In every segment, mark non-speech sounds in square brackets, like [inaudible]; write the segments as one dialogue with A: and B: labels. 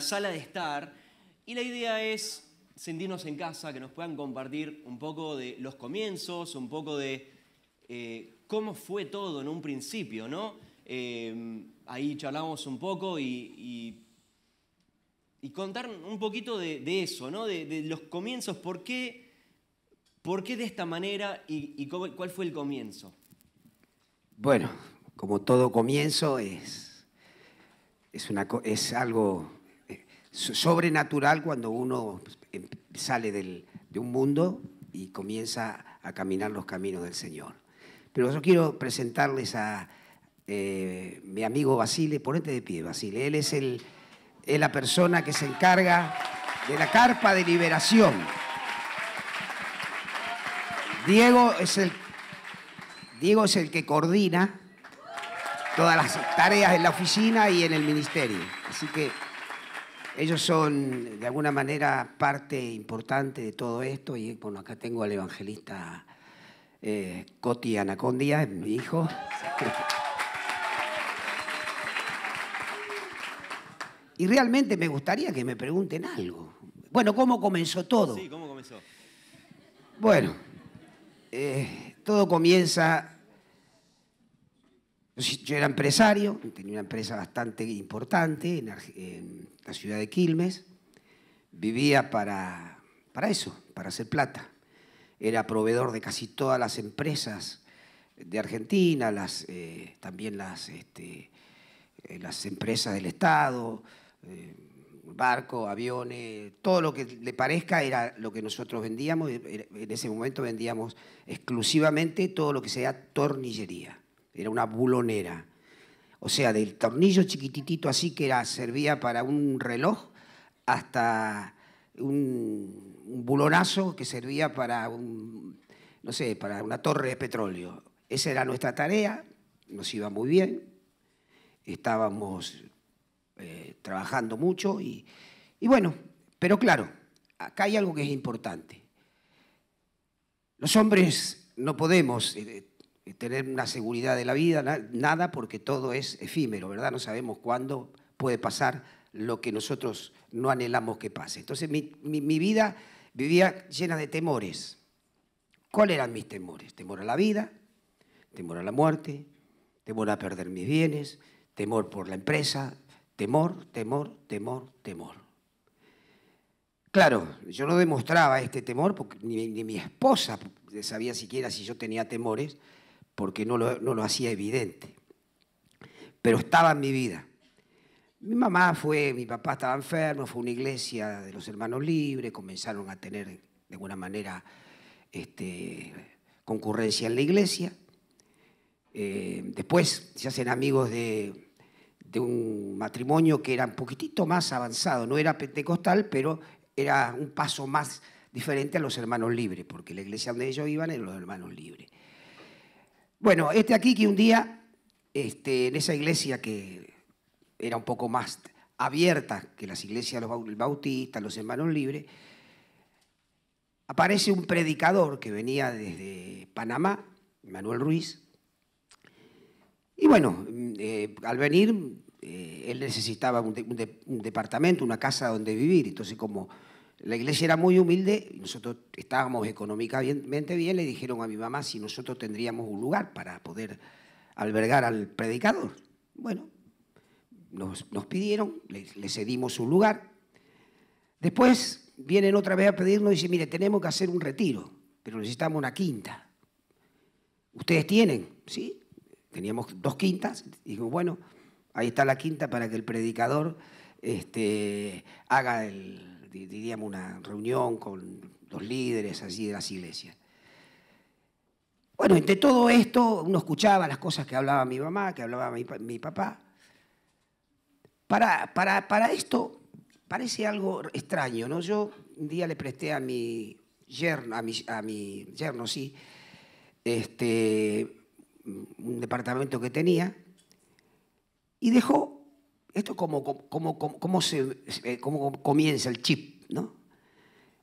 A: sala de estar y la idea es sentirnos en casa, que nos puedan compartir un poco de los comienzos, un poco de eh, cómo fue todo en un principio, ¿no? Eh, ahí charlamos un poco y, y, contar un poquito de, eso, ¿no? De, los comienzos, ¿por qué, por qué de esta manera y, cuál fue el comienzo?
B: Bueno, como todo comienzo es, es, una, es algo sobrenatural cuando uno em-, sale del, de un mundo y comienza a caminar los caminos del Señor. Pero yo quiero presentarles a eh, mi amigo Basile, ponete de pie, Basile. Él es, el, es la persona que se encarga de la carpa de liberación. Diego es el, Diego es el que coordina todas las tareas en la oficina y en el ministerio. Así que ellos son de alguna manera parte importante de todo esto y bueno, acá tengo al evangelista eh, Coti Anacondia, mi hijo. [laughs] Y realmente me gustaría que me pregunten algo. Bueno, ¿cómo comenzó todo? Sí, ¿cómo comenzó? Bueno, eh, todo comienza yo era empresario, tenía una empresa bastante importante en, la ciudad de Quilmes. Vivía para, eso, para hacer plata. Era proveedor de casi todas las empresas de Argentina, las, eh, también las, este, eh, las empresas del Estado, eh, barcos, aviones, todo lo que le parezca era lo que nosotros vendíamos. En ese momento vendíamos exclusivamente todo lo que sea tornillería era una bulonera. O sea, del tornillo chiquititito así que era, servía para un reloj hasta un, bulonazo que servía para un, no sé, para una torre de petróleo. Esa era nuestra tarea, nos iba muy bien, estábamos eh, trabajando mucho y, bueno, pero claro, acá hay algo que es importante. Los hombres no podemos eh, eh, tener una seguridad de la vida, nada, porque todo es efímero, ¿verdad? No sabemos cuándo puede pasar lo que nosotros no anhelamos que pase. Entonces mi, mi, vida vivía llena de temores. ¿Cuáles eran mis temores? Temor a la vida, temor a la muerte, temor a perder mis bienes, temor por la empresa, temor, temor, temor, temor. Claro, yo no demostraba este temor porque ni mi esposa sabía siquiera si yo tenía temores, porque no lo, hacía evidente. Pero estaba en mi vida. Mi mamá fue, mi papá estaba enfermo, fue una iglesia de los hermanos libres, comenzaron a tener de alguna manera este, concurrencia en la iglesia. Eh, después se hacen amigos de, un matrimonio que era un poquitito más avanzado, no era pentecostal, pero era un paso más diferente a los hermanos libres, porque la iglesia donde ellos iban era los hermanos libres. Bueno, este aquí que un día, este, en esa iglesia que era un poco más abierta que las iglesias los bautistas, los hermanos libres, aparece un predicador que venía desde Panamá, Manuel Ruiz, y bueno, mm, eh, al venir eh, él necesitaba un, departamento, una casa donde vivir, entonces como la iglesia era muy humilde, nosotros estábamos económicamente bien, le dijeron a mi mamá si nosotros tendríamos un lugar para poder albergar al predicador. Bueno, nos, pidieron, le, cedimos un lugar. Después vienen otra vez a pedirnos y dicen, mire, tenemos que hacer un retiro, pero necesitamos una quinta. ¿Ustedes tienen? Sí, teníamos dos quintas. Dijo, bueno, ahí está la quinta para que el predicador este, haga el diríamos, una reunión con los líderes allí de las iglesias. Bueno, entre todo esto, uno escuchaba las cosas que hablaba mi mamá, que hablaba mi, papá. Para, para, esto parece algo extraño, ¿no? Yo un día le presté a mi yerno, a mi, a mi yerno, sí, este, un departamento que tenía, y dejó esto como, como, se, eh, comienza el chip, ¿no?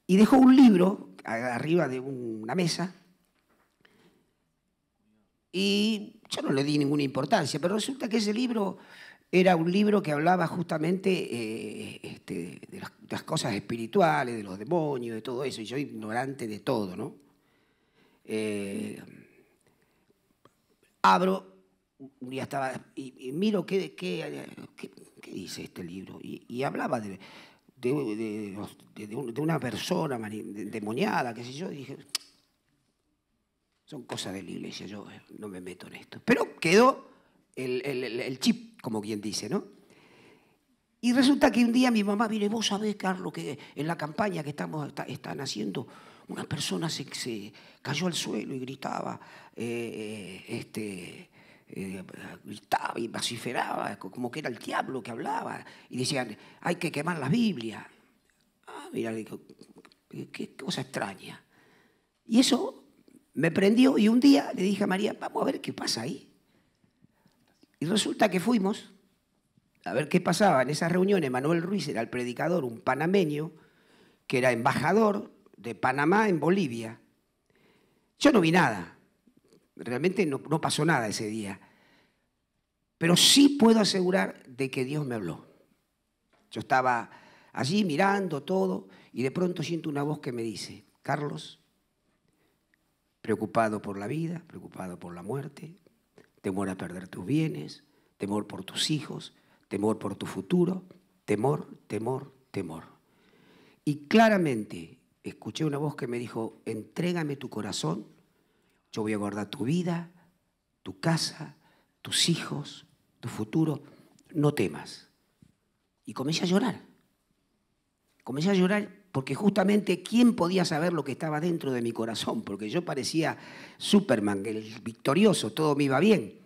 B: Y dejó un libro arriba de una mesa y yo no le di ninguna importancia, pero resulta que ese libro era un libro que hablaba justamente eh, este, de, las, cosas espirituales, de los demonios, de todo eso, y yo ignorante de todo, ¿no? Eh, abro, un estaba, y, miro qué, qué, qué, dice este libro? Y, hablaba de, una persona demoniada, qué sé yo, y dije, son cosas de la iglesia, yo eh, no me meto en esto. Pero quedó el, chip, como quien dice, ¿no? Y resulta que un día mi mamá, viene vos sabés, Carlos, que en la campaña que estamos, están haciendo, una persona se, cayó al suelo y gritaba, eh, eh, este, eh, gritaba y vociferaba, como que era el diablo que hablaba, y decían, hay que quemar la Biblia. Ah, mira, qué cosa extraña. Y eso me prendió y un día le dije a María, vamos a ver qué pasa ahí. Y resulta que fuimos a ver qué pasaba en esas reuniones. Manuel Ruiz era el predicador, un panameño, que era embajador de Panamá en Bolivia. Yo no vi nada. Realmente no, pasó nada ese día. Pero sí puedo asegurar de que Dios me habló. Yo estaba allí mirando todo y de pronto siento una voz que me dice, Carlos, preocupado por la vida, preocupado por la muerte, temor a perder tus bienes, temor por tus hijos, temor por tu futuro, temor, temor, temor. Y claramente escuché una voz que me dijo, entrégame tu corazón yo voy a guardar tu vida, tu casa, tus hijos, tu futuro. No temas. Y comencé a llorar. Comencé a llorar porque justamente quién podía saber lo que estaba dentro de mi corazón, porque yo parecía Superman, el victorioso, todo me iba bien.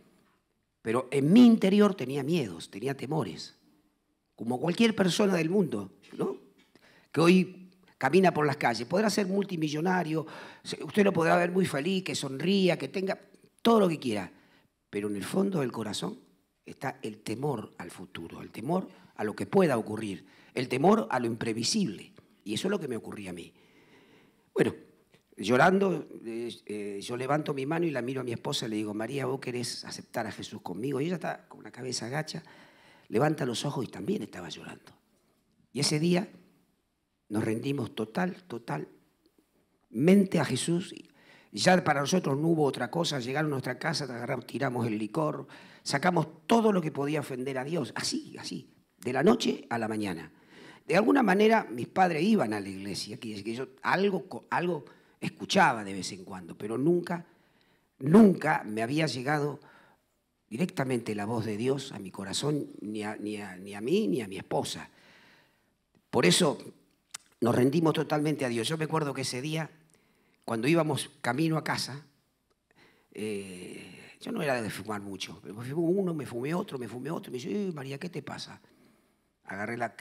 B: Pero en mi interior tenía miedos, tenía temores, como cualquier persona del mundo, ¿no? Que hoy camina por las calles. Podrá ser multimillonario, usted lo podrá ver muy feliz, que sonría, que tenga todo lo que quiera, pero en el fondo del corazón está el temor al futuro, el temor a lo que pueda ocurrir, el temor a lo imprevisible. Y eso es lo que me ocurría a mí. Bueno, llorando, eh, eh, yo levanto mi mano y la miro a mi esposa y le digo, María, vos querés aceptar a Jesús conmigo. Y ella está con la cabeza gacha, levanta los ojos y también estaba llorando. Y ese día nos rendimos total, totalmente a Jesús. y Ya para nosotros no hubo otra cosa. Llegaron a nuestra casa, tiramos el licor, sacamos todo lo que podía ofender a Dios. Así, así. De la noche a la mañana. De alguna manera, mis padres iban a la iglesia, que yo algo, algo escuchaba de vez en cuando, pero nunca, nunca me había llegado directamente la voz de Dios a mi corazón, ni a mí, ni a mi esposa. Por eso nos rendimos totalmente a Dios. Yo me acuerdo que ese día, cuando íbamos camino a casa, eh, yo no era de fumar mucho. Me fumé uno, me fumé otro, me fumé otro. Me dice, María, ¿qué te pasa? Agarré la,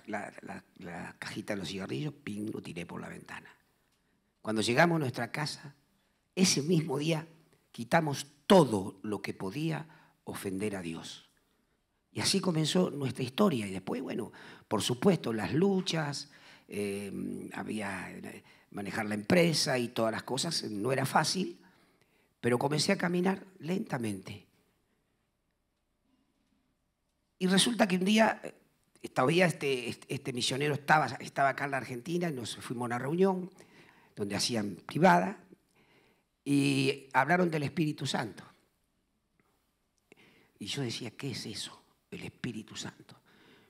B: cajita de los cigarrillos, ping, lo tiré por la ventana. Cuando llegamos a nuestra casa, ese mismo día quitamos todo lo que podía ofender a Dios. Y así comenzó nuestra historia. Y después, bueno, por supuesto, las luchas, Em, había eh, manejar la empresa y todas las cosas, eh, no era fácil, pero comencé a caminar lentamente. Y resulta que un día, eh, todavía este, este, este misionero estaba, estaba acá en la Argentina, y nos fuimos a una reunión donde hacían privada, y hablaron del Espíritu Santo. Y yo decía, ¿qué es eso? El Espíritu Santo.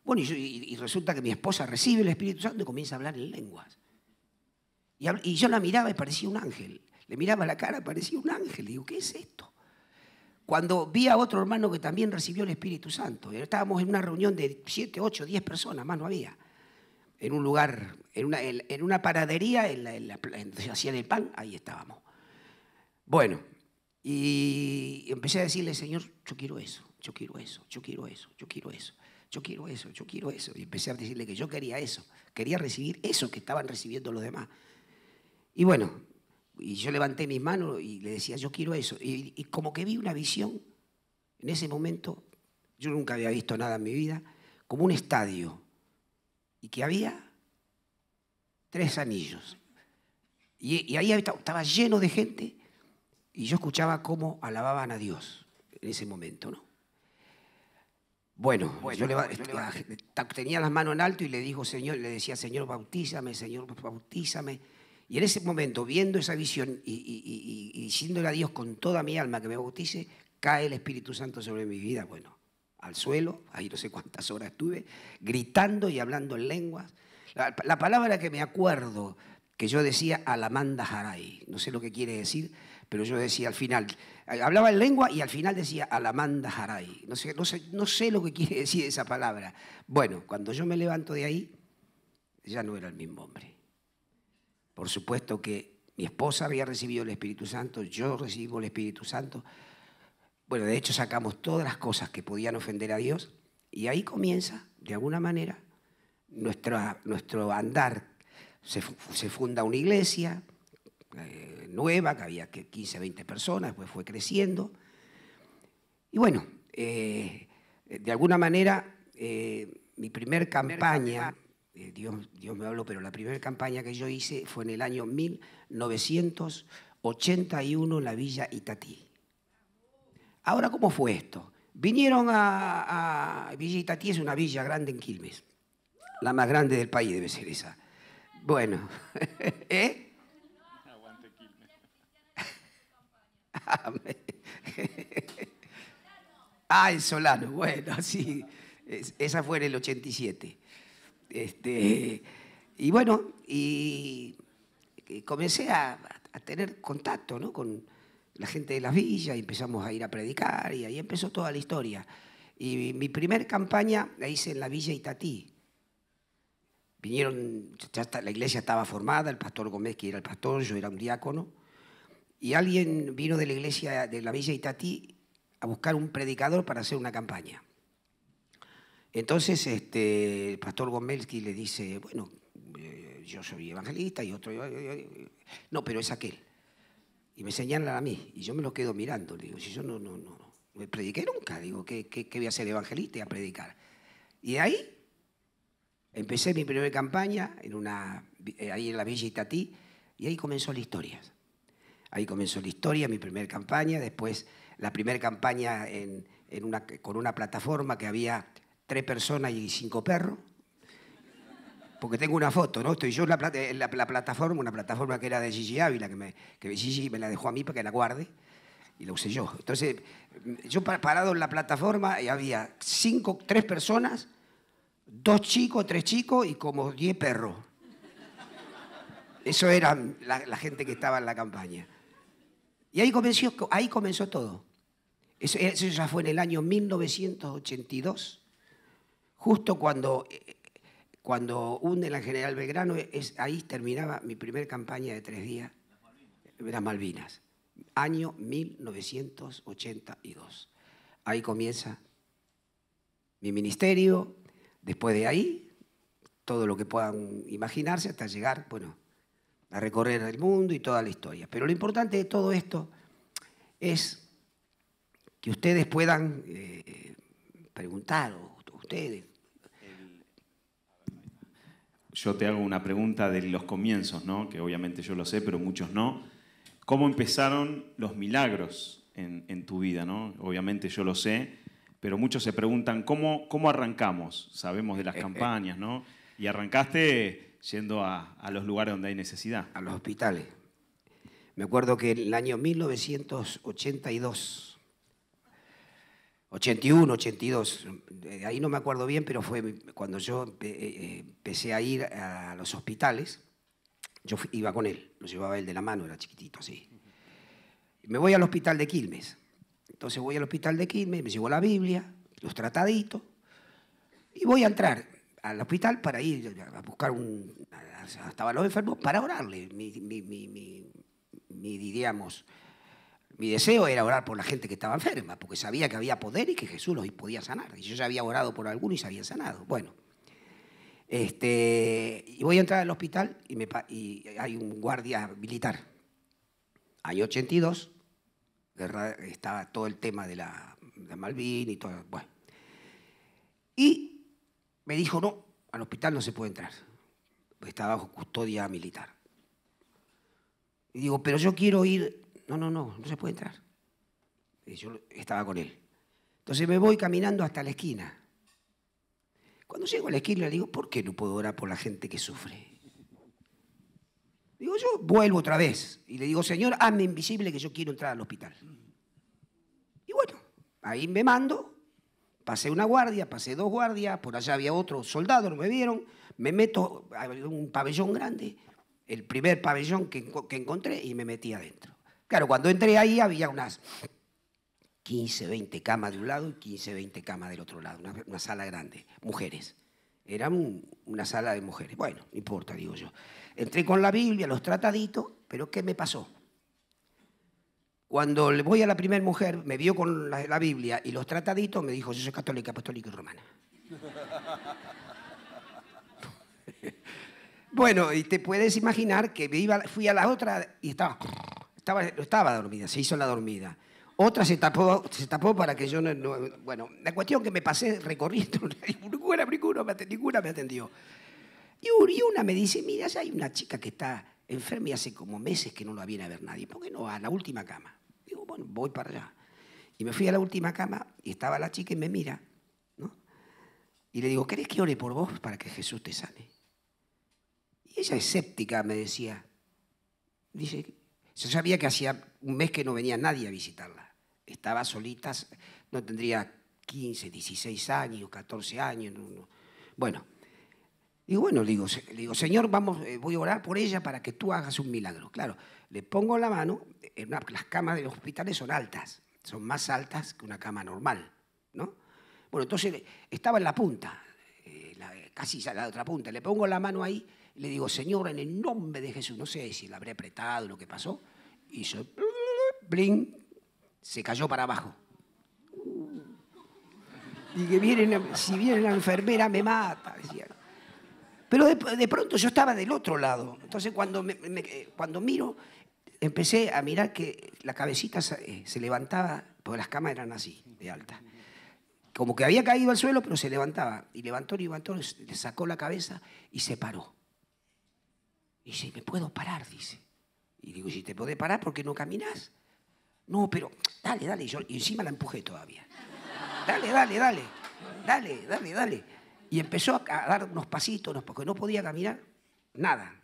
B: Bueno, y, resulta que mi esposa recibe el Espíritu Santo y comienza a hablar en lenguas. Y, yo la miraba y parecía un ángel. Le miraba la cara, y parecía un ángel. Digo, ¿qué es esto? Cuando vi a otro hermano que también recibió el Espíritu Santo, eh, estábamos en una reunión de siete, ocho, diez personas, más no había, en un lugar, en una, en, una paradería, en la, en donde hacían el pan, ahí estábamos. Bueno, y empecé a decirle, Señor, yo quiero eso, yo quiero eso, yo quiero eso, yo quiero eso yo quiero eso, yo quiero eso. Y empecé a decirle que yo quería eso, quería recibir eso que estaban recibiendo los demás. Y bueno, y yo levanté mis manos y le decía, yo quiero eso. Y, como que vi una visión, en ese momento, yo nunca había visto nada en mi vida, como un estadio, y que había tres anillos. Y, y ahí estaba lleno de gente, y yo escuchaba cómo alababan a Dios en ese momento, ¿no? Bueno, yo, le este, ah, tenía las manos en alto y le dijo, Señor, le decía, Señor, bautízame, Señor, bautízame. Y en ese momento, viendo esa visión y, diciéndole a Dios con toda mi alma que me bautice, cae el Espíritu Santo sobre mi vida. Bueno, al suelo, ahí no sé cuántas horas estuve, gritando y hablando en lenguas. La, palabra que me acuerdo que yo decía Alamanda Haray, no sé lo que quiere decir, pero yo decía al final, eh, hablaba en lengua y al final decía Alamanda Haray. No sé, lo que quiere [laughs] decir esa palabra. Bueno, cuando yo me levanto de ahí, ya no era el mismo hombre. Por supuesto que mi esposa había recibido el Espíritu Santo, yo recibo el Espíritu Santo. Bueno, de hecho sacamos todas las cosas que podían ofender a Dios y ahí comienza, de alguna manera, nuestro andar. Se, funda una iglesia, eh, nueva, que había 15, 20 personas, después fue creciendo. Y bueno, eh, de alguna manera, eh, mi primer campaña, eh, Dios, me habló, pero la primera campaña que yo hice fue en el año 1981 en la Villa Itatí. Ahora, ¿cómo fue esto? Vinieron a, a Villa Itatí, es una villa grande en Quilmes, la más grande del país debe ser esa. Bueno, [laughs] ¿eh? [laughs] ah, en Solano, bueno, [laughs] sí, esa fue en el 87. Este, y bueno, y comencé a, tener contacto ¿no? con la gente de las villas y empezamos a ir a predicar y ahí empezó toda la historia. Y mi primer campaña la hice en la Villa Itatí. Vinieron, ya la iglesia estaba formada, el pastor Gómez, que era el pastor, yo era un diácono y alguien vino de la iglesia de la Villa Itatí a buscar un predicador para hacer una campaña. Entonces este, el pastor Gomelski le dice, bueno, eh, yo soy evangelista y otro... Eh, eh, no, pero es aquel. Y me señalan a mí y yo me lo quedo mirando. digo, si yo no, no, no, no prediqué nunca, digo, ¿qué, voy a ser evangelista y a predicar? Y ahí empecé mi primera campaña en una, ahí en la Villa Itatí y ahí comenzó la historia. Ahí comenzó la historia, mi primera campaña, después la primera campaña en, con una plataforma que había tres personas y cinco perros. Porque tengo una foto, ¿no? Estoy yo en la, plataforma, una plataforma que era de Gigi Ávila, que, me, Gigi me la dejó a mí para que la guarde, y la usé yo. Entonces, yo parado en la plataforma y había cinco, tres personas, dos chicos, tres chicos y como diez perros. Eso era la gente que estaba en la campaña. Y ahí comenzó, todo. Eso, ya fue en el año 1982, justo cuando, cuando hunden al general Belgrano, ahí terminaba mi primera campaña de tres días, las Malvinas, año 1982. Ahí comienza mi ministerio, después de ahí, todo lo que puedan imaginarse hasta llegar, bueno, a recorrer el mundo y toda la historia. Pero lo importante de todo esto es que ustedes puedan eh, preguntar, ustedes. Yo
C: te hago una pregunta de los comienzos, ¿no? que obviamente yo lo sé, pero muchos no. ¿Cómo empezaron los milagros en, tu vida? ¿no? Obviamente yo lo sé, pero muchos se preguntan, ¿cómo, cómo arrancamos? Sabemos de las eh, eh. campañas, ¿no? Y arrancaste
B: yendo a, los lugares donde hay necesidad. A los hospitales. Me acuerdo que en el año 1982, 81, 82, ahí no me acuerdo bien, pero fue cuando yo eh, eh, empecé a ir a los hospitales, yo iba con él, lo llevaba él de la mano, era chiquitito así. Me voy al hospital de Quilmes. Entonces voy al hospital de Quilmes, me llevo la Biblia, los trataditos, y voy a entrar al hospital para ir a buscar un, estaban los enfermos para orarle. Mi, diríamos, mi deseo era orar por la gente que estaba enferma, porque sabía que había poder y que Jesús los podía sanar. Y yo ya había orado por alguno y se había sanado. Bueno, este, y voy a entrar al hospital y, hay un guardia militar. Hay 82, estaba todo el tema de la de Malvin y todo. Bueno me dijo, no, al hospital no se puede entrar, está bajo custodia militar. Y digo, pero yo quiero ir, no, no, no, no se puede entrar. Y yo estaba con él. Entonces me voy caminando hasta la esquina. Cuando llego a la esquina le digo, ¿por qué no puedo orar por la gente que sufre? Digo, yo vuelvo otra vez y le digo, Señor, hazme invisible que yo quiero entrar al hospital. Y bueno, ahí me mando Pasé una guardia, pasé dos guardias, por allá había otro soldado, no me vieron. Me meto a un pabellón grande, el primer pabellón que, encontré, y me metí adentro. Claro, cuando entré ahí había unas 15, 20 camas de un lado y 15, 20 camas del otro lado, una, sala grande, mujeres. Era una sala de mujeres. Bueno, no importa, digo yo. Entré con la Biblia, los trataditos, pero ¿qué me pasó? Cuando le voy a la primera mujer, me vio con la, Biblia y los trataditos, me dijo, yo soy católica, apostólica y romana. [laughs] bueno, y te puedes imaginar que fui a la otra y estaba, estaba, estaba dormida, se hizo la dormida. Otra se tapó, se tapó para que yo no, Bueno, la cuestión que me pasé recorriendo, [laughs] ninguna, me atendió. Y una me dice, mira, hay una chica que está enferma hace como meses que no la viene a ver nadie. ¿Por qué no a la última cama? Digo, bueno, voy para allá. Y me fui a la última cama y estaba la chica y me mira. ¿no? Y le digo, ¿querés que ore por vos para que Jesús te sane? Y ella escéptica me decía, dice, yo sabía que hacía un mes que no venía nadie a visitarla. Estaba solita, no tendría 15, 16 años, 14 años. Bueno, y bueno, le digo, digo Señor, vamos, eh, voy a orar por ella para que tú hagas un milagro. Claro, le pongo la mano, en las camas de los hospitales son altas, son más altas que una cama normal, ¿no? Bueno, entonces estaba en la punta, eh, la, casi la otra punta, le pongo la mano ahí, le digo, Señor, en el nombre de Jesús, no sé si la habré apretado, lo que pasó, yo, bling, se cayó para abajo. Y que vienen, si viene la enfermera me mata, decía. Pero de, pronto yo estaba del otro lado. Entonces cuando, eh, cuando miro, empecé a mirar que la cabecita eh, se, levantaba, porque las camas eran así, de alta. Como que había caído al suelo, pero se levantaba. Y levantó, y levantó, le sacó la cabeza y se paró. Y dice, ¿me puedo parar? Dice. Y digo, si te podés parar, ¿por qué no caminas? No, pero dale, dale. y encima la empujé todavía. Dale, dale, dale. Dale, dale, dale. Y empezó a dar unos pasitos, porque no podía caminar, nada.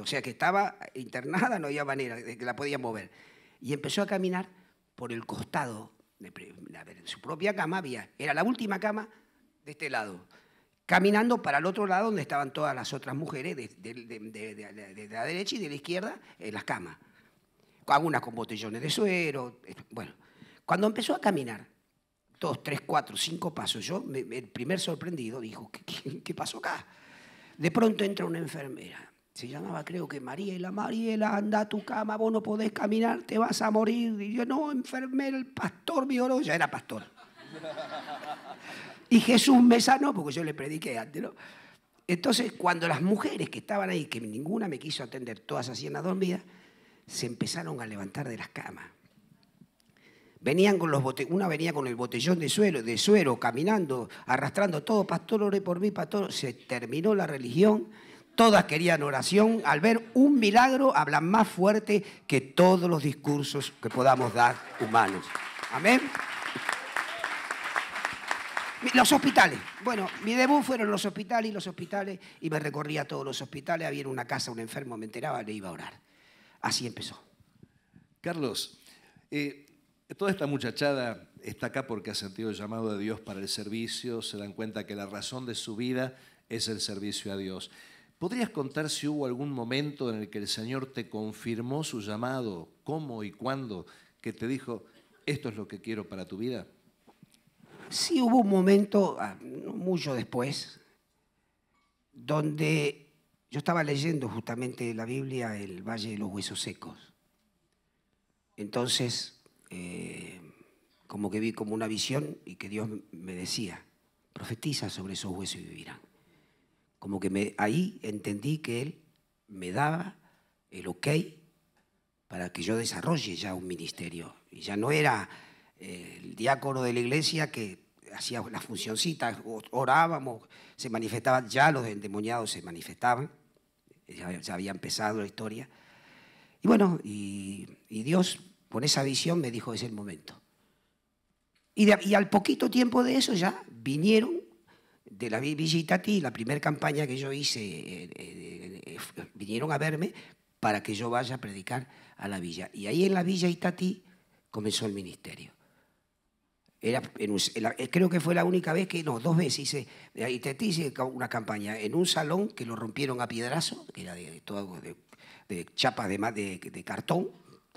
B: O sea que estaba internada, no había manera de que la podía mover. Y empezó a caminar por el costado. De, en su propia cama había, era la última cama de este lado caminando para el otro lado donde estaban todas las otras mujeres de, de la derecha y de la izquierda en las camas. Algunas con botellones de suero. Eh, bueno, cuando empezó a caminar, dos, tres, cuatro, cinco pasos. Yo, el primer sorprendido, dijo, ¿qué, pasó acá? De pronto entra una enfermera. Se llamaba, creo que Mariela. Mariela, anda a tu cama, vos no podés caminar, te vas a morir. Y yo, no, enfermera, el pastor me oró. Ya era pastor. y Jesús me sanó, porque yo le prediqué antes, ¿no? Entonces, cuando las mujeres que estaban ahí, que ninguna me quiso atender, todas hacían la dormida, se empezaron a levantar de las camas Venían con los una venía con el botellón de suero, de suero, caminando, arrastrando todo, pastor, ore por mí, pastor. Se terminó la religión, todas querían oración. Al ver un milagro, hablan más fuerte que todos los discursos que podamos dar humanos. Amén. Los hospitales. Bueno, mi debut fueron los hospitales y los hospitales, y me recorría a todos los hospitales. Había en una casa un enfermo, me enteraba, le iba a orar. Así empezó.
D: Carlos, eh, Toda esta muchachada está acá porque ha sentido el llamado de Dios para el servicio, se dan cuenta que la razón de su vida es el servicio a Dios. ¿Podrías contar si hubo algún momento en el que el Señor te confirmó su llamado, cómo y cuándo, que te dijo, esto es lo que quiero para tu vida?
B: Sí, hubo un momento, ah, mucho después, donde yo estaba leyendo justamente la Biblia, El Valle de los Huesos Secos. Entonces, eh, como que vi como una visión y que Dios me decía, profetiza sobre esos huesos y vivirán. Como que me, ahí entendí que Él me daba el ok para que yo desarrolle ya un ministerio. Y ya no era eh, el diácono de la iglesia que hacía las funcioncitas, orábamos, se manifestaban, ya los endemoniados se manifestaban, ya, había empezado la historia. Y bueno, y, y Dios con esa visión me dijo, es el momento. Y, al poquito tiempo de eso ya vinieron de la Villa Itatí, la primera campaña que yo hice, eh, eh, eh, vinieron a verme para que yo vaya a predicar a la villa. Y ahí en la villa Itatí comenzó el ministerio. Era creo que fue la única vez que, no, dos veces hice, Itatí hice una campaña en un salón que lo rompieron a piedrazo, que era de, todo, de, chapas de cartón,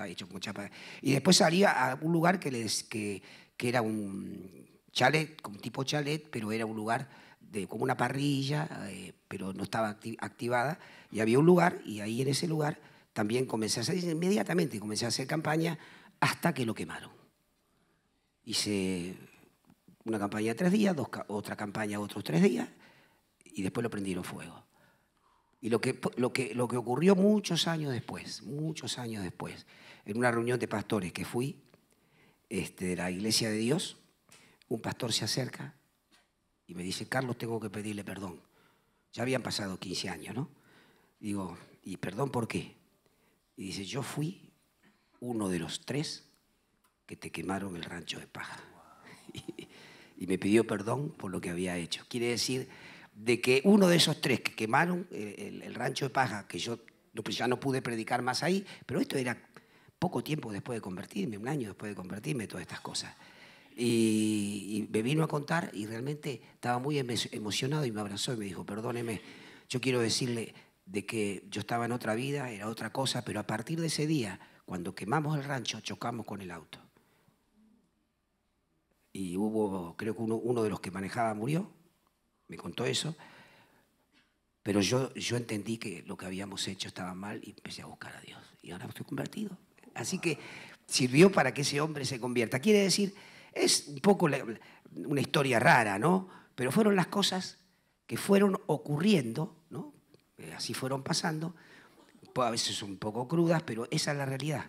B: hecho con chapa. Y después salía a un lugar que, les, que, era un chalet, como tipo chalet, pero era un lugar de, como una parrilla, eh, pero no estaba activada. Y había un lugar, y ahí en ese lugar también comencé a hacer, inmediatamente comencé a hacer campaña hasta que lo quemaron. Hice una campaña de tres días, otra campaña otros tres días, y después lo prendieron fuego. Y lo que, lo, que, lo que ocurrió muchos años después, muchos años después, en una reunión de pastores que fui, este, de la iglesia de Dios, un pastor se acerca y me dice, Carlos, tengo que pedirle perdón. Ya habían pasado 15 años, ¿no? Digo, ¿y perdón por qué? Y dice, yo fui uno de los tres que te quemaron el rancho de paja. [laughs] Y, me pidió perdón por lo que había hecho. Quiere decir de que uno de esos tres que quemaron el rancho de paja, que yo pues ya no pude predicar más ahí, pero esto era poco tiempo después de convertirme, un año después de convertirme, todas estas cosas. Y, me vino a contar y realmente estaba muy emocionado y me abrazó y me dijo, perdóneme, yo quiero decirle de que yo estaba en otra vida, era otra cosa, pero a partir de ese día, cuando quemamos el rancho, chocamos con el auto. Y hubo, creo que uno, uno de los que manejaba murió, me contó eso, pero yo, yo entendí que lo que habíamos hecho estaba mal y empecé a buscar a Dios. Y ahora estoy convertido. Así que sirvió para que ese hombre se convierta. Quiere decir, es un poco una historia rara, ¿no? Pero fueron las cosas que fueron ocurriendo, ¿no? Eh, así fueron pasando, pues a veces un poco crudas, pero esa es la realidad.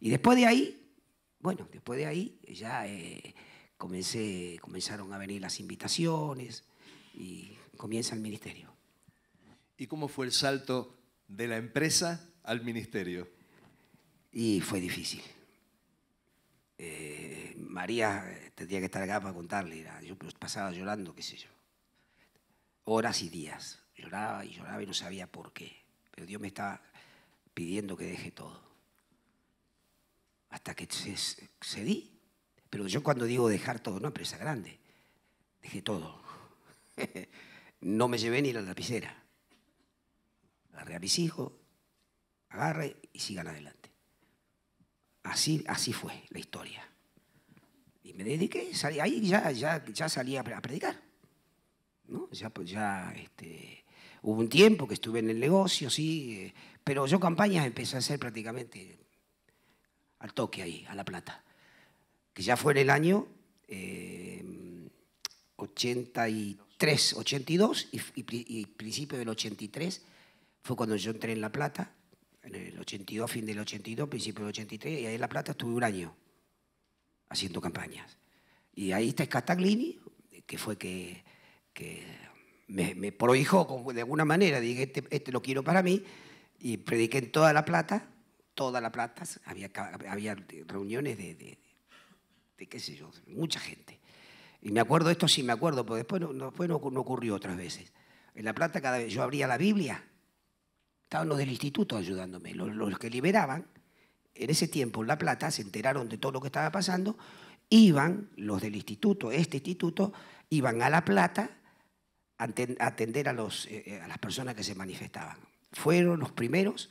B: Y después de ahí, bueno, después de ahí ya eh, comencé, comenzaron a venir las invitaciones y comienza el ministerio. ¿Y cómo fue el salto de la empresa al ministerio? Y fue difícil. Eh, María eh, tendría que estar acá para contarle. yo pasaba llorando, qué sé yo. Horas y días. Lloraba y lloraba y no sabía por qué. Pero Dios me estaba pidiendo que deje todo. Hasta que cedí. Pero yo cuando digo dejar todo, no, empresa grande. Dejé todo. [laughs] no me llevé ni la lapicera. Agarré a mis hijos, agarre y sigan adelante. Así, fue la historia. Y me dediqué, salí, ahí ya, ya, salí a predicar. Ya, este, hubo un tiempo que estuve en el negocio, sí, eh, pero yo campañas empecé a hacer prácticamente al toque ahí, a La Plata, que ya fue en el año 83, eh, 82 y, y principio del 83 fue cuando yo entré en La Plata en el 82, fin del 82, principio del 83, y ahí en La Plata estuve un año haciendo campañas. Y ahí está Scataglini, que fue que, me, me, prohijó de alguna manera, dije, este, este, lo quiero para mí, y prediqué en toda La Plata, toda La Plata, había, había reuniones de, de, qué sé yo, mucha gente. Y me acuerdo, esto sí me acuerdo, pero después no, no ocurrió otras veces. En La Plata cada vez yo abría la Biblia Estaban los del instituto ayudándome. Los, que liberaban, en ese tiempo en La Plata, se enteraron de todo lo que estaba pasando, iban, los del instituto, este instituto, iban a La Plata a atender a, los, eh, eh, las personas que se manifestaban. Fueron los primeros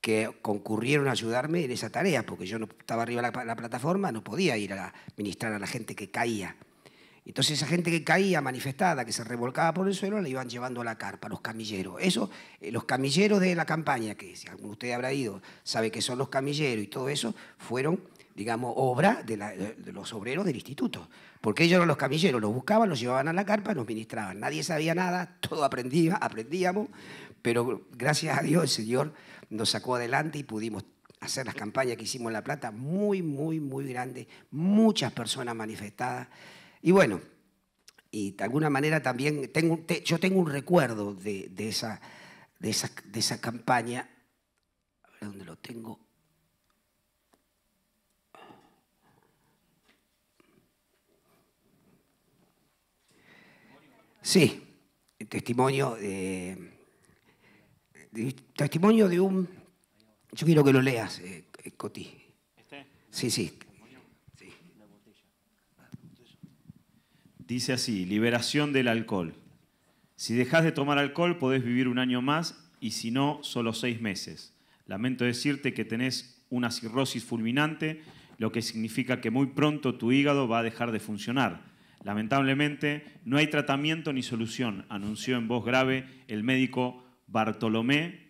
B: que concurrieron a ayudarme en esa tarea, porque yo no estaba arriba de la, plataforma, no podía ir a administrar ministrar a la gente que caía. Entonces esa gente que caía manifestada, que se revolcaba por el suelo, la iban llevando a la carpa, los camilleros. Eso, eh, los camilleros de la campaña, que si alguno de ustedes habrá ido, sabe que son los camilleros y todo eso, fueron, digamos, obra de, los obreros del instituto. Porque ellos eran los camilleros, los buscaban, los llevaban a la carpa, nos ministraban. Nadie sabía nada, todo aprendía, aprendíamos, pero gracias a Dios el Señor nos sacó adelante y pudimos hacer las campañas que hicimos en La Plata, muy, muy, muy grandes, muchas personas manifestadas. Y bueno, y de alguna manera también tengo, yo tengo un recuerdo de, esa, de, esa, de esa campaña. A ver dónde lo tengo. Sí, testimonio eh, de, testimonio de un. Yo quiero que lo leas, eh, Coti. ¿Este? Sí, sí. Dice
C: así, liberación del alcohol. Si dejas de tomar alcohol podés vivir un año más y si no, solo seis meses. Lamento decirte que tenés una cirrosis fulminante, lo que significa que muy pronto tu hígado va a dejar de funcionar. Lamentablemente, no hay tratamiento ni solución, anunció en voz grave el médico Bartolomé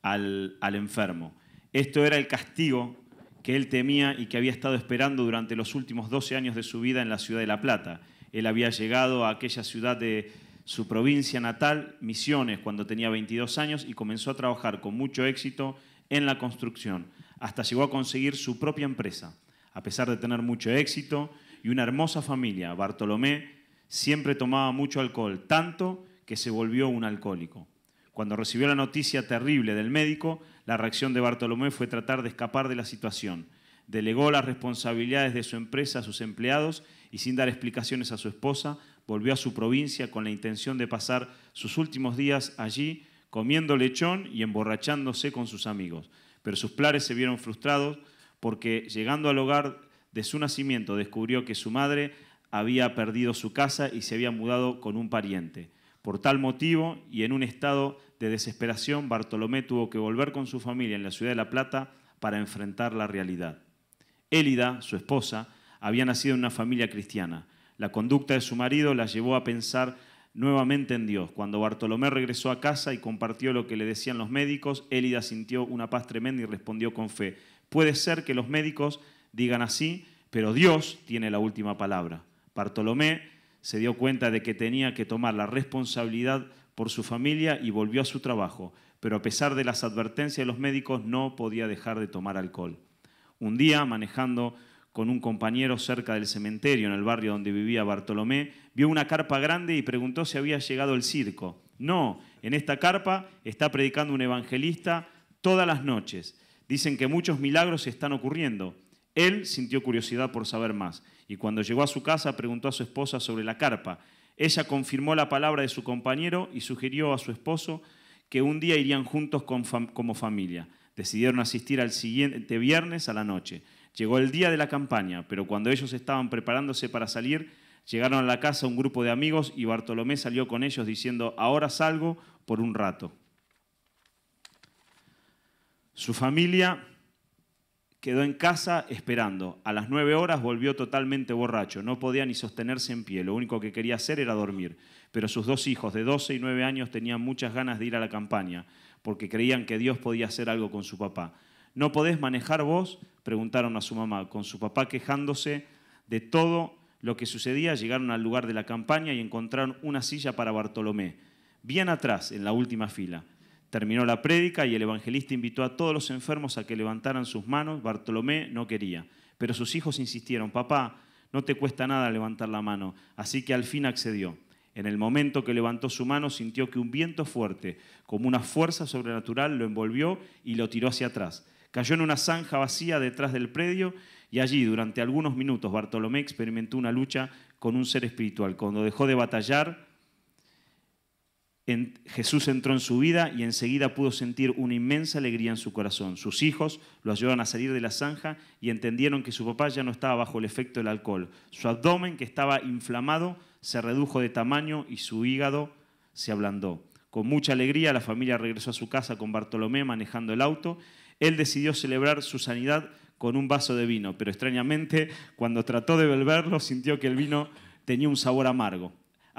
C: al, enfermo. Esto era el castigo que él temía y que había estado esperando durante los últimos 12 años de su vida en la ciudad de La Plata. Él había llegado a aquella ciudad de su provincia natal, Misiones, cuando tenía 22 años y comenzó a trabajar con mucho éxito en la construcción, hasta llegó a conseguir su propia empresa. A pesar de tener mucho éxito y una hermosa familia, Bartolomé siempre tomaba mucho alcohol, tanto que se volvió un alcohólico. Cuando recibió la noticia terrible del médico, la reacción de Bartolomé fue tratar de escapar de la situación delegó las responsabilidades de su empresa a sus empleados y sin dar explicaciones a su esposa, volvió a su provincia con la intención de pasar sus últimos días allí comiendo lechón y emborrachándose con sus amigos. Pero sus planes se vieron frustrados porque llegando al hogar de su nacimiento descubrió que su madre había perdido su casa y se había mudado con un pariente. Por tal motivo y en un estado de desesperación, Bartolomé tuvo que volver con su familia en la ciudad de La Plata para enfrentar la realidad. Élida, su esposa, había nacido en una familia cristiana. La conducta de su marido la llevó a pensar nuevamente en Dios. Cuando Bartolomé regresó a casa y compartió lo que le decían los médicos, Élida sintió una paz tremenda y respondió con fe. Puede ser que los médicos digan así, pero Dios tiene la última palabra. Bartolomé se dio cuenta de que tenía que tomar la responsabilidad por su familia y volvió a su trabajo, pero a pesar de las advertencias de los médicos no podía dejar de tomar alcohol. Un día, manejando con un compañero cerca del cementerio, en el barrio donde vivía Bartolomé, vio una carpa grande y preguntó si había llegado el circo. No, en esta carpa está predicando un evangelista todas las noches. Dicen que muchos milagros están ocurriendo. Él sintió curiosidad por saber más y cuando llegó a su casa preguntó a su esposa sobre la carpa. Ella confirmó la palabra de su compañero y sugirió a su esposo que un día irían juntos como familia. Decidieron asistir al siguiente viernes a la noche. Llegó el día de la campaña, pero cuando ellos estaban preparándose para salir, llegaron a la casa un grupo de amigos y Bartolomé salió con ellos diciendo, ahora salgo por un rato. Su familia quedó en casa esperando. A las nueve horas volvió totalmente borracho. No podía ni sostenerse en pie. Lo único que quería hacer era dormir. Pero sus dos hijos de 12 y 9 años tenían muchas ganas de ir a la campaña porque creían que Dios podía hacer algo con su papá. ¿No podés manejar vos? Preguntaron a su mamá, con su papá quejándose de todo lo que sucedía. Llegaron al lugar de la campaña y encontraron una silla para Bartolomé, bien atrás, en la última fila. Terminó la prédica y el evangelista invitó a todos los enfermos a que levantaran sus manos. Bartolomé no quería, pero sus hijos insistieron, papá, no te cuesta nada levantar la mano, así que al fin accedió. En el momento que levantó su mano sintió que un viento fuerte, como una fuerza sobrenatural, lo envolvió y lo tiró hacia atrás. Cayó en una zanja vacía detrás del predio y allí durante algunos minutos Bartolomé experimentó una lucha con un ser espiritual. Cuando dejó de batallar, en, Jesús entró en su vida y enseguida pudo sentir una inmensa alegría en su corazón. Sus hijos lo ayudaron a salir de la zanja y entendieron que su papá ya no estaba bajo el efecto del alcohol. Su abdomen, que estaba inflamado, se redujo de tamaño y su hígado se ablandó. Con mucha alegría la familia regresó a su casa con Bartolomé manejando el auto. Él decidió celebrar su sanidad con un vaso de vino, pero extrañamente cuando trató de beberlo sintió que el vino tenía un sabor amargo.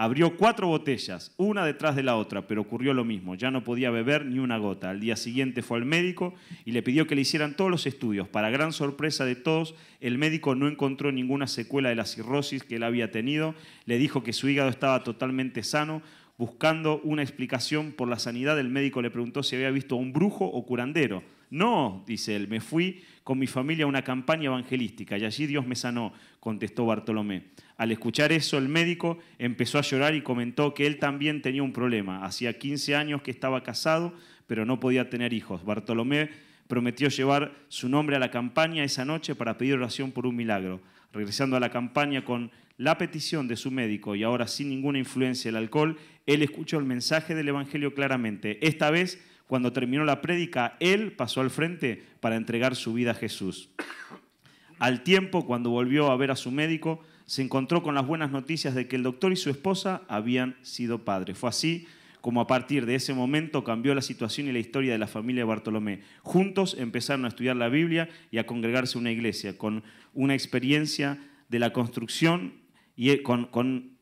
C: Abrió cuatro botellas, una detrás de la otra, pero ocurrió lo mismo, ya no podía beber ni una gota. Al día siguiente fue al médico y le pidió que le hicieran todos los estudios. Para gran sorpresa de todos, el médico no encontró ninguna secuela de la cirrosis que él había tenido, le dijo que su hígado estaba totalmente sano. Buscando una explicación por la sanidad, el médico le preguntó si había visto a un brujo o curandero. No, dice él, me fui con mi familia a una campaña evangelística y allí Dios me sanó, contestó Bartolomé. Al escuchar eso, el médico empezó a llorar y comentó que él también tenía un problema. Hacía 15 años que estaba casado, pero no podía tener hijos. Bartolomé prometió llevar su nombre a la campaña esa noche para pedir oración por un milagro. Regresando a la campaña con la petición de su médico y ahora sin ninguna influencia del alcohol, él escuchó el mensaje del Evangelio claramente. Esta vez cuando terminó la prédica, él pasó al frente para entregar su vida a Jesús. Al tiempo, cuando volvió a ver a su médico, se encontró con las buenas noticias de que el doctor y su esposa habían sido padres. Fue así como a partir de ese momento cambió la situación y la historia de la familia Bartolomé. Juntos empezaron a estudiar la Biblia y a congregarse en una iglesia, con una experiencia de la construcción y eh, con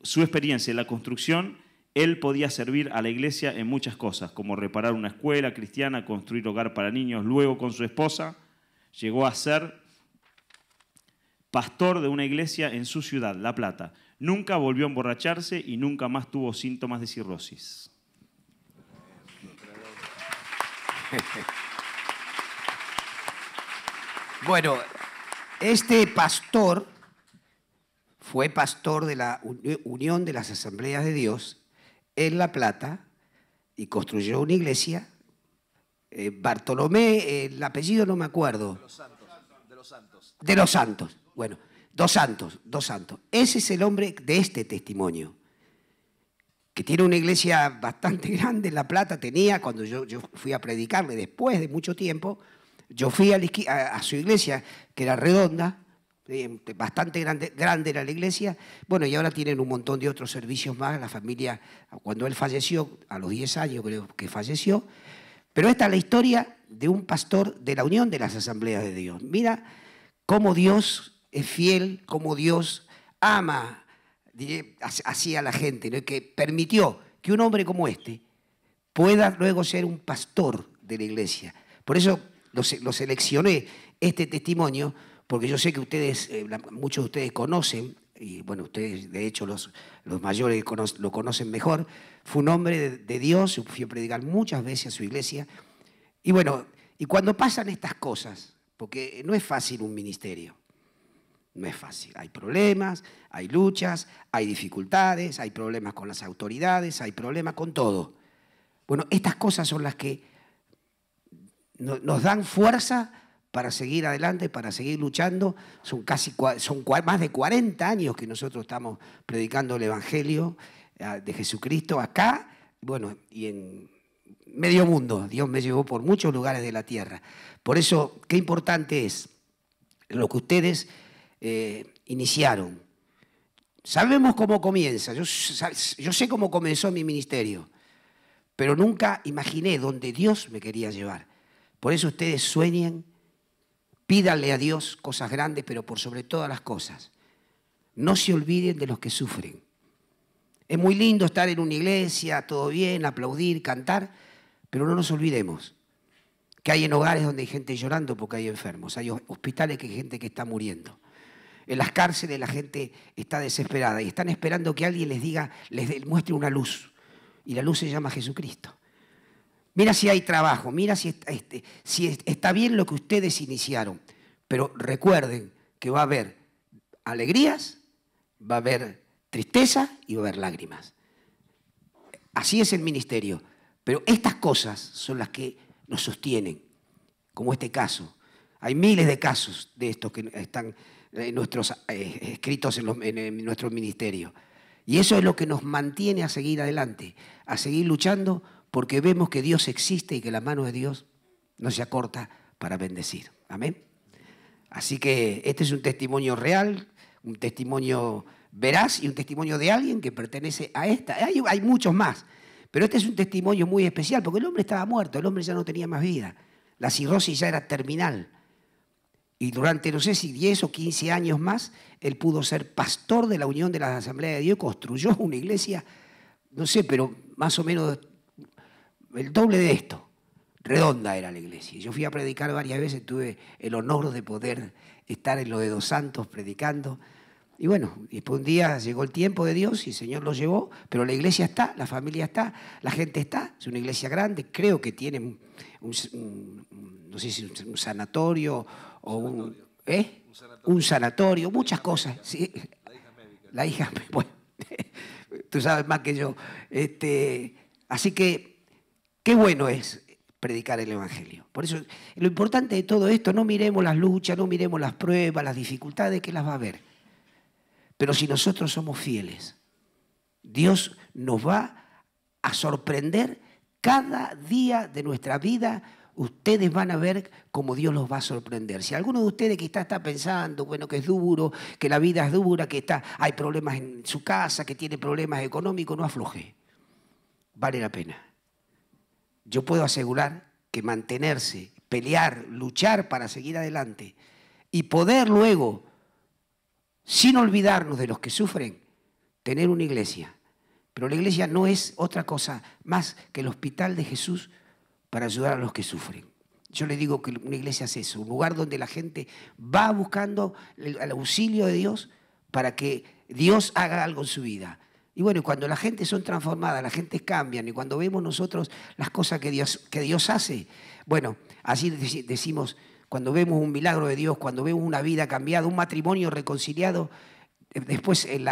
C: su experiencia de la construcción él podía servir a la iglesia en muchas cosas, como reparar una escuela cristiana, construir hogar para niños. Luego, con su esposa, llegó a ser pastor de una iglesia en su ciudad, La Plata. Nunca volvió a emborracharse y nunca más tuvo síntomas de cirrosis.
B: [laughs] Bueno, este pastor fue pastor de la Unión de las Asambleas de Dios en La Plata y construyó una iglesia. Eh, Bartolomé, eh, el apellido no me acuerdo. De los, santos, de los Santos. Bueno, dos santos, dos santos. Ese es el hombre de este testimonio, que tiene una iglesia bastante [laughs] grande La Plata, tenía, cuando yo, yo fui a predicarle después de mucho tiempo, yo fui a su iglesia, que era redonda, eh, bastante grande, era la iglesia, bueno, y ahora tienen un montón de otros servicios más, la familia, cuando él falleció, a los 10 años creo que falleció, pero esta es la historia de un pastor de la unión de las asambleas de Dios. Mira cómo Dios es fiel, cómo Dios ama así a la gente, ¿no? que permitió que un hombre como este pueda luego ser un pastor de la iglesia. Por eso lo, seleccioné este testimonio, porque yo sé que ustedes, eh, muchos de ustedes conocen, y bueno, ustedes de hecho los, los mayores lo conocen mejor, fue un hombre de, Dios, fui a predicar muchas veces a su iglesia, y bueno, y cuando pasan estas cosas, porque no es fácil un ministerio, no es fácil, hay problemas, hay luchas, hay dificultades, hay problemas con las autoridades, hay problemas con todo. Bueno, estas cosas son las que nos dan fuerza para seguir adelante, para seguir luchando. Son casi son más de 40 años que nosotros estamos predicando el Evangelio ah, de Jesucristo acá, bueno, y en medio mundo. Dios me llevó por muchos lugares de la tierra. Por eso, qué importante es lo que ustedes eh, iniciaron. Sabemos cómo comienza, yo, yo sé cómo comenzó mi ministerio, pero nunca imaginé dónde Dios me quería llevar. Por eso ustedes sueñen Pídanle a Dios cosas grandes, pero por sobre todas las cosas. No se olviden de los que sufren. Es muy lindo estar en una iglesia, todo bien, aplaudir, cantar, pero no nos olvidemos que hay en hogares donde hay gente llorando porque hay enfermos, hay hospitales que hay gente que está muriendo. En las cárceles la gente está desesperada y están esperando que alguien les diga, les muestre una luz. Y la luz se llama Jesucristo. Mira si hay trabajo, mira si este, está, bien lo que ustedes iniciaron. Pero recuerden que va a haber alegrías, va a haber tristeza y va a haber lágrimas. Así es el ministerio. Pero estas cosas son las que nos sostienen, como este caso. Hay miles de casos de estos que están en nuestros, eh, escritos en, en nuestro ministerio. Y eso es lo que nos mantiene a seguir adelante, a seguir luchando porque vemos que Dios existe y que la mano de Dios no se acorta para bendecir. Amén. Así que este es un testimonio real, un testimonio veraz y un testimonio de alguien que pertenece a esta. Hay, muchos más, pero este es un testimonio muy especial porque el hombre estaba muerto, el hombre ya no tenía más vida. La cirrosis ya era terminal. Y durante, no sé si 10 o 15 años más, él pudo ser pastor de la Unión de las Asambleas de Dios, construyó una iglesia, no sé, pero más o menos el doble de esto. Redonda era la iglesia. Yo fui a predicar varias veces, tuve el honor de poder estar en lo de Dos Santos predicando. Y bueno, después un día llegó el tiempo de Dios y el Señor lo llevó, pero la iglesia está, la familia está, la gente está. Es una iglesia grande, creo que tiene un, no sé si un sanatorio o un... ¿eh? Un sanatorio, muchas cosas. La hija, [laughs] bueno, tú sabes más que yo. Este, así que Qué bueno es predicar el Evangelio. Por eso, lo importante de todo esto, no miremos las luchas, no miremos las pruebas, las dificultades que las va a haber. Pero si nosotros somos fieles, Dios nos va a sorprender cada día de nuestra vida. Ustedes van a ver cómo Dios los va a sorprender. Si alguno de ustedes que está, está pensando, bueno, que es duro, que la vida es dura, que está, hay problemas en su casa, que tiene problemas económicos, no afloje. Vale la pena yo puedo asegurar que mantenerse, pelear, luchar para seguir adelante y poder luego, sin olvidarnos de los que sufren, tener una iglesia. Pero la iglesia no es otra cosa más que el hospital de Jesús para ayudar a los que sufren. Yo le digo que una iglesia es eso, un lugar donde la gente va buscando el, el auxilio de Dios para que Dios haga algo en su vida. Y bueno, cuando la gente son transformadas, la gente cambia, y cuando vemos nosotros las cosas que Dios, que Dios hace, bueno, así decimos, cuando vemos un milagro de Dios, cuando vemos una vida cambiada, un matrimonio reconciliado, eh, después en,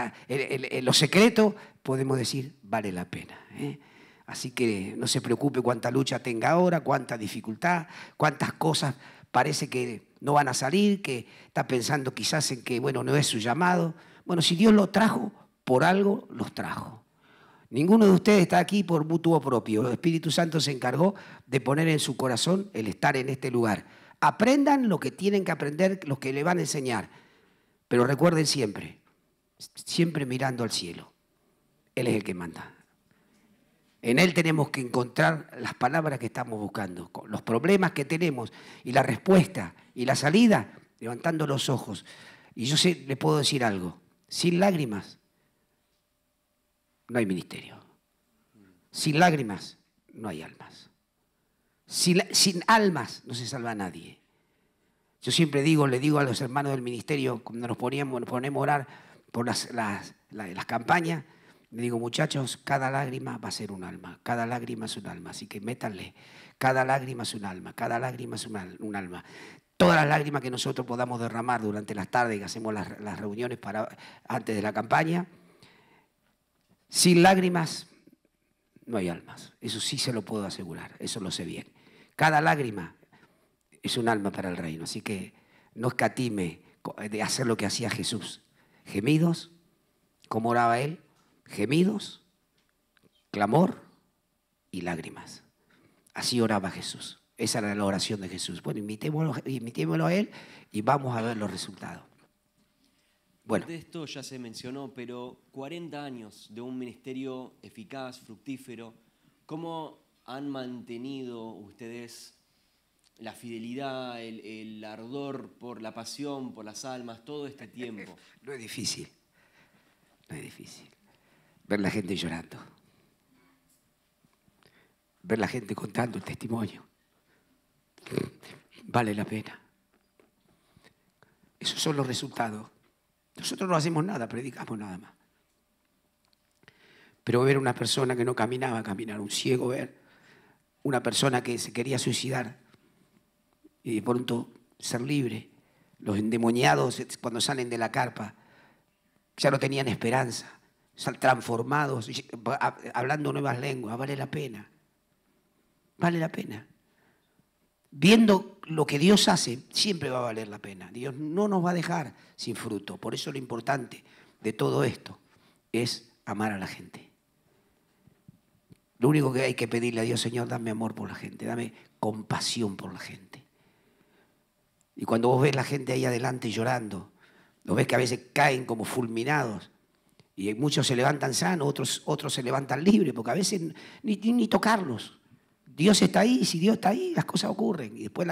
B: lo secreto podemos decir, vale la pena. ¿eh? Así que no se preocupe cuánta lucha tenga ahora, cuánta dificultad, cuántas cosas parece que no van a salir, que está pensando quizás en que, bueno, no es su llamado. Bueno, si Dios lo trajo, por algo los trajo. Ninguno de ustedes está aquí por mutuo propio. El Espíritu Santo se encargó de poner en su corazón el estar en este lugar. Aprendan lo que tienen que aprender, los que le van a enseñar. Pero recuerden siempre, siempre mirando al cielo. Él es el que manda. En Él tenemos que encontrar las palabras que estamos buscando, los problemas que tenemos y la respuesta y la salida, levantando los ojos. Y yo sé, le puedo decir algo, sin lágrimas, no hay ministerio. Sin lágrimas no hay almas. Sin, almas no se salva a nadie. Yo siempre digo, le digo a los hermanos del ministerio, cuando nos poníamos, ponemos a orar por las, campañas, le digo, muchachos, cada lágrima va a ser un alma, cada lágrima es un alma, así que métanle, cada lágrima es un alma, cada lágrima es un, alma. Todas las lágrimas que nosotros podamos derramar durante las tardes que hacemos las, las reuniones para, antes de la campaña, sin lágrimas no hay almas. Eso sí se lo puedo asegurar, eso lo sé bien. Cada lágrima es un alma para el reino. Así que no escatime de hacer lo que hacía Jesús. Gemidos, como oraba él, gemidos, clamor y lágrimas. Así oraba Jesús. Esa era la oración de Jesús. Bueno, invitémoslo a él y vamos a ver los resultados. Bueno. De
A: esto ya se mencionó, pero 40 años de un ministerio eficaz, fructífero, ¿cómo han mantenido ustedes la fidelidad, el, el ardor por la pasión, por las almas, todo este eh, eh, tiempo?
B: No es difícil, no es difícil. Ver la gente llorando, ver la gente contando el testimonio, vale la pena. Esos son los resultados nosotros no hacemos nada, predicamos nada más. Pero ver una persona que no caminaba, caminar, un ciego ver, una persona que se quería suicidar y de pronto ser libre. Los endemoniados eh, cuando salen de la carpa ya no tenían esperanza, transformados, eh, hablando nuevas lenguas, vale la pena. Vale la pena viendo lo que Dios hace, siempre va a valer la pena. Dios no nos va a dejar sin fruto. Por eso lo importante de todo esto es amar a la gente. Lo único que hay que pedirle a Dios, Señor, dame amor por la gente, dame compasión por la gente. Y cuando vos ves la gente ahí adelante llorando, lo ves que a veces caen como fulminados. Y muchos se levantan sanos, otros, otros se levantan libres, porque a veces ni, ni, ni tocarlos. Dios está ahí, si Dios está ahí, las cosas ocurren. Y después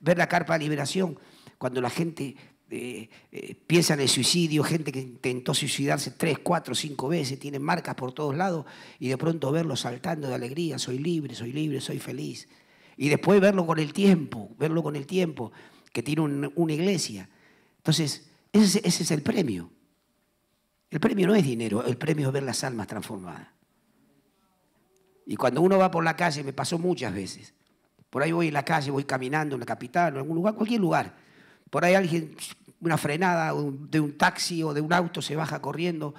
B: ver la carpa de liberación, cuando la gente eh, eh, piensa en el suicidio, gente que intentó suicidarse tres, cuatro, cinco veces, tiene marcas por todos lados, y de pronto verlo saltando de alegría, soy libre, soy libre, soy feliz. Y después verlo con el tiempo, verlo con el tiempo, que tiene una iglesia. Entonces, ese es el premio. El premio no es dinero, el premio es ver las almas transformadas. Y cuando uno va por la calle, me pasó muchas veces. Por ahí voy en la calle, voy caminando en la capital, en algún lugar, cualquier lugar. Por ahí alguien, una frenada de un taxi o de un auto, se baja corriendo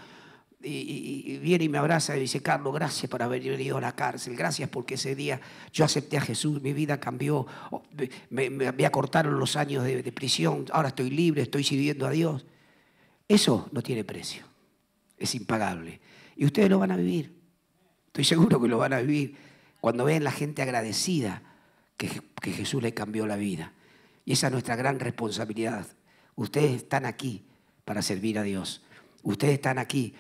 B: y, viene y me abraza y dice, Carlos, gracias por haber venido a la cárcel, gracias porque ese día yo acepté a Jesús, mi vida cambió, me, acortaron los años de, de prisión, ahora estoy libre, estoy sirviendo a Dios. Eso no tiene precio, es impagable. Y ustedes lo van a vivir. Estoy seguro que lo van a vivir cuando vean la gente agradecida que, Jesús le cambió la vida. Y esa es nuestra gran responsabilidad. Ustedes están aquí para servir a Dios. Ustedes están aquí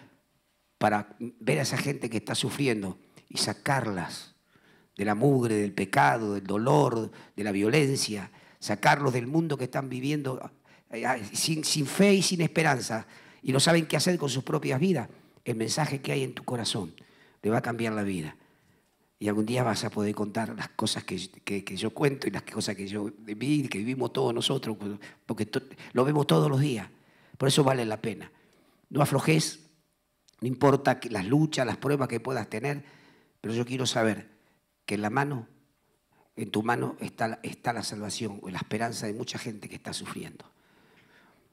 B: para ver a esa gente que está sufriendo y sacarlas de la mugre, del pecado, del dolor, de la violencia, sacarlos del mundo que están viviendo eh, ah, sin, sin, fe y sin esperanza y no saben qué hacer con sus propias vidas. El mensaje que hay en tu corazón le va a cambiar la vida. Y algún día vas a poder contar las cosas que, yo cuento y las cosas que yo viví, que vivimos todos nosotros, porque lo vemos todos los días. Por eso vale la pena. No aflojes, no importa las luchas, las pruebas que puedas tener, pero yo quiero saber que en la mano, en tu mano está, está la salvación o la esperanza de mucha gente que está sufriendo.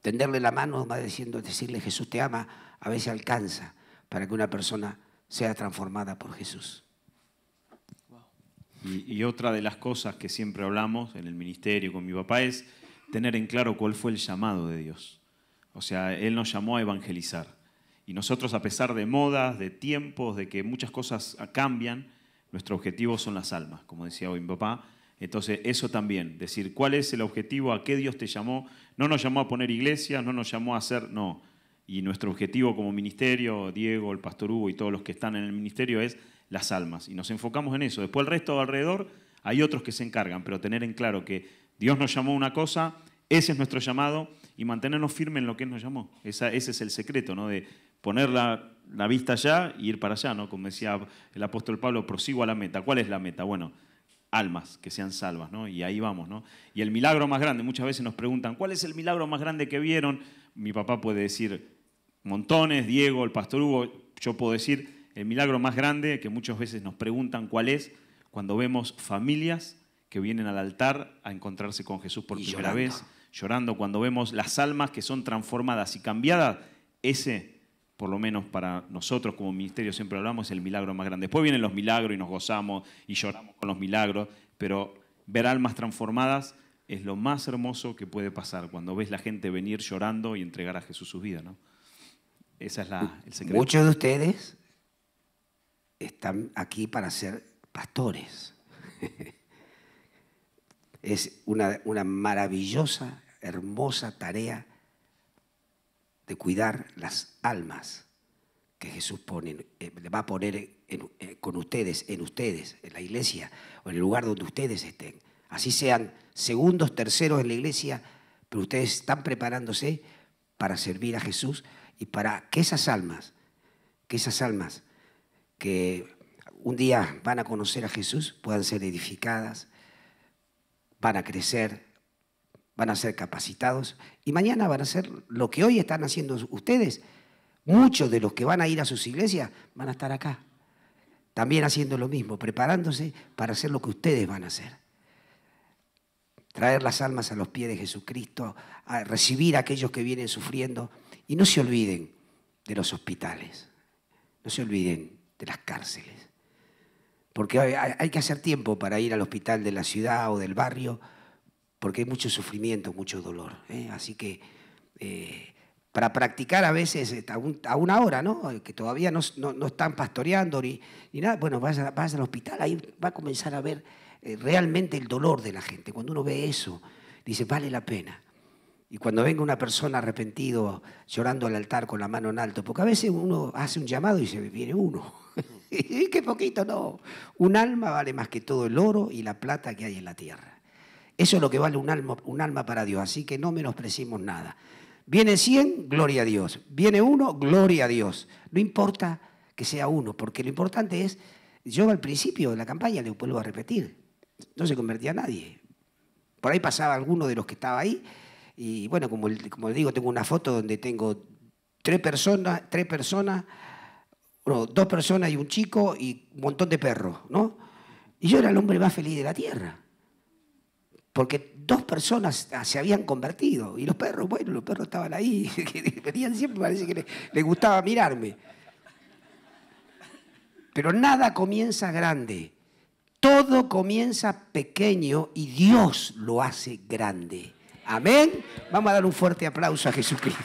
B: Tenderle la mano, más diciendo, decirle Jesús te ama, a veces alcanza para que una persona sea transformada por Jesús.
C: Y, otra de las cosas que siempre hablamos en el ministerio con mi papá es tener en claro cuál fue el llamado de Dios. O sea, Él nos llamó a evangelizar. Y nosotros, a pesar de modas, de tiempos, de que muchas cosas cambian, nuestro objetivo son las almas, como decía hoy mi papá. Entonces, eso también, decir cuál es el objetivo, a qué Dios te llamó. No nos llamó a poner iglesia, no nos llamó a hacer, no, y nuestro objetivo como ministerio, Diego, el pastor Hugo y todos los que están en el ministerio es las almas. Y nos enfocamos en eso. Después el resto alrededor hay otros que se encargan, pero tener en claro que Dios nos llamó una cosa, ese es nuestro llamado y mantenernos firmes en lo que Él nos llamó. Esa, ese es el secreto, ¿no? De poner la, la vista allá y ir para allá, ¿no? Como decía el apóstol Pablo, prosigo a la meta. ¿Cuál es la meta? Bueno, almas que sean salvas, ¿no? Y ahí vamos, ¿no? Y el milagro más grande, muchas veces nos preguntan, ¿cuál es el milagro más grande que vieron? Mi papá puede decir, montones, Diego, el pastor Hugo, yo puedo decir, el milagro más grande que muchas veces nos preguntan cuál es, cuando vemos familias que vienen al altar a encontrarse con Jesús por primera vez, llorando, cuando vemos las almas que son transformadas y cambiadas, ese, por lo menos para nosotros como ministerio siempre hablamos, es el milagro más grande. Después vienen los milagros y nos gozamos y lloramos con los milagros, pero ver almas transformadas es lo más hermoso que puede pasar, cuando ves la gente venir llorando y entregar a Jesús su vida, ¿no? es Muchos de
B: ustedes están aquí para ser pastores. [laughs] es una, maravillosa, hermosa tarea de cuidar las almas que Jesús pone, eh, le va a poner eh, con ustedes, en ustedes, en la iglesia o en el lugar donde ustedes estén. Así sean segundos, terceros en la iglesia, pero ustedes están preparándose para servir a Jesús y para que esas almas, que esas almas que un día van a conocer a Jesús puedan ser edificadas, van a crecer, van a ser capacitados y mañana van a hacer lo que hoy están haciendo ustedes. Muchos de los que van a ir a sus iglesias van a estar acá, también haciendo lo mismo, preparándose para hacer lo que ustedes van a hacer. Traer las almas a los pies de Jesucristo, recibir a aquellos que vienen sufriendo. Y no se olviden de los hospitales, no se olviden de las cárceles, porque hay que hacer tiempo para ir al hospital de la ciudad o del barrio, porque hay mucho sufrimiento, mucho dolor. ¿eh? Así que eh, para practicar a veces eh, a, una hora, que todavía no, están pastoreando ni, nada, bueno, vas, al hospital, ahí va a comenzar a ver realmente el dolor de la gente. Cuando uno ve eso, dice, vale la pena. Y cuando venga una persona arrepentido llorando al altar con la mano en alto, porque a veces uno hace un llamado y se viene uno. [laughs] y qué poquito, no. Un alma vale más que todo el oro y la plata que hay en la tierra. Eso es lo que vale un alma, un alma para Dios, así que no menosprecimos nada. Viene 100, gloria a Dios. Viene uno, gloria a Dios. No importa que sea uno, porque lo importante es, yo al principio de la campaña le vuelvo a repetir, no se convertía nadie. Por ahí pasaba alguno de los que estaba ahí y bueno, como, como digo, tengo una foto donde tengo tres personas, tres personas, dos personas y un chico y un montón de perros, ¿no? Y yo era el hombre más feliz de la tierra. Porque dos personas ah, se habían convertido. Y los perros, bueno, los perros estaban ahí. [laughs] Venían siempre, parece que les, les gustaba mirarme. Pero nada comienza grande. Todo comienza pequeño y Dios lo hace grande. Amén. Vamos a dar un fuerte aplauso a Jesucristo.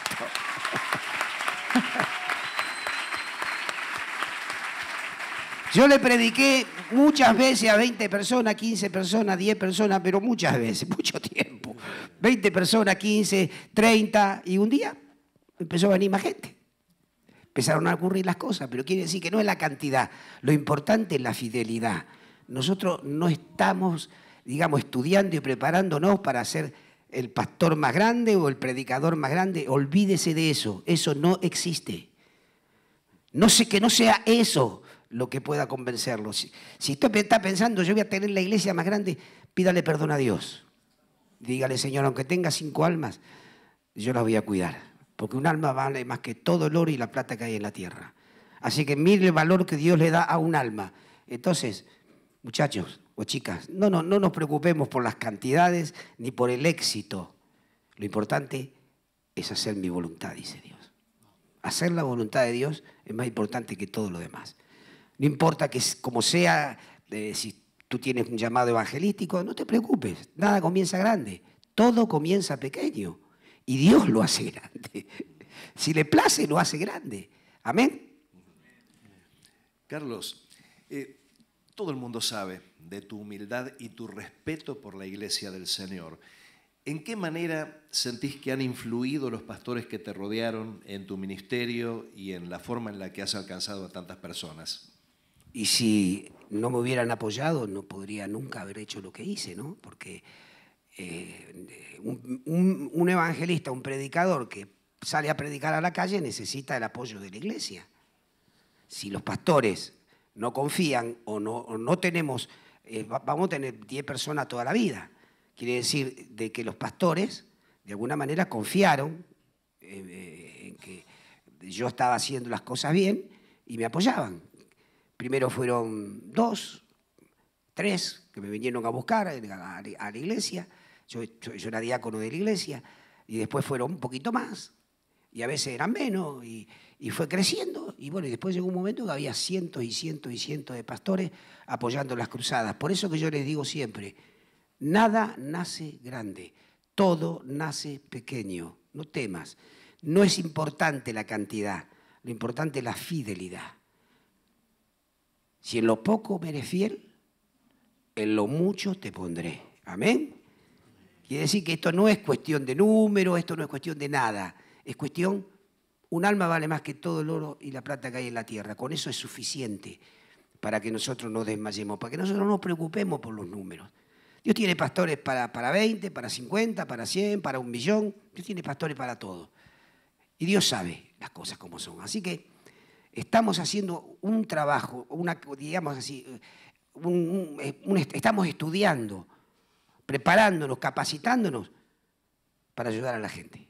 B: Yo le prediqué muchas veces a 20 personas, 15 personas, 10 personas, pero muchas veces, [laughs] mucho tiempo. 20 personas, 15, 30, y un día empezó a venir más gente. Empezaron a ocurrir las cosas, pero quiere decir que no es la cantidad, lo importante es la fidelidad. Nosotros no estamos, digamos, estudiando y preparándonos para hacer el pastor más grande o el predicador más grande. Olvídese de eso. Eso no existe. No sé que no sea eso lo que pueda convencerlo. Si, usted está pensando, yo voy a tener la iglesia más grande, pídale perdón a Dios. Dígale, Señor, aunque tenga cinco almas, yo las voy a cuidar. Porque un alma vale más que todo el oro y la plata que hay en la tierra. Así que mire el valor que Dios le da a un alma. Entonces, muchachos, chicas, no, no, no nos preocupemos por las cantidades ni por el éxito. Lo importante es hacer mi voluntad, dice Dios. Hacer la voluntad de Dios es más importante que todo lo demás. No importa que como sea, eh, si tú tienes un llamado evangelístico, no te preocupes, nada comienza grande, todo comienza pequeño y Dios lo hace [laughs] grande. Si le place, lo hace grande. Amén.
D: Carlos, eh, todo el mundo sabe de tu humildad y tu respeto por la iglesia del Señor. ¿En qué manera sentís que han influido los pastores que te rodearon en tu ministerio y en la forma en la que has alcanzado a tantas personas?
B: Y si no me hubieran apoyado, no podría nunca haber hecho lo que hice, ¿no? Porque eh, un, evangelista, un predicador que sale a predicar a la calle necesita el apoyo de la iglesia. Si los pastores no confían o no, o no tenemos eh, vamos a tener 10 personas toda la vida. Quiere decir de que los pastores, de alguna manera, confiaron eh, eh, en que yo estaba haciendo las cosas bien y me apoyaban. Primero fueron dos, tres que me vinieron a buscar a, la iglesia. Yo, yo, yo, era diácono de la iglesia. Y después fueron un poquito más. Y a veces eran menos. Y, y fue creciendo. Y bueno, después llegó un momento que había cientos y cientos y cientos de pastores apoyando las cruzadas. Por eso que yo les digo siempre, nada nace grande, todo nace pequeño, no temas. No es importante la cantidad, lo importante es la fidelidad. Si en lo poco me eres fiel, en lo mucho te pondré. Amén. Quiere decir que esto no es cuestión de número, esto no es cuestión de nada, es cuestión un alma vale más que todo el oro y la plata que hay en la tierra. Con eso es suficiente para que nosotros no desmayemos, para que nosotros no nos preocupemos por los números. Dios tiene pastores para, para 20, para 50, para 100, para un millón. Dios tiene pastores para todo. Y Dios sabe las cosas como son. Así que estamos haciendo un trabajo, una, digamos así, estamos estudiando, preparándonos, capacitándonos para ayudar a la gente.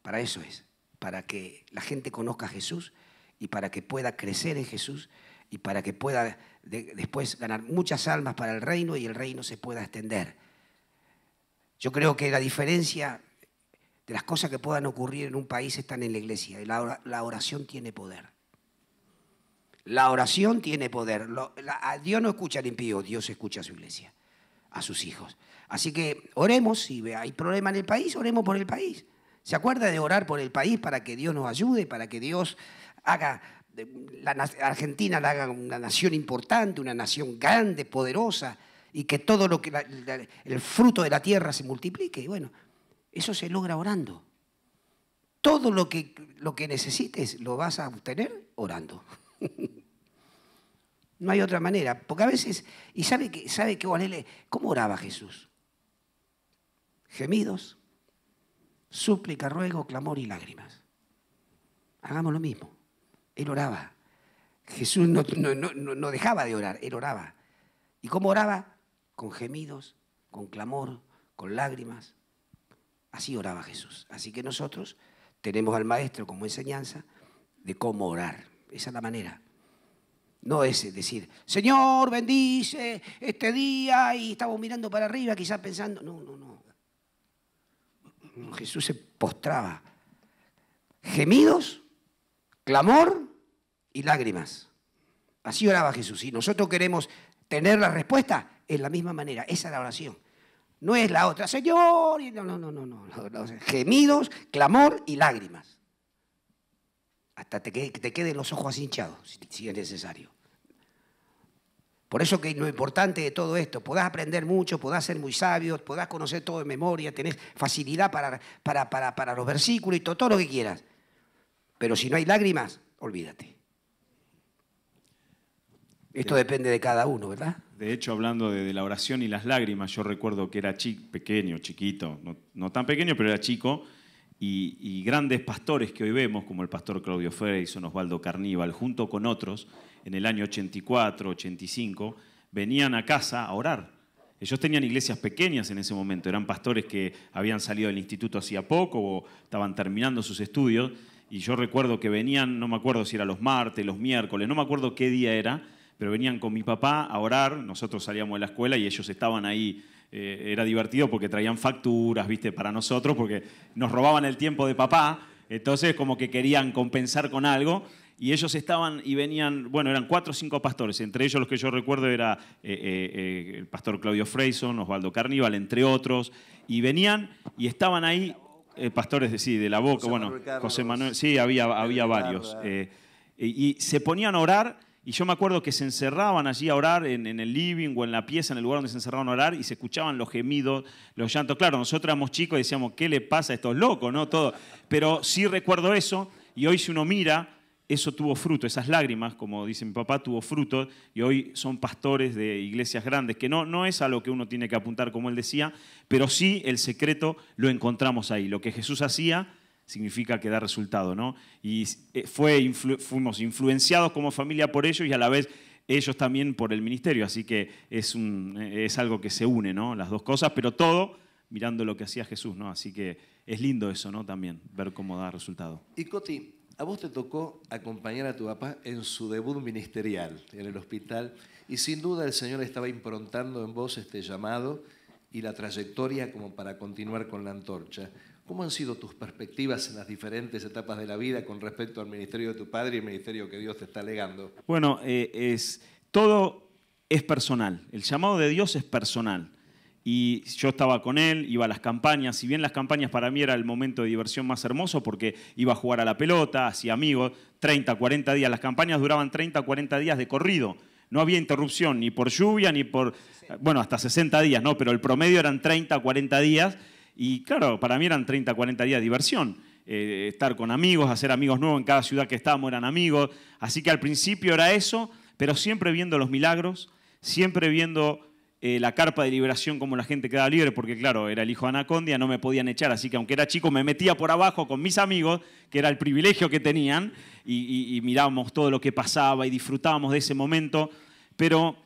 B: Para eso es para que la gente conozca a Jesús y para que pueda crecer en Jesús y para que pueda después ganar muchas almas para el reino y el reino se pueda extender. Yo creo que la diferencia de las cosas que puedan ocurrir en un país están en la iglesia la, oración tiene poder. La oración tiene poder. Dios no escucha al impío, Dios escucha a su iglesia, a sus hijos. Así que oremos, si hay problema en el país, oremos por el país. ¿Se acuerda de orar por el país para que Dios nos ayude, para que Dios haga la Argentina la haga una nación importante, una nación grande, poderosa, y que todo lo que el fruto de la tierra se multiplique. Y bueno, eso se logra orando. Todo lo que, lo que necesites lo vas a obtener orando. [laughs] no hay otra manera. Porque a veces, y sabe que, sabe que ¿cómo oraba Jesús? Gemidos, súplica, ruego, clamor y lágrimas. Hagamos lo mismo. Él oraba. Jesús no, dejaba de orar, él oraba. ¿Y cómo oraba? Con gemidos, con clamor, con lágrimas. Así oraba Jesús. Así que nosotros tenemos al Maestro como enseñanza de cómo orar. Esa es la manera. No es decir, Señor, bendice este día y estamos mirando para arriba, quizás pensando, no, no, no. Jesús se postraba. Gemidos, clamor y lágrimas. Así oraba Jesús. Y nosotros queremos tener la respuesta en la misma manera. Esa es la oración. No es la otra, Señor. No, no, no, no, no. Gemidos, clamor y lágrimas. Hasta que te queden los ojos así hinchados, si es necesario. Por eso que lo importante de todo esto, podás aprender mucho, podás ser muy sabio, podás conocer todo de memoria, tenés facilidad para, para, los versículos y todo, todo lo que quieras. Pero si no hay lágrimas, olvídate. Esto depende de cada uno, ¿verdad?
C: De hecho, hablando de, la oración y las lágrimas, yo recuerdo que era chico pequeño, chiquito, no, tan pequeño, pero era chico, y, grandes pastores que hoy vemos, como el pastor Claudio o Osvaldo Carníbal, junto con otros, en el año 84, 85, venían a casa a orar. Ellos tenían iglesias pequeñas en ese momento, eran pastores que habían salido del instituto hacía poco o estaban terminando sus estudios. Y yo recuerdo que venían, no me acuerdo si era los martes, los miércoles, no me acuerdo qué día era, pero venían con mi papá a orar, nosotros salíamos de la escuela y ellos estaban ahí. Eh, era divertido porque traían facturas, viste, para nosotros, porque nos robaban el tiempo de papá, entonces como que querían compensar con algo y ellos estaban y venían, bueno, eran cuatro o cinco pastores, entre ellos los que yo recuerdo era eh, eh, eh, el pastor Claudio Freyson, Osvaldo Carníbal, entre otros, y venían y estaban ahí, pastores de, de la boca, bueno, José Manuel, sí, había, había varios, y se ponían a orar. Y yo me acuerdo que se encerraban allí a orar en, en, el living o en la pieza, en el lugar donde se encerraban a orar, y se escuchaban los gemidos, los llantos. Claro, nosotros éramos chicos y decíamos, ¿qué le pasa a estos locos? ¿no? Todo. Pero sí recuerdo eso, y hoy si uno mira, eso tuvo fruto, esas lágrimas, como dice mi papá, tuvo fruto y hoy son pastores de iglesias grandes, que no, no es a lo que uno tiene que apuntar, como él decía, pero sí el secreto lo encontramos ahí. Lo que Jesús hacía significa que da resultado, ¿no? Y eh, fue, fuimos influenciados como familia por ellos y a la vez ellos también por el ministerio, así que es, un, eh, es algo que se une, ¿no? Las dos cosas, pero todo mirando lo que hacía Jesús, ¿no? Así que es lindo eso, ¿no? También, ver cómo da resultado.
D: Y Coti, a vos te tocó acompañar a tu papá en su debut ministerial en el hospital y sin duda el Señor estaba improntando en vos este llamado y la trayectoria como para continuar con la antorcha. ¿Cómo han sido tus perspectivas en las diferentes etapas de la vida con respecto al ministerio de tu padre y el ministerio que Dios te está legando?
C: Bueno, eh, es, todo es personal. El llamado de Dios es personal y yo estaba con él, iba a las campañas, si bien las campañas para mí era el momento de diversión más hermoso porque iba a jugar a la pelota, hacía amigos, 30, 40 días, las campañas duraban 30, 40 días de corrido, no había interrupción ni por lluvia ni por, bueno, hasta 60 días, ¿no? Pero el promedio eran 30, 40 días y claro, para mí eran 30, 40 días de diversión. Eh, estar con amigos, hacer amigos nuevos en cada ciudad que estábamos, eran amigos. Así que al principio era eso, pero siempre viendo los milagros, siempre viendo eh, la carpa de liberación como la gente quedaba libre, porque claro, era el hijo de Anacondia, no me podían echar, así que aunque era chico me metía por abajo con mis amigos, que era el privilegio que tenían, y, mirábamos todo lo que pasaba y disfrutábamos de ese momento, pero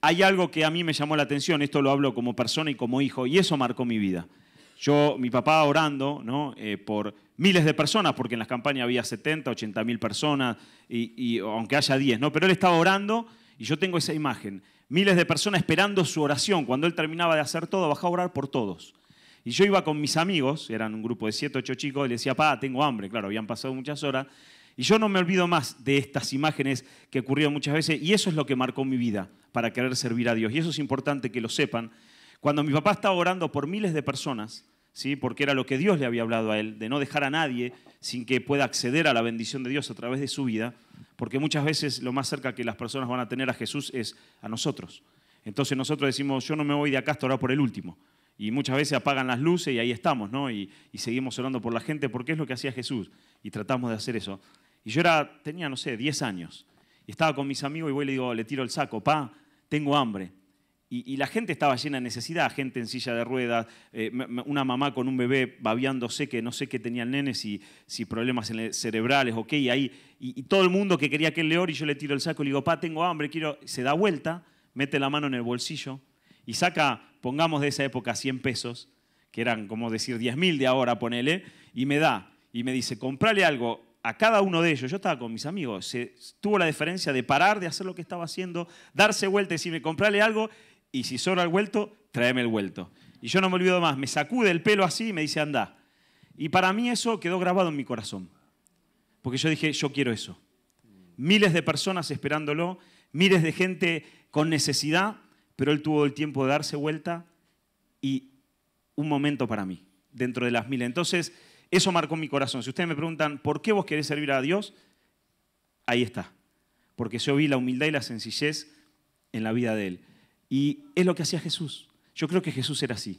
C: hay algo que a mí me llamó la atención, esto lo hablo como persona y como hijo, y eso marcó mi vida. Yo, mi papá orando eh, por miles de personas, porque en las campañas había 70, 80 mil personas, y, aunque haya 10, ¿no? pero él estaba orando y yo tengo esa imagen miles de personas esperando su oración. Cuando él terminaba de hacer todo, bajaba a orar por todos. Y yo iba con mis amigos, eran un grupo de siete, ocho chicos, y le decía, pa, tengo hambre, claro, habían pasado muchas horas. Y yo no me olvido más de estas imágenes que ocurrieron muchas veces, y eso es lo que marcó mi vida para querer servir a Dios. Y eso es importante que lo sepan. Cuando mi papá estaba orando por miles de personas, ¿sí? porque era lo que Dios le había hablado a él, de no dejar a nadie sin que pueda acceder a la bendición de Dios a través de su vida, porque muchas veces lo más cerca que las personas van a tener a Jesús es a nosotros. Entonces nosotros decimos, yo no me voy de acá hasta orar por el último. Y muchas veces apagan las luces y ahí estamos, ¿no? Y, seguimos orando por la gente porque es lo que hacía Jesús. Y tratamos de hacer eso. Y yo era, tenía, no sé, 10 años. Y estaba con mis amigos y voy y le digo, le tiro el saco, pa, tengo hambre. Y, la gente estaba llena de necesidad, gente en silla de ruedas, eh, una mamá con un bebé babiándose que no sé qué tenía el nene, si, si problemas cerebrales o y ahí, y, todo el mundo que quería que él le ore, y yo le tiro el saco y le digo, pa, tengo hambre, quiero, se da vuelta, mete la mano en el bolsillo y saca, pongamos de esa época, 100 pesos, que eran como decir 10 mil de ahora, ponele, y me da, y me dice, comprale algo a cada uno de ellos, yo estaba con mis amigos, tuvo la diferencia de parar, de hacer lo que estaba haciendo, darse vuelta y decirme, comprale algo, y si sobra el vuelto, tráeme el vuelto. Y yo no me olvido más, me sacude el pelo así y me dice, anda. Y para mí eso quedó grabado en mi corazón, porque yo dije, yo quiero eso. Miles de personas esperándolo, miles de gente con necesidad, pero él tuvo el tiempo de darse vuelta y un momento para mí, dentro de las miles. Entonces, eso marcó mi corazón. Si ustedes me preguntan, ¿por qué vos querés servir a Dios? Ahí está. Porque yo vi la humildad y la sencillez en la vida de él. Y es lo que hacía Jesús. Yo creo que Jesús era así.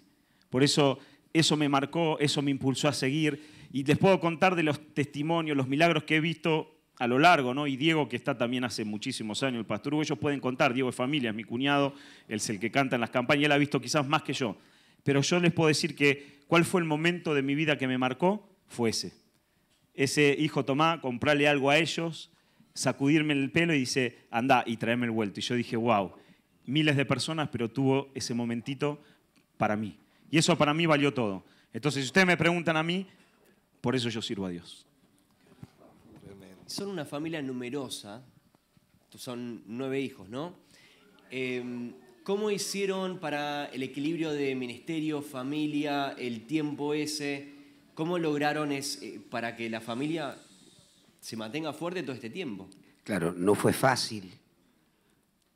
C: Por eso eso me marcó, eso me impulsó a seguir. Y les puedo contar de los testimonios, los milagros que he visto a lo largo, ¿no? Y Diego, que está también hace muchísimos años, el pastor Hugo, ellos pueden contar, Diego es familia, es mi cuñado, él es el que canta en las campañas, él ha visto quizás más que yo. Pero yo les puedo decir que cuál fue el momento de mi vida que me marcó, fue ese. Ese hijo Tomá, comprarle algo a ellos, sacudirme el pelo y dice, anda y tráeme el vuelto. Y yo dije, wow, miles de personas, pero tuvo ese momentito para mí. Y eso para mí valió todo. Entonces, si ustedes me preguntan a mí, por eso yo sirvo a Dios.
A: Son una familia numerosa, son nueve hijos, ¿no? Em, ¿Cómo hicieron para el equilibrio de ministerio, familia, el tiempo ese? ¿Cómo lograron es, eh, para que la familia se mantenga fuerte todo este tiempo?
B: Claro, no fue fácil.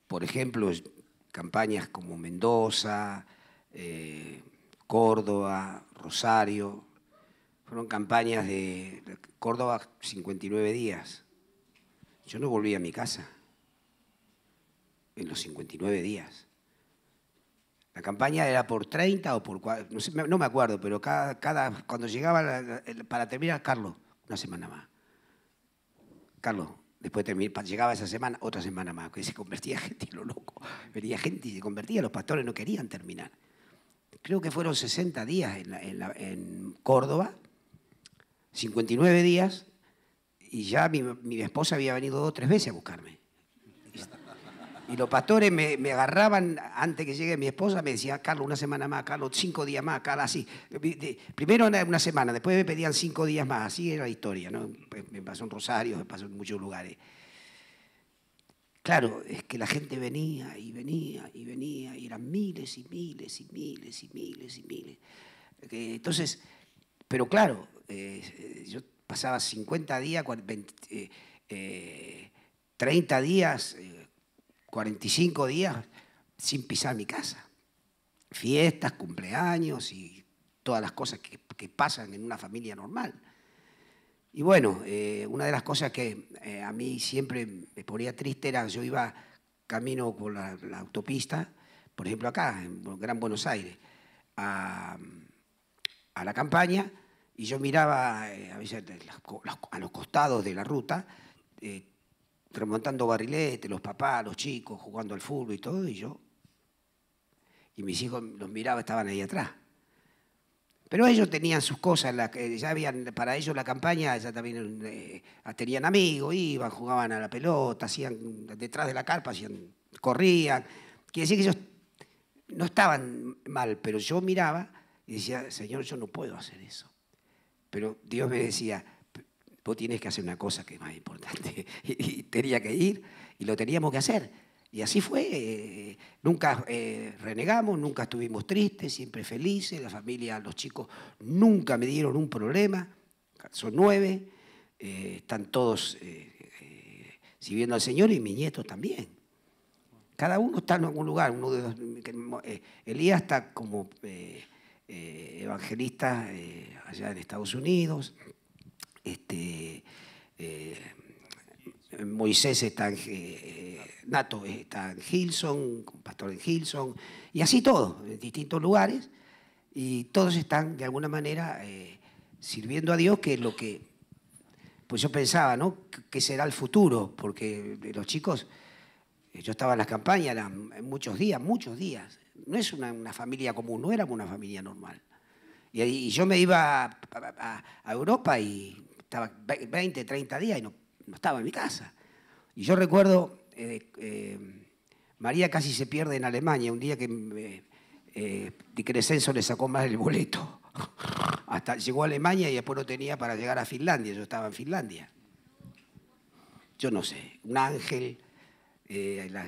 B: Por ejemplo, campañas como Mendoza, eh, Córdoba, Rosario. Fueron campañas de Córdoba 59 días. Yo no volví a mi casa en los 59 días. La campaña era por 30 o por no, me acuerdo, pero cada, cada cuando llegaba para terminar, Carlos, una semana más. Carlos, Después llegaba esa semana, otra semana más, que se convertía gente lo loco. Venía gente y se convertía, los pastores no querían terminar. Creo que fueron 60 días en, Córdoba, 59 días, y ya mi, mi esposa había venido dos o tres veces a buscarme. Y los pastores me, agarraban antes que llegue mi esposa, me decía, Carlos, una semana más, Carlos, cinco días más, Carlos, así. Primero una semana, después me pedían cinco días más, así era la historia, ¿no? Pues me pasó en Rosario, me pasó en muchos lugares. Claro, es que la gente venía y venía y venía, y eran miles y miles y miles y miles y miles. Eh, entonces, pero claro, eh, yo pasaba 50 días, 30 eh, días 45 días sin pisar mi casa. Fiestas, cumpleaños y todas las cosas que, pasan en una familia normal. Y bueno, eh, una de las cosas que eh, a mí siempre me ponía triste era yo iba camino por la, autopista, por ejemplo acá, en Gran Buenos Aires, a, la campaña, y yo miraba eh, a a los costados de la ruta, remontando barriletes, los papás, los chicos, jugando al fútbol y todo, y yo. Y mis hijos los miraba, estaban ahí atrás. Pero ellos tenían sus cosas, ya habían, para ellos la campaña, ya también eh, tenían amigos, iban, jugaban a la pelota, hacían detrás de la carpa, hacían, corrían. Quiere decir que ellos no estaban mal, pero yo miraba y decía, Señor, yo no puedo hacer eso. Pero Dios me decía, vos tienes que hacer una cosa que es más importante. [laughs] y, tenía que ir y lo teníamos que hacer. Y así fue. Eh, nunca eh, renegamos, nunca estuvimos tristes, siempre felices. La familia, los chicos nunca me dieron un problema. Son nueve, eh, están todos sirviendo al Señor y mis nietos también. Cada uno está en algún lugar. Uno Elías está como evangelista allá en Estados Unidos este, eh, Moisés está en, eh, Nato está en Hilson, pastor en Hilson, y así todos, en distintos lugares, y todos están de alguna manera eh, sirviendo a Dios, que es lo que, pues yo pensaba, ¿no? ¿Qué será el futuro? Porque los chicos, yo estaba en las campañas muchos días, muchos días, no es una, familia común, no era una familia normal. Y, yo me iba a Europa y estaba 20, 30 días y no, no estaba en mi casa. Y yo recuerdo, eh, eh, María casi se pierde en Alemania, un día que eh, Crescenzo le sacó más el boleto. [laughs] Hasta llegó a Alemania y después lo tenía para llegar a Finlandia, yo estaba en Finlandia. Yo no sé, un ángel,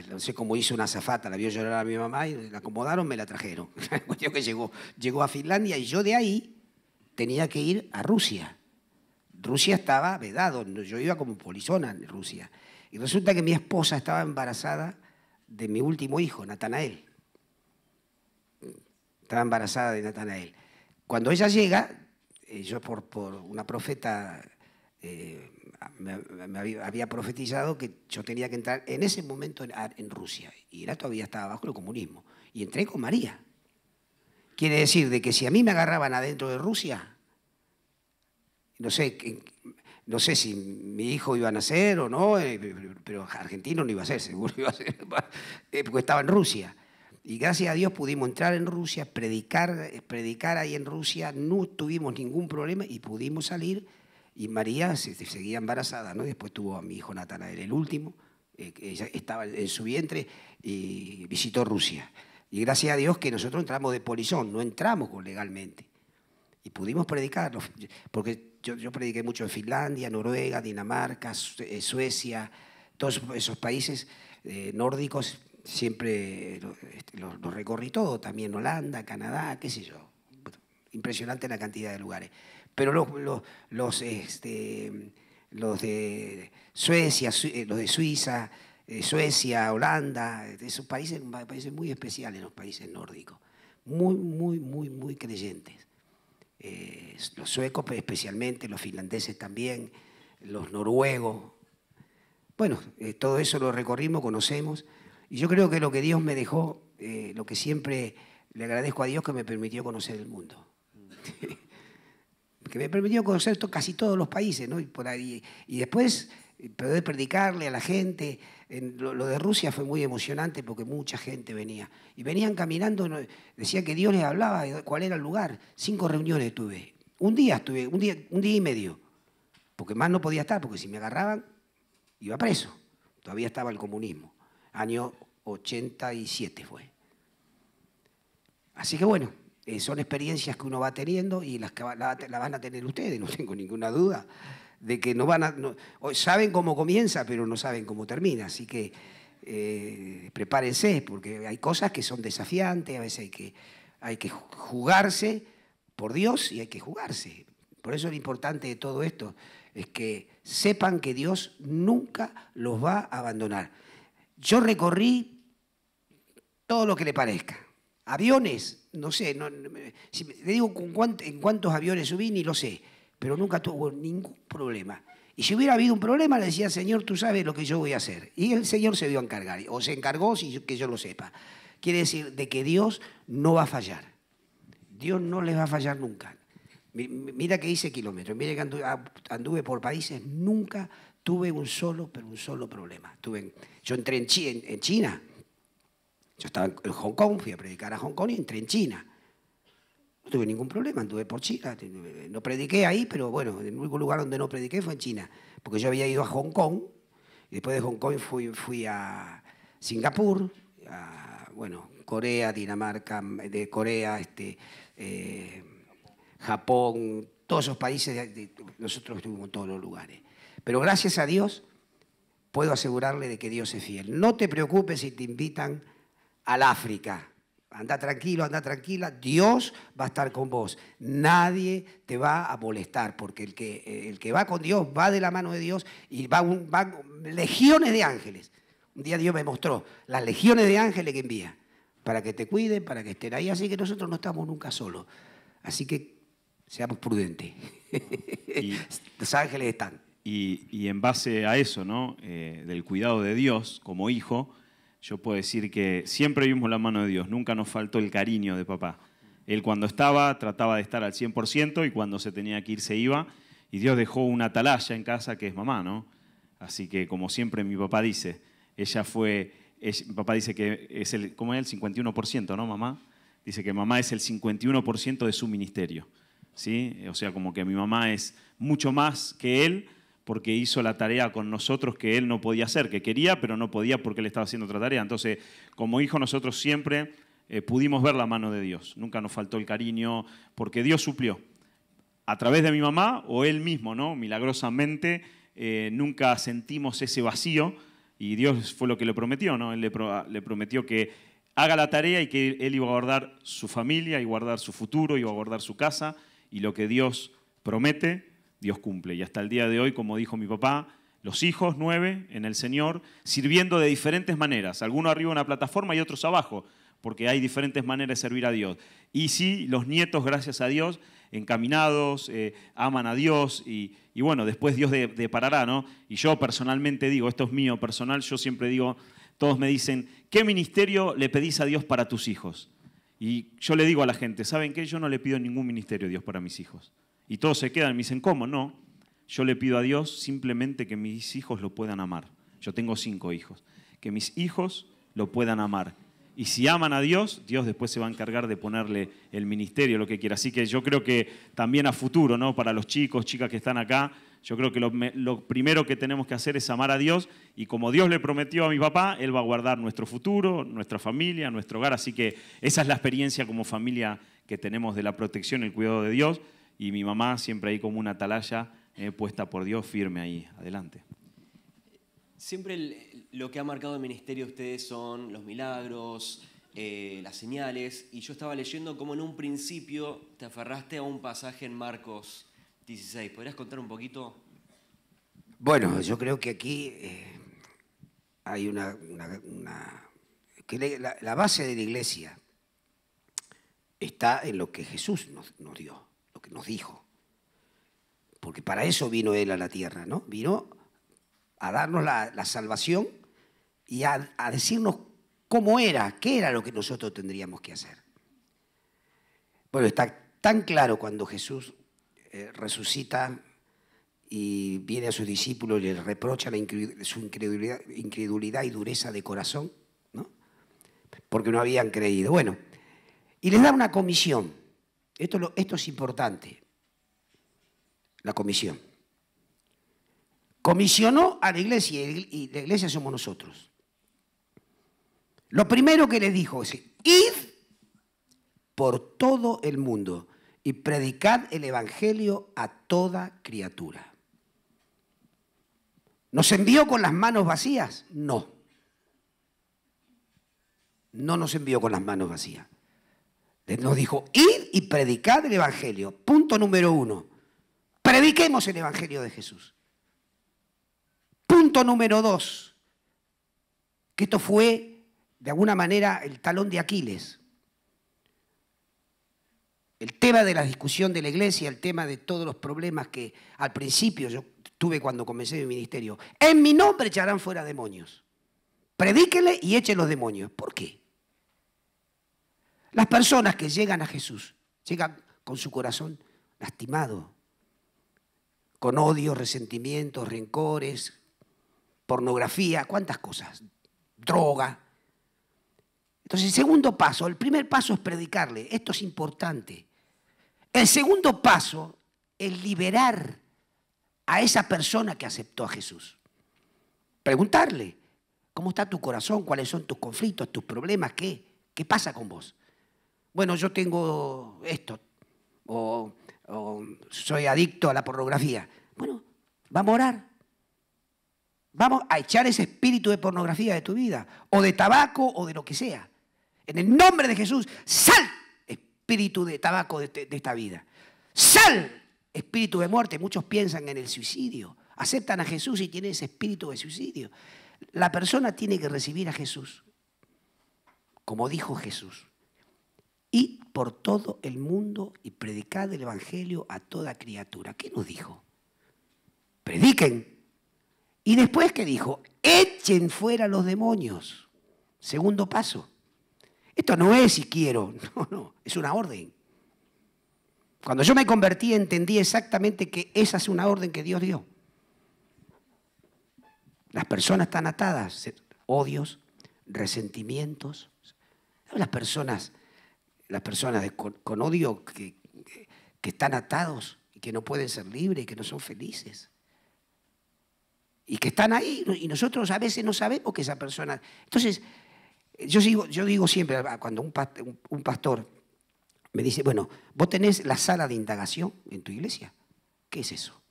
B: no sé cómo hizo una zafata, la vio llorar a mi mamá y la acomodaron, me la trajeron. [laughs] cuestión que llegó, llegó a Finlandia y yo de ahí tenía que ir a Rusia Rusia estaba vedado, yo iba como polizona en Rusia. Y resulta que mi esposa estaba embarazada de mi último hijo, Natanael. Estaba embarazada de Natanael. Cuando ella llega, eh, yo por, una profeta eh, me, había profetizado que yo tenía que entrar en ese momento en, Rusia. Y era todavía estaba bajo el comunismo. Y entré con María. Quiere decir de que si a mí me agarraban adentro de Rusia, no sé, no sé si mi hijo iba a nacer o no, eh, pero argentino no iba a ser, seguro iba a ser, [laughs] eh, porque estaba en Rusia. Y gracias a Dios pudimos entrar en Rusia, predicar, predicar ahí en Rusia, no tuvimos ningún problema y pudimos salir. Y María seguía embarazada, ¿no? Después tuvo a mi hijo Natanael, el último, eh, ella estaba en su vientre y visitó Rusia. Y gracias a Dios que nosotros entramos de polizón, no entramos legalmente. Y pudimos predicar, porque yo, prediqué mucho en Finlandia, Noruega, Dinamarca, eh, Suecia, todos esos países eh, nórdicos, siempre los este, recorrí todo, también Holanda, Canadá, qué sé yo. Impresionante la cantidad de lugares. Pero los, los, este, los de Suecia, eh, los de Suiza, Suecia, Holanda, esos países, países muy especiales, los países nórdicos. Muy, muy, muy, muy creyentes. Eh, los suecos pues, especialmente, los finlandeses también, los noruegos. Bueno, eh, todo eso lo recorrimos, conocemos. Y yo creo que lo que Dios me dejó, eh, lo que siempre le agradezco a Dios que me permitió conocer el mundo. [laughs] que me permitió conocer casi todos los países, ¿no? Y, por ahí, y después poder predicarle a la gente, lo, de Rusia fue muy emocionante porque mucha gente venía. Y venían caminando, decía que Dios les hablaba cuál era el lugar. Cinco reuniones tuve. Un día estuve, un día, un día y medio. Porque más no podía estar, porque si me agarraban, iba preso. Todavía estaba el comunismo. Año 87 fue. Así que bueno, eh, son experiencias que uno va teniendo y las van a tener ustedes, no tengo ninguna duda de que no van a, saben cómo comienza, pero no saben cómo termina. Así que eh, prepárense, porque hay cosas que son desafiantes, a veces hay que, hay que jugarse por Dios y hay que jugarse. Por eso lo importante de todo esto es que sepan que Dios nunca los va a abandonar. Yo recorrí todo lo que le parezca. Aviones, no sé, no, si, le digo en cuántos aviones subí, ni lo sé pero nunca tuvo ningún problema. Y si hubiera habido un problema, le decía, Señor, tú sabes lo que yo voy a hacer. Y el Señor se vio a encargar, o se encargó si que yo lo sepa. Quiere decir de que Dios no va a fallar. Dios no les va a fallar nunca. Mira que hice kilómetros, mira que anduve, por países, nunca tuve un solo, pero un solo problema. Tuve, yo entré en China, yo estaba en Hong Kong, fui a predicar a Hong Kong y entré en China. No tuve ningún problema, anduve por China, eh, no prediqué ahí, pero bueno, el único lugar donde no prediqué fue en China, porque yo había ido a Hong Kong, y después de Hong Kong fui, a Singapur, a, bueno, Corea, Dinamarca, de Corea, este, eh, Japón, todos esos países, nosotros estuvimos en todos los lugares. Pero gracias a Dios puedo asegurarle de que Dios es fiel. No te preocupes si te invitan al África, Anda tranquilo, anda tranquila, Dios va a estar con vos. Nadie te va a molestar, porque el que, el que va con Dios va de la mano de Dios y va van legiones de ángeles. Un día Dios me mostró las legiones de ángeles que envía para que te cuiden, para que estén ahí. Así que nosotros no estamos nunca solos. Así que seamos prudentes. Y, [laughs] Los ángeles están.
C: Y, en base a eso, ¿no? Eh, del cuidado de Dios como hijo, yo puedo decir que siempre vimos la mano de Dios, nunca nos faltó el cariño de papá. Él cuando estaba trataba de estar al 100% y cuando se tenía que ir se iba. Y Dios dejó una atalaya en casa que es mamá, ¿no? Así que como siempre mi papá dice, ella fue, mi papá dice que es el, ¿cómo es? El 51%, ¿no, mamá? Dice que mamá es el 51% de su ministerio, ¿sí? O sea, como que mi mamá es mucho más que él, porque hizo la tarea con nosotros que él no podía hacer, que quería, pero no podía porque él estaba haciendo otra tarea. Entonces, como hijo nosotros siempre eh, pudimos ver la mano de Dios, nunca nos faltó el cariño, porque Dios suplió, a través de mi mamá o él mismo, ¿no? Milagrosamente, eh, nunca sentimos ese vacío y Dios fue lo que le prometió, ¿no? Él le, le prometió que haga la tarea y que él iba a guardar su familia y guardar su futuro, iba a guardar su casa y lo que Dios promete Dios cumple. Y hasta el día de hoy, como dijo mi papá, los hijos, nueve, en el Señor, sirviendo de diferentes maneras, algunos arriba de una plataforma y otros abajo, porque hay diferentes maneras de servir a Dios. Y sí, los nietos, gracias a Dios, encaminados, eh, aman a Dios y, bueno, después Dios deparará, ¿no? Y yo personalmente digo, esto es mío personal, yo siempre digo, todos me dicen, ¿qué ministerio le pedís a Dios para tus hijos? Y yo le digo a la gente, ¿saben qué? Yo no le pido ningún ministerio a Dios para mis hijos. Y todos se quedan y me dicen, ¿cómo? No. Yo le pido a Dios simplemente que mis hijos lo puedan amar. Yo tengo cinco hijos. Que mis hijos lo puedan amar. Y si aman a Dios, Dios después se va a encargar de ponerle el ministerio, lo que quiera. Así que yo creo que también a futuro, ¿no? Para los chicos, chicas que están acá, yo creo que lo, primero que tenemos que hacer es amar a Dios y como Dios le prometió a mi papá, Él va a guardar nuestro futuro, nuestra familia, nuestro hogar. Así que esa es la experiencia como familia que tenemos de la protección y el cuidado de Dios y mi mamá siempre ahí como una atalaya eh, puesta por Dios firme ahí. Adelante.
A: Siempre lo que ha marcado el ministerio de ustedes son los milagros, eh, las señales, y yo estaba leyendo cómo en un principio te aferraste a un pasaje en Marcos 16. ¿Podrías contar
B: un poquito? Bueno, yo creo que aquí eh, hay una, la, base de la iglesia está en lo que Jesús nos dio que nos dijo. Porque para eso vino Él a la tierra, ¿no? Vino a darnos la, salvación y a, decirnos cómo era, qué era lo que nosotros tendríamos que hacer. Bueno, está tan claro cuando Jesús eh, resucita y viene a sus discípulos y les reprocha su incredulidad, incredulidad, y dureza de corazón, ¿no? porque no habían creído. Bueno, y les da una comisión. Esto, esto es importante. La comisión. Comisionó a la iglesia y la iglesia somos nosotros. Lo primero que le dijo es, id por todo el mundo y predicad el Evangelio a toda criatura. ¿Nos envió con las manos vacías? No. No nos envió con las manos vacías. Nos dijo, ir y predicar el Evangelio. Punto número uno. Prediquemos el Evangelio de Jesús. Punto número dos. Que esto fue, de alguna manera, el talón de Aquiles. El tema de la discusión de la iglesia, el tema de todos los problemas que al principio yo tuve cuando comencé mi ministerio. En mi nombre echarán fuera demonios. Predíquele y echen los demonios. ¿Por qué? Las personas que llegan a Jesús, llegan con su corazón lastimado, con odio, resentimientos, rencores, pornografía, cuántas cosas, droga. Entonces, el segundo paso, el primer paso es predicarle, esto es importante. El segundo paso es liberar a esa persona que aceptó a Jesús. Preguntarle, ¿cómo está tu corazón? ¿Cuáles son tus conflictos, tus problemas? ¿Qué pasa con vos? bueno, yo tengo esto, o, soy adicto a la pornografía. Bueno, vamos a orar. Vamos a echar ese espíritu de pornografía de tu vida, o de tabaco, o de lo que sea. En el nombre de Jesús, sal, espíritu de tabaco de, este, de, esta vida. Sal, espíritu de muerte. Muchos piensan en el suicidio. Aceptan a Jesús y tienen ese espíritu de suicidio. La persona tiene que recibir a Jesús, como dijo Jesús y por todo el mundo y predicad el Evangelio a toda criatura. ¿Qué nos dijo? Prediquen. Y después qué dijo, echen fuera los demonios. Segundo paso. Esto no es si quiero, [laughs] no, no, es una orden. Cuando yo me convertí entendí exactamente que esa es una orden que Dios dio. Las personas están atadas, odios, resentimientos. Las personas las personas con, odio que, están atados y que no pueden ser libres y que no son felices. Y que están ahí y nosotros a veces no sabemos que esa persona... Entonces, yo digo, yo digo siempre, ah, cuando un, pastor me dice, bueno, vos tenés la sala de indagación en tu iglesia, ¿qué es eso?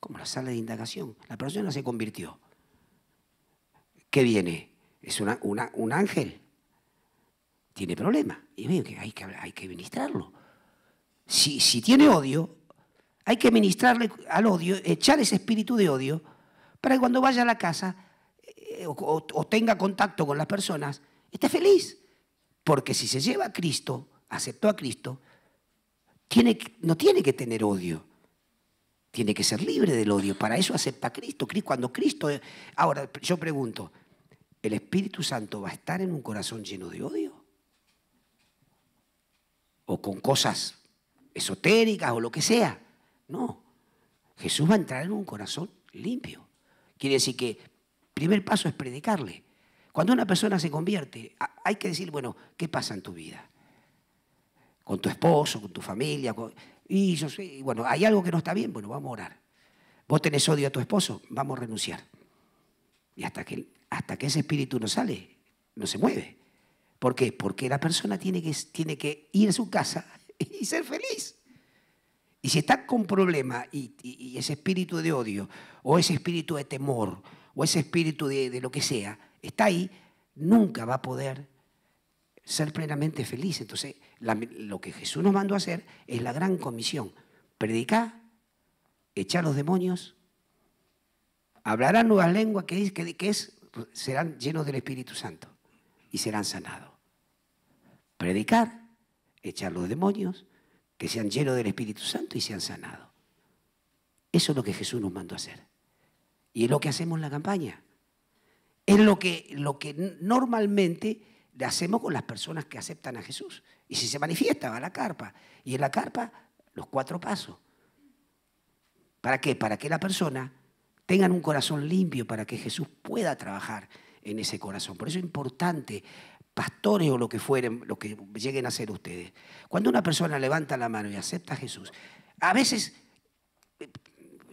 B: ¿Cómo la sala de indagación. La persona se convirtió. ¿Qué viene? ¿Es una, una, un ángel? tiene problema Y veo que hay que, hay que ministrarlo. Si, tiene odio, hay que ministrarle al odio, echar ese espíritu de odio, para que cuando vaya a la casa eh, o, tenga contacto con las personas, esté feliz. Porque si se lleva a Cristo, aceptó a Cristo, tiene, no tiene que tener odio. Tiene que ser libre del odio. Para eso acepta a Cristo. Cuando Cristo... Eh, ahora, yo pregunto, ¿el Espíritu Santo va a estar en un corazón lleno de odio? o con cosas esotéricas o lo que sea. No, Jesús va a entrar en un corazón limpio. Quiere decir que el primer paso es predicarle. Cuando una persona se convierte, hay que decir, bueno, ¿qué pasa en tu vida? Con tu esposo, con tu familia. Y yo sé, bueno, hay algo que no está bien, bueno, vamos a orar. Vos tenés odio a tu esposo, vamos a renunciar. Y hasta que, hasta que ese espíritu no sale, no se mueve. ¿Por qué? Porque la persona tiene que, tiene que ir a su casa [laughs] y ser feliz. Y si está con problemas y, ese espíritu de odio, o ese espíritu de temor, o ese espíritu de, lo que sea, está ahí, nunca va a poder ser plenamente feliz. Entonces, lo que Jesús nos mandó a hacer es la gran comisión. Predicar, echar los demonios, hablarán nuevas lenguas que, que es, serán llenos del Espíritu Santo y serán sanados. Predicar, echar los demonios, que sean llenos del Espíritu Santo y sean sanados. Eso es lo que Jesús nos mandó a hacer. Y es lo que hacemos en la campaña. Es lo que, lo que normalmente le hacemos con las personas que aceptan a Jesús. Y si se manifiesta, va a la carpa. Y en la carpa, los cuatro pasos. ¿Para qué? Para que la persona tenga un corazón limpio, para que Jesús pueda trabajar en ese corazón. Por eso es importante, pastores o lo que fueren, lo que lleguen a ser ustedes, cuando una persona levanta la mano y acepta a Jesús, a veces eh,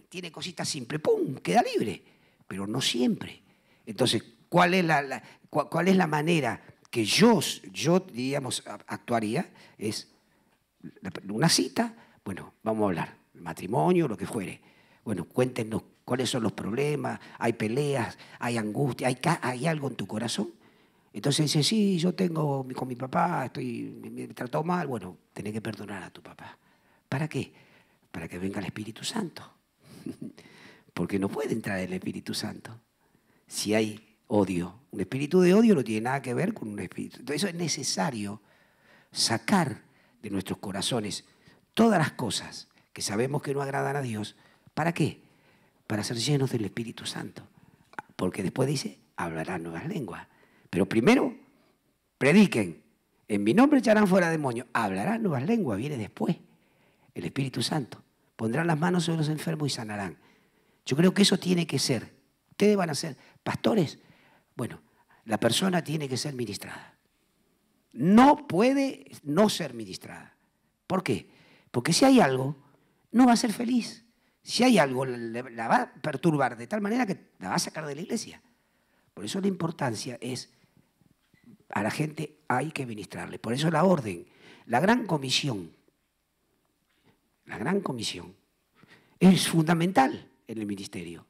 B: tiene cositas simples, ¡pum!, queda libre, pero no siempre. Entonces, ¿cuál es la, cuál es la manera que yo, yo, diríamos, actuaría? Es una cita, bueno, vamos a hablar, matrimonio, lo que fuere. Bueno, cuéntenos cuáles son los problemas, hay peleas, hay angustia, hay, algo en tu corazón. Entonces dices, sí, yo tengo con mi papá, estoy, me, mal, bueno, tenés que perdonar a tu papá. ¿Para qué? Para que venga el Espíritu Santo. [laughs] Porque no puede entrar el Espíritu Santo si hay odio. Un espíritu de odio no tiene nada que ver con un espíritu. Entonces es necesario sacar de nuestros corazones todas las cosas que sabemos que no agradan a Dios. ¿Para qué? para ser llenos del Espíritu Santo. Porque después dice, hablarán nuevas lenguas. Pero primero, prediquen. En mi nombre echarán fuera demonios. Hablarán nuevas lenguas, viene después. El Espíritu Santo. Pondrán las manos sobre los enfermos y sanarán. Yo creo que eso tiene que ser. Ustedes van a ser pastores. Bueno, la persona tiene que ser ministrada. No puede no ser ministrada. ¿Por qué? Porque si hay algo, no va a ser feliz. Si hay algo, la va a perturbar de tal manera que la va a sacar de la iglesia. Por eso la importancia es, a la gente hay que ministrarle. Por eso la orden, la gran comisión, la gran comisión, es fundamental en el ministerio.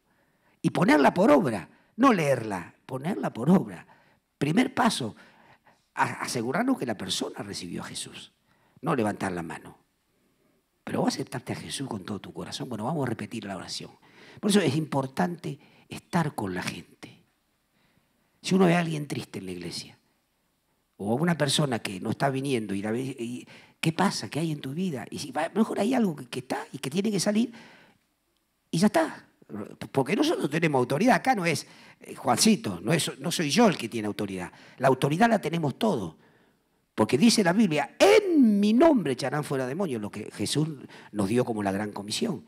B: Y ponerla por obra, no leerla, ponerla por obra. Primer paso, asegurarnos que la persona recibió a Jesús, no levantar la mano. Pero vos aceptaste a Jesús con todo tu corazón. Bueno, vamos a repetir la oración. Por eso es importante estar con la gente. Si uno ve a alguien triste en la iglesia, o a una persona que no está viniendo y la ve, ¿qué pasa? ¿Qué hay en tu vida? Y si, mejor hay algo que, está y que tiene que salir y ya está. Porque nosotros tenemos autoridad. Acá no es eh, Juancito, no, no soy yo el que tiene autoridad. La autoridad la tenemos todos. Porque dice la Biblia, en mi nombre echarán fuera demonios, lo que Jesús nos dio como la gran comisión.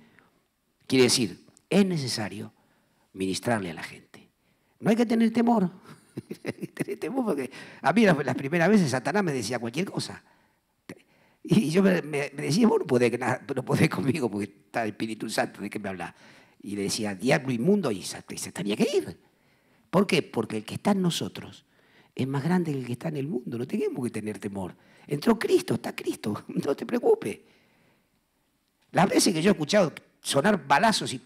B: Quiere decir, es necesario ministrarle a la gente. No hay que tener temor. [laughs] temor porque a mí las, primeras veces Satanás me decía cualquier cosa. Y yo me, decía, bueno, no puede conmigo porque está el Espíritu Santo, ¿de qué me habla? Y le decía, diablo inmundo, y y se tenía que ir. ¿Por qué? Porque el que está en nosotros es más grande el que está en el mundo. No tenemos que tener temor. Entró Cristo, está Cristo. [laughs] No te preocupes. Las veces que yo he escuchado sonar balazos y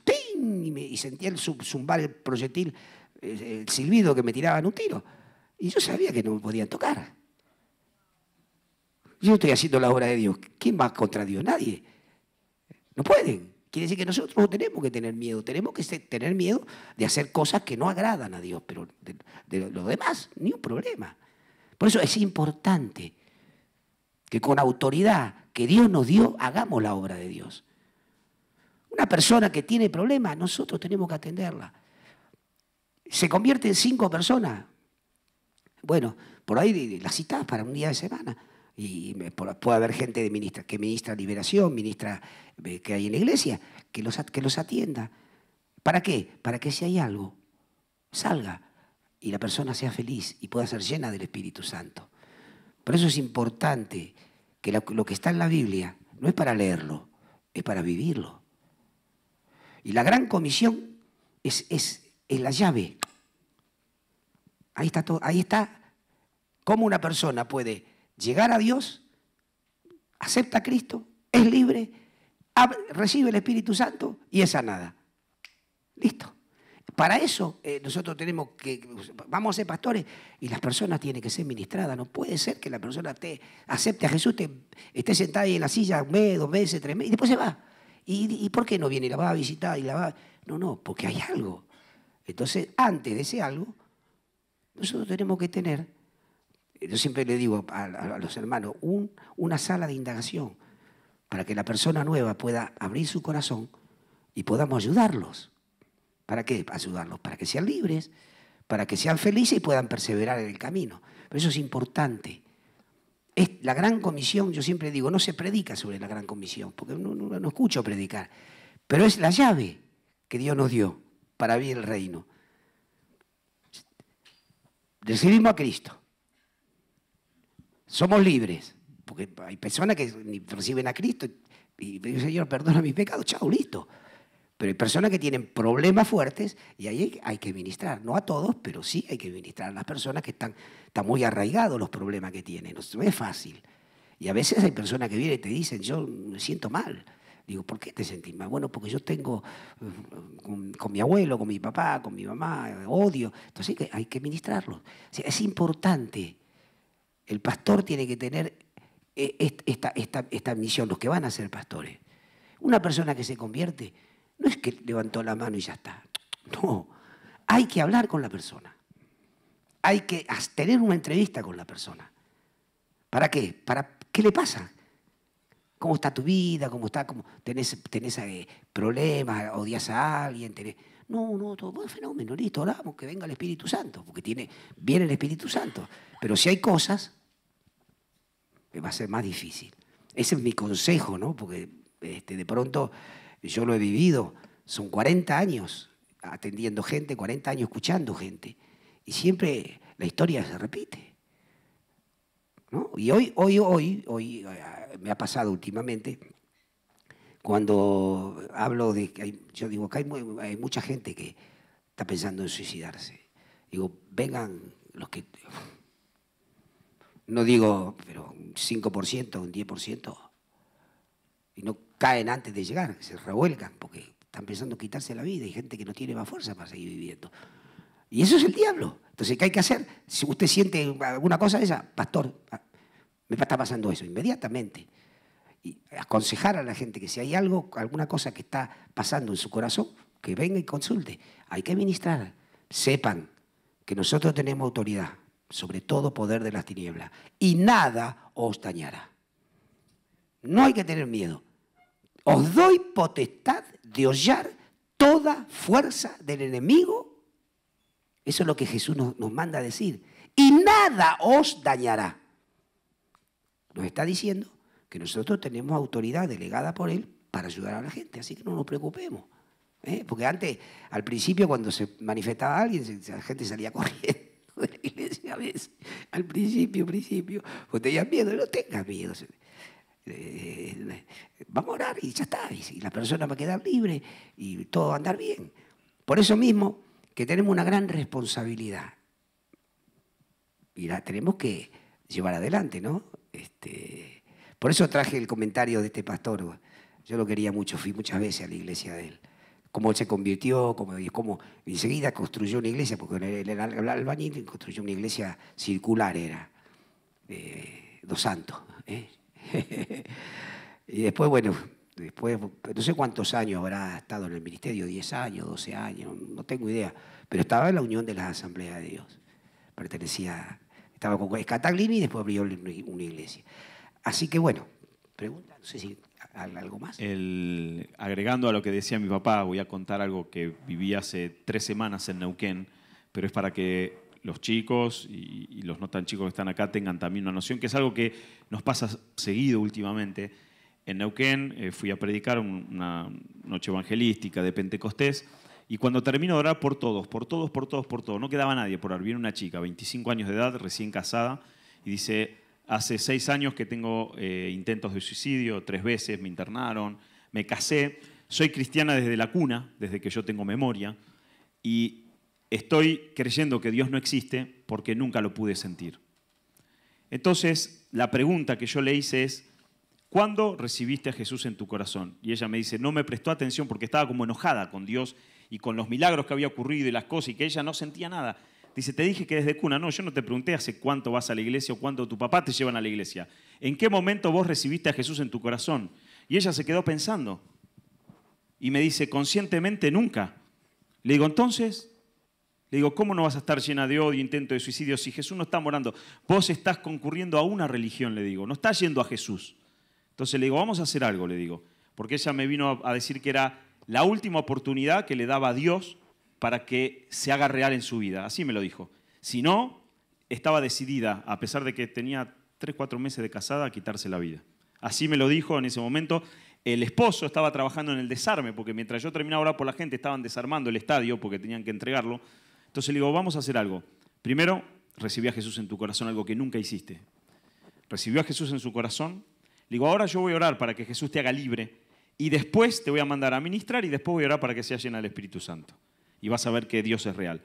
B: Y, sentía el zumbar el proyectil, el, silbido que me tiraban un tiro. Y yo sabía que no me podían tocar. Yo estoy haciendo la obra de Dios. ¿Quién va contra Dios? Nadie. No pueden. Quiere decir que nosotros no tenemos que tener miedo, tenemos que tener miedo de hacer cosas que no agradan a Dios, pero de, de lo demás, ni un problema. Por eso es importante que con autoridad que Dios nos dio, hagamos la obra de Dios. Una persona que tiene problemas, nosotros tenemos que atenderla. Se convierte en cinco personas. Bueno, por ahí las citas para un día de semana y puede haber gente de ministra, que ministra liberación, ministra eh, que hay en la iglesia, que los, que los atienda. ¿Para qué? Para que si hay algo, salga y la persona sea feliz y pueda ser llena del Espíritu Santo. Por eso es importante que lo que está en la Biblia no es para leerlo, es para vivirlo. Y la gran comisión es, es, la llave. Ahí está, todo, ahí está cómo una persona puede llegar a Dios, acepta a Cristo, es libre, recibe el Espíritu Santo y es sanada. Listo. Para eso eh, nosotros tenemos que, vamos a ser pastores y las personas tienen que ser ministradas. No puede ser que la persona te acepte a Jesús, esté sentada ahí en la silla un mes, dos veces, tres meses y después se va. ¿Y, por qué no viene? La va a visitar y la va. No, no, porque hay algo. Entonces, antes de ese algo, nosotros tenemos que tener eh, yo siempre le digo a, los hermanos, una sala de indagación para que la persona nueva pueda abrir su corazón y podamos ayudarlos. ¿Para qué? ayudarlos, para que sean libres, para que sean felices y puedan perseverar en el camino. Pero eso es importante. Es la gran comisión, yo siempre digo, no se predica sobre la gran comisión, porque no, no, escucho predicar, pero es la llave que Dios nos dio para abrir el reino. decidimos a Cristo, somos libres. Porque hay personas que reciben a Cristo y dicen, Señor, perdona mis pecados, chao, listo. Pero hay personas que tienen problemas fuertes y ahí hay que ministrar. No a todos, pero sí hay que ministrar a las personas que están, están muy arraigados los problemas que tienen. No es fácil. Y a veces hay personas que vienen y te dicen, yo me siento mal. Digo, ¿por qué te sentís mal? Bueno, porque yo tengo eh, con, mi abuelo, con mi papá, con mi mamá, odio. Entonces hay que, hay ministrarlo. es importante el pastor tiene que tener eh, esta, esta, misión, los que van a ser pastores. Una persona que se convierte no es que levantó la mano y ya está. No, hay que hablar con la persona. Hay que tener una entrevista con la persona. ¿Para qué? ¿Para qué le pasa? ¿Cómo está tu vida? ¿Cómo está? tenés, tenés eh, problemas? ¿Odias a alguien? Tenés... No, no, todo bueno, fenómeno, listo, oramos, que venga el Espíritu Santo, porque tiene, viene el Espíritu Santo. Pero si hay cosas, eh, va a ser más difícil. Ese es mi consejo, ¿no? Porque este, de pronto yo lo he vivido, son 40 años atendiendo gente, 40 años escuchando gente, y siempre la historia se repite. Y hoy, hoy, hoy, hoy eh, me ha pasado últimamente cuando hablo de que yo digo que hay, mucha gente que está pensando en suicidarse. Digo, vengan los que, no digo, pero un 5%, un 10%, y no caen antes de llegar, se revuelcan porque están pensando quitarse la vida y gente que no tiene más fuerza para seguir viviendo. Y eso es el diablo. Entonces, ¿qué hay que hacer? Si usted siente alguna cosa esa, pastor, ah, me está pasando eso inmediatamente. Y aconsejar a la gente que si hay algo, alguna cosa que está pasando en su corazón, que venga y consulte. Hay que ministrar. Sepan que nosotros tenemos autoridad sobre todo poder de las tinieblas y nada os dañará. No hay que tener miedo. Os doy potestad de hollar toda fuerza del enemigo. Eso es lo que Jesús nos, nos manda a decir. Y nada os dañará. Nos está diciendo que nosotros tenemos autoridad delegada por él para ayudar a la gente, así que no nos preocupemos. ¿eh? Porque antes, al principio, cuando se manifestaba alguien, la gente salía [laughs] corriendo de la iglesia a veces. Al principio, principio, pues tenías miedo, no tengas miedo. Eh, vamos a orar y ya está. Y la persona va a quedar libre y todo va a andar bien. Por eso mismo que tenemos una gran responsabilidad. Y la tenemos que llevar adelante, ¿no? Este, por eso traje el comentario de este pastor. Yo lo quería mucho, fui muchas veces a la iglesia de él. Cómo él se convirtió, cómo, enseguida construyó una iglesia, porque él el, albañil construyó una iglesia circular, era eh, Dos Santos. ¿eh? [laughs] y después, bueno, después, no sé cuántos años habrá estado en el ministerio, 10 años, 12 años, no tengo idea, pero estaba en la Unión de las Asambleas de Dios. Pertenecía, estaba con Escataglini y después abrió una iglesia. Así que bueno, pregunta, no sé si algo más.
C: El, agregando a lo que decía mi papá, voy a contar algo que viví hace tres semanas en Neuquén, pero es para que los chicos y, los no tan chicos que están acá tengan también una noción, que es algo que nos pasa seguido últimamente. En Neuquén eh, fui a predicar una noche evangelística de Pentecostés y cuando termino de orar por todos, por todos, por todos, por todos, no quedaba nadie por orar, viene una chica, 25 años de edad, recién casada, y dice, Hace seis años que tengo eh, intentos de suicidio, tres veces me internaron, me casé, soy cristiana desde la cuna, desde que yo tengo memoria, y estoy creyendo que Dios no existe porque nunca lo pude sentir. Entonces, la pregunta que yo le hice es, ¿cuándo recibiste a Jesús en tu corazón? Y ella me dice, no me prestó atención porque estaba como enojada con Dios y con los milagros que había ocurrido y las cosas y que ella no sentía nada. Dice, te dije que desde cuna, no, yo no te pregunté hace cuánto vas a la iglesia o cuánto tu papá te llevan a la iglesia. ¿En qué momento vos recibiste a Jesús en tu corazón? Y ella se quedó pensando. Y me dice, conscientemente nunca. Le digo, entonces, le digo, ¿cómo no vas a estar llena de odio, intento de suicidio si Jesús no está morando? Vos estás concurriendo a una religión, le digo, no estás yendo a Jesús. Entonces le digo, vamos a hacer algo, le digo, porque ella me vino a decir que era la última oportunidad que le daba a Dios para que se haga real en su vida. Así me lo dijo. Si no, estaba decidida, a pesar de que tenía 3, cuatro meses de casada, a quitarse la vida. Así me lo dijo en ese momento. El esposo estaba trabajando en el desarme, porque mientras yo terminaba orar por la gente, estaban desarmando el estadio porque tenían que entregarlo. Entonces le digo, vamos a hacer algo. Primero, recibí a Jesús en tu corazón, algo que nunca hiciste. Recibió a Jesús en su corazón. Le digo, ahora yo voy a orar para que Jesús te haga libre. Y después te voy a mandar a ministrar y después voy a orar para que seas llena del Espíritu Santo y vas a ver que Dios es real.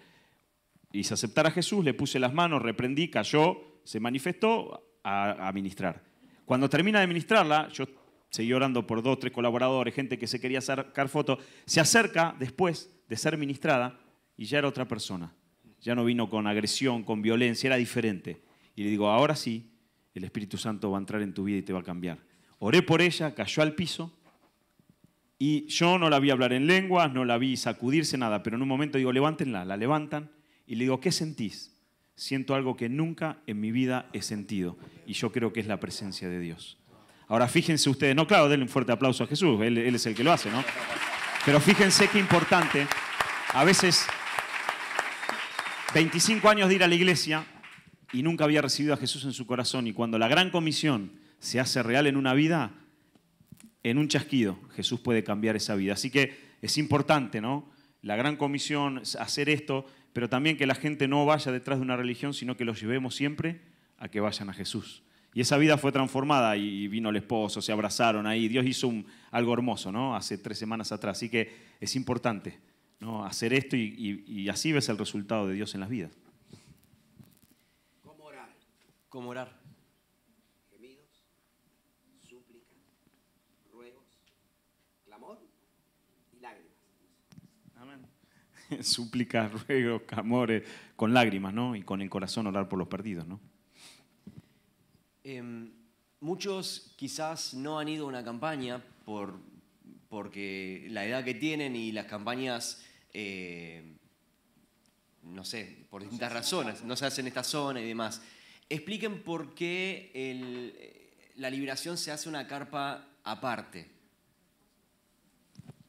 C: Y se aceptara a Jesús, le puse las manos, reprendí, cayó, se manifestó a, administrar ministrar. Cuando termina de ministrarla, yo seguí orando por dos, tres colaboradores, gente que se quería sacar fotos, se acerca después de ser ministrada y ya era otra persona. Ya no vino con agresión, con violencia, era diferente. Y le digo, ahora sí, el Espíritu Santo va a entrar en tu vida y te va a cambiar. Oré por ella, cayó al piso y yo no la vi hablar en lenguas, no la vi sacudirse, nada, pero en un momento digo, levántenla, la levantan y le digo, ¿qué sentís? Siento algo que nunca en mi vida he sentido y yo creo que es la presencia de Dios. Ahora fíjense ustedes, no, claro, denle un fuerte aplauso a Jesús, él, él es el que lo hace, ¿no? Pero fíjense qué importante, a veces 25 años de ir a la iglesia y nunca había recibido a Jesús en su corazón y cuando la gran comisión se hace real en una vida, en un chasquido Jesús puede cambiar esa vida. Así que es importante, ¿no? La gran comisión, hacer esto, pero también que la gente no vaya detrás de una religión, sino que los llevemos siempre a que vayan a Jesús. Y esa vida fue transformada y vino el esposo, se abrazaron ahí. Dios hizo algo hermoso, ¿no? Hace tres semanas atrás. Así que es importante, ¿no? Hacer esto y, y así ves el resultado de Dios en las vidas.
B: ¿Cómo orar?
A: ¿Cómo orar?
C: súplicas, [laughs] ruegos, amores, con lágrimas, ¿no? Y con el corazón orar por los perdidos, ¿no?
A: Em, muchos quizás no han ido a una campaña por, porque la edad que tienen y las campañas, eh, no sé, por distintas razones, no se hacen en esta zona y demás. Expliquen por qué la liberación se hace una carpa aparte.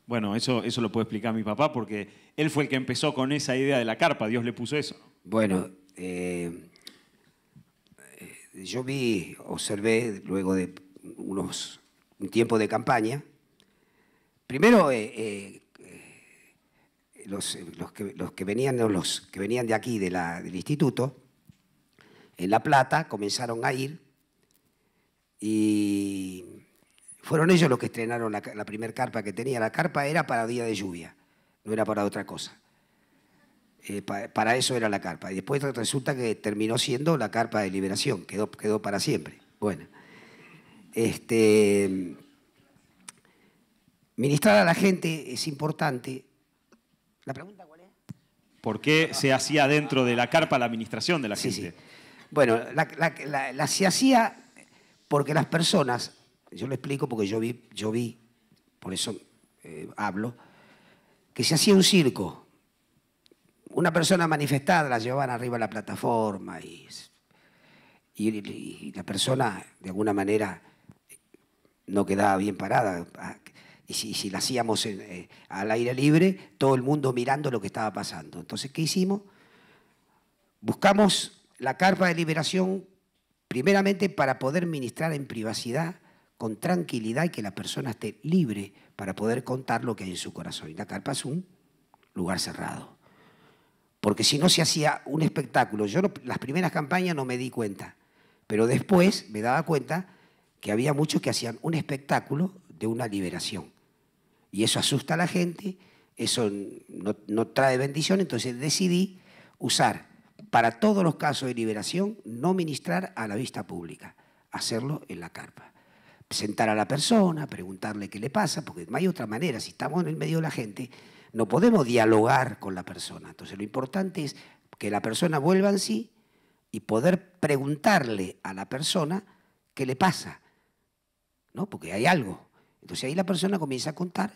C: Bueno, eso, eso lo puede explicar mi papá porque él fue el que empezó con esa idea de la carpa, Dios le puso eso.
B: Bueno, eh, yo vi, observé luego de unos, un tiempo de campaña, primero los, que, venían, de aquí, del instituto, en La Plata, comenzaron a ir y fueron ellos los que estrenaron la, la primera carpa que tenía. La carpa era para día de lluvia no era para otra cosa. Eh, para eso era la carpa. Y después resulta que terminó siendo la carpa de liberación, quedó, quedó para siempre. Bueno, este, ministrar a la gente es importante. ¿La pregunta cuál es?
C: ¿Por qué se hacía dentro de la carpa la administración de la gente?
B: Bueno, la, se hacía porque las personas, yo lo explico porque yo vi, yo vi por eso eh, hablo, que se hacía un circo. Una persona manifestada la llevaban arriba a la plataforma y, la persona de alguna manera no quedaba bien parada. Ah, y si, la hacíamos eh, al aire libre, todo el mundo mirando lo que estaba pasando. Entonces, ¿qué hicimos? Buscamos la carpa de liberación primeramente para poder ministrar en privacidad, con tranquilidad y que la persona esté libre para poder contar lo que hay en su corazón. Y la carpa es un lugar cerrado. Porque si no se hacía un espectáculo, yo las primeras campañas no me di cuenta, pero después me daba cuenta que había muchos que hacían un espectáculo de una liberación. Y eso asusta a la gente, eso no trae bendición, entonces decidí usar para todos los casos de liberación no ministrar a la vista pública, hacerlo en la carpa sentar a la persona, preguntarle qué le pasa, porque no hay otra manera, si estamos en el medio de la gente, no podemos dialogar con la persona. Entonces lo importante es que la persona vuelva en sí y poder preguntarle a la persona qué le pasa, ¿no? porque hay algo. Entonces ahí la persona comienza a contar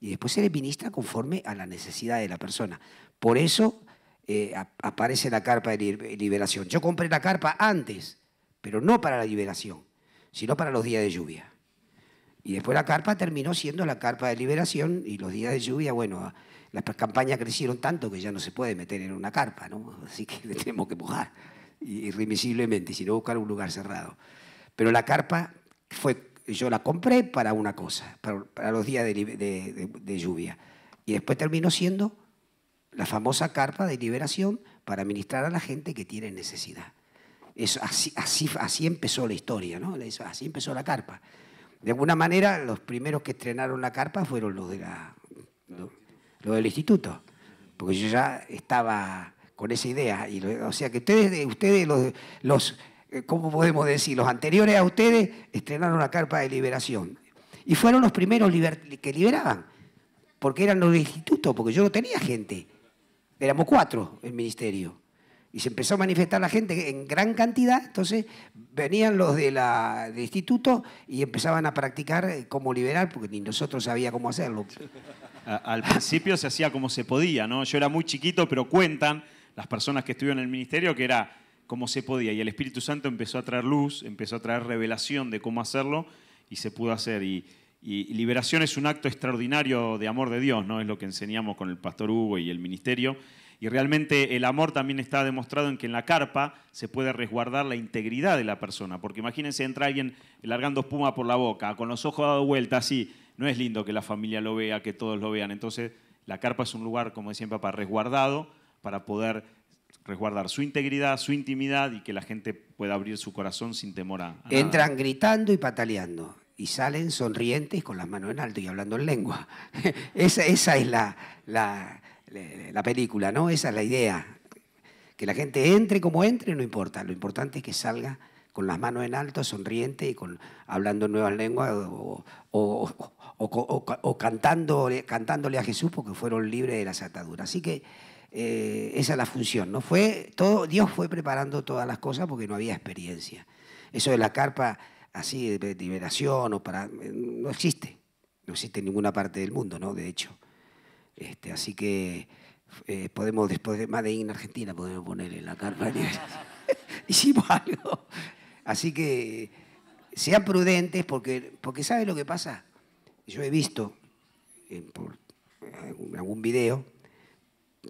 B: y después se le ministra conforme a la necesidad de la persona. Por eso eh, aparece la carpa de liberación. Yo compré la carpa antes, pero no para la liberación sino para los días de lluvia. Y después la carpa terminó siendo la carpa de liberación y los días de lluvia, bueno, las campañas crecieron tanto que ya no se puede meter en una carpa, ¿no? [laughs] Así que tenemos que mojar, irremisiblemente, sino buscar un lugar cerrado. Pero la carpa fue, yo la compré para una cosa, para, los días de, lluvia. Y después terminó siendo la famosa carpa de liberación para administrar a la gente que tiene necesidad así, así, empezó la historia, ¿no? así empezó la carpa. De alguna manera, los primeros que estrenaron la carpa fueron los, de la, del instituto, porque yo ya estaba con esa idea. Y o sea que ustedes, ustedes los, eh, ¿cómo podemos decir? Los anteriores a ustedes estrenaron la carpa de liberación. Y fueron los primeros que liberaban, porque eran los del instituto, porque yo no tenía gente. Éramos cuatro el ministerio y se empezó a manifestar la gente en gran cantidad, entonces venían los de la, del instituto y empezaban a practicar eh, cómo liberar, porque ni nosotros sabía cómo hacerlo.
C: Al principio se hacía como se podía, ¿no? Yo era muy chiquito, pero cuentan las personas que estuvieron en el ministerio que era como se podía. Y el Espíritu Santo empezó a traer luz, empezó a traer revelación de cómo hacerlo y se pudo hacer. Y, y liberación es un acto extraordinario de amor de Dios, ¿no? Es lo que enseñamos con el pastor Hugo y el ministerio y realmente el amor también está demostrado en que en la carpa se puede resguardar la integridad de la persona, porque imagínense entra alguien largando espuma por la boca, con los ojos dado vuelta, así, no es lindo que la familia lo vea, que todos lo vean. Entonces, la carpa es un lugar, como decía papá, resguardado para poder resguardar su integridad, su intimidad y que la gente pueda abrir su corazón sin temor a. Entran
B: gritando y pataleando y salen sonrientes con las manos en alto y hablando en lengua. [laughs] esa, esa es la, la, la película, ¿no? Esa es la idea. Que la gente entre como entre, no importa. Lo importante es que salga con las manos en alto, sonriente y con, hablando nuevas lenguas o, o, cantándole, a Jesús porque fueron libres de las ataduras. Así que eh, esa es la función. ¿no? Fue todo, Dios fue preparando todas las cosas porque no había experiencia. Eso de la carpa así de liberación o para, eh, no existe. No existe en ninguna parte del mundo, ¿no? De hecho. Este, así que eh, podemos, después de Made Argentina, podemos ponerle la carpa. [laughs] Hicimos algo. Así que sean prudentes porque, porque ¿sabe lo que pasa? Yo he visto en, eh, algún video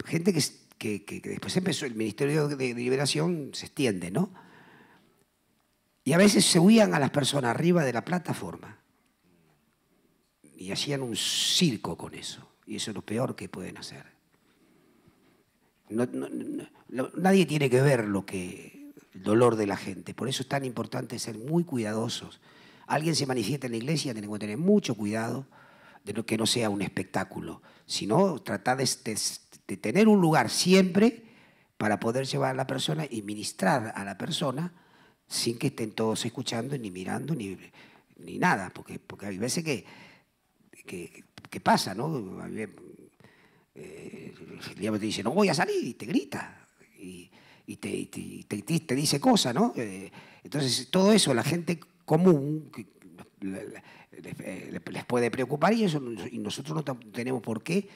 B: gente que, que, después empezó el Ministerio de, Liberación, se extiende, ¿no? Y a veces se huían a las personas arriba de la plataforma y hacían un circo con eso. Y eso es lo peor que pueden hacer. nadie tiene que ver lo que, el dolor de la gente. Por eso es tan importante ser muy cuidadosos. Alguien se manifiesta en la iglesia, tenemos que tener mucho cuidado de que no sea un espectáculo, sino tratar de, tener un lugar siempre para poder llevar a la persona y ministrar a la persona sin que estén todos escuchando, ni mirando, ni, ni nada, porque, porque hay veces que ¿qué pasa? ¿no? Eh, el diablo te dice, no voy a salir, y te grita, y, te, dice cosas, ¿no? Eh, entonces, todo eso, la gente común eh, les, puede preocupar y, eso, nosotros no tenemos por qué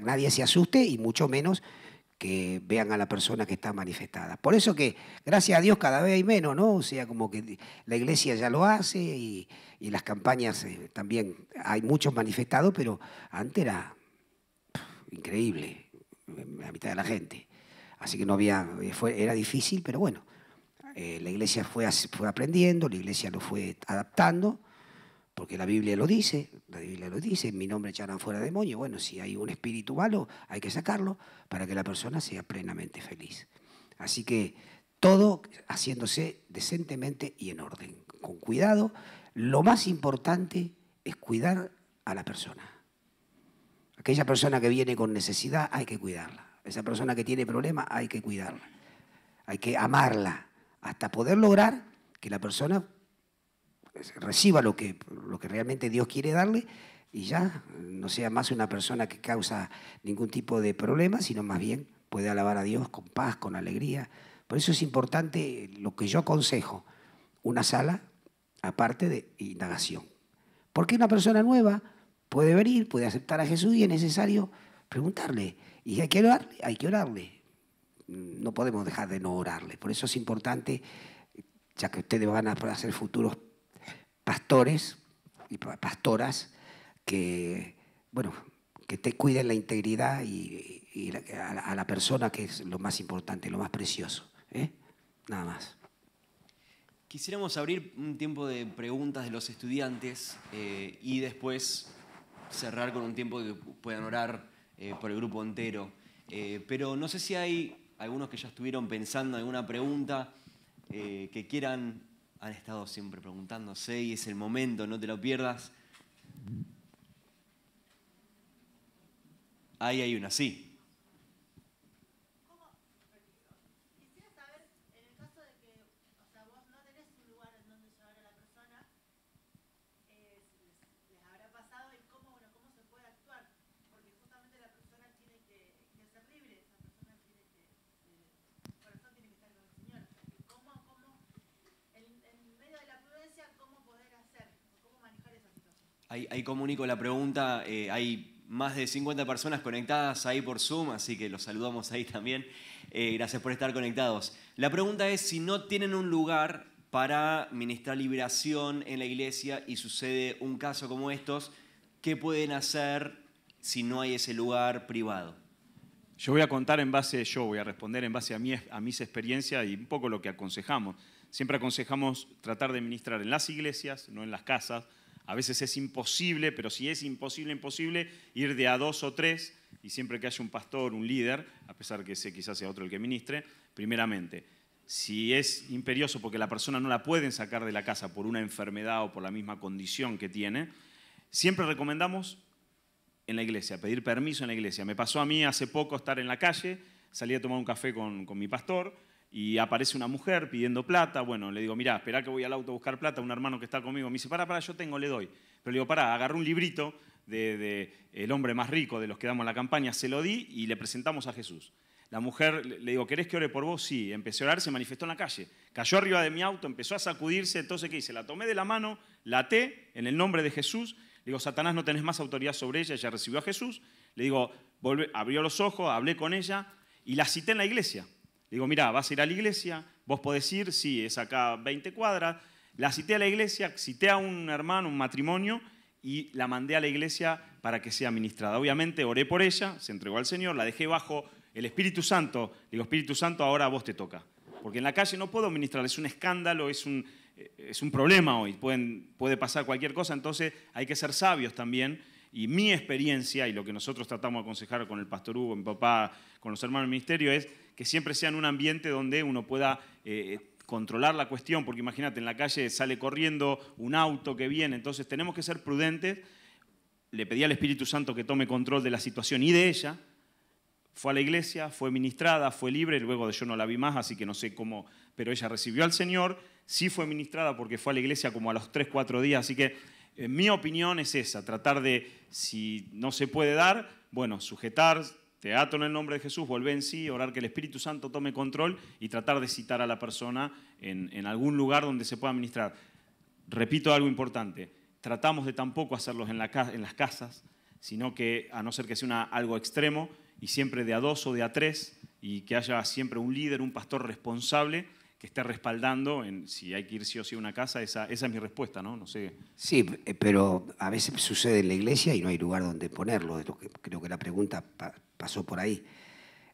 B: nadie se asuste y mucho menos que vean a la persona que está manifestada. Por eso que, gracias a Dios, cada vez hay menos, ¿no? O sea, como que la iglesia ya lo hace y, las campañas eh, también hay muchos manifestados, pero antes era increíble eh, la mitad de la gente. Así que no había, eh, era difícil, pero bueno, la iglesia fue, fue aprendiendo, la iglesia lo fue adaptando porque la Biblia lo dice, la Biblia lo dice, mi nombre echarán fuera demonios. Bueno, si hay un espíritu malo, hay que sacarlo para que la persona sea plenamente feliz. Así que todo haciéndose decentemente y en orden, con cuidado. Lo más importante es cuidar a la persona. Aquella persona que viene con necesidad hay que cuidarla. Esa persona que tiene problemas hay que cuidarla. Hay que amarla hasta poder lograr que la persona reciba lo que, lo que realmente Dios quiere darle y ya no sea más una persona que causa ningún tipo de problema, sino más bien puede alabar a Dios con paz, con alegría. Por eso es importante lo que yo aconsejo, una sala aparte de indagación. Porque una persona nueva puede venir, puede aceptar a Jesús y es necesario preguntarle. Y hay que orarle, hay que orarle. No podemos dejar de no orarle. Por eso es importante, ya que ustedes van a hacer futuros pastores y pastoras que, bueno, que te cuiden la integridad y, a, la, persona que es lo más importante, lo más precioso. ¿eh? Nada más.
A: Quisiéramos abrir un tiempo de preguntas de los estudiantes eh, y después cerrar con un tiempo que puedan orar eh, por el grupo entero. pero no sé si hay algunos que ya estuvieron pensando en alguna pregunta que quieran han estado siempre preguntándose y es el momento, no te lo pierdas. Ahí hay una, sí. Ahí, comunico la pregunta. Eh, hay más de 50 personas conectadas ahí por Zoom, así que los saludamos ahí también. Eh, gracias por estar conectados. La pregunta es si no tienen un lugar para ministrar liberación en la iglesia y sucede un caso como estos, ¿qué pueden hacer si no hay ese lugar privado? Yo voy a contar en base, yo voy a responder en base a, mi, a
C: mis experiencias y un poco lo que aconsejamos. Siempre aconsejamos tratar de ministrar en las iglesias, no en las casas, a veces es imposible, pero si es imposible, imposible, ir de a dos o tres, y siempre que haya un pastor, un líder, a pesar que ese quizás sea otro el que ministre, primeramente, si es imperioso porque la persona no la pueden sacar de la casa por una enfermedad o por la misma condición que tiene, siempre recomendamos en la iglesia, pedir permiso en la iglesia. Me pasó a mí hace poco estar en la calle, salí a tomar un café con, con mi pastor, y aparece una mujer pidiendo plata. Bueno, le digo, mirá, esperá que voy al auto a buscar plata. Un hermano que está conmigo me dice, para para yo tengo, le doy. Pero le digo, pará, agarré un librito de, El hombre más rico de los que damos la campaña, se lo di y le presentamos a Jesús. La mujer, le digo, ¿querés que ore por vos? Sí, empecé a orar, se manifestó en la calle. Cayó arriba de mi auto, empezó a sacudirse. Entonces, ¿qué hice? La tomé de la mano, la até en el nombre de Jesús. Le digo, Satanás, no tenés más autoridad sobre ella, ella recibió a Jesús. Le digo, abrió los ojos, hablé con ella y la cité en la iglesia digo, mira, vas a ir a la iglesia, vos podés ir, sí, es acá 20 cuadras. La cité a la iglesia, cité a un hermano, un matrimonio, y la mandé a la iglesia para que sea ministrada. Obviamente oré por ella, se entregó al Señor, la dejé bajo el Espíritu Santo. digo, Espíritu Santo, ahora a vos te toca. Porque en la calle no puedo ministrar, es un escándalo, es un, eh, es un problema hoy, Pueden, puede pasar cualquier cosa, entonces hay que ser sabios también. Y mi experiencia y lo que nosotros tratamos de aconsejar con el pastor Hugo, mi papá, con los hermanos del ministerio, es que siempre sea un ambiente donde uno pueda eh, controlar la cuestión, porque imagínate, en la calle sale corriendo un auto que viene, entonces tenemos que ser prudentes. Le pedí al Espíritu Santo que tome control de la situación y de ella. Fue a la iglesia, fue ministrada, fue libre, luego yo no la vi más, así que no sé cómo, pero ella recibió al Señor, sí fue ministrada porque fue a la iglesia como a los 3, 4 días, así que eh, mi opinión es esa, tratar de, si no se puede dar, bueno, sujetar, te ato en el nombre de Jesús, vuelve en sí, orar que el Espíritu Santo tome control y tratar de citar a la persona en, algún lugar donde se pueda ministrar. Repito algo importante, tratamos de tampoco hacerlos en, las casas, sino que a no ser que sea algo extremo, y siempre de a dos o de a tres, y que haya siempre un líder, un pastor responsable que esté respaldando en si hay que ir sí o sí a una casa, esa, esa es mi respuesta, ¿no? No sé.
B: Sí, eh, pero a veces sucede en la iglesia y no hay lugar donde ponerlo, creo que la pregunta pasó por ahí.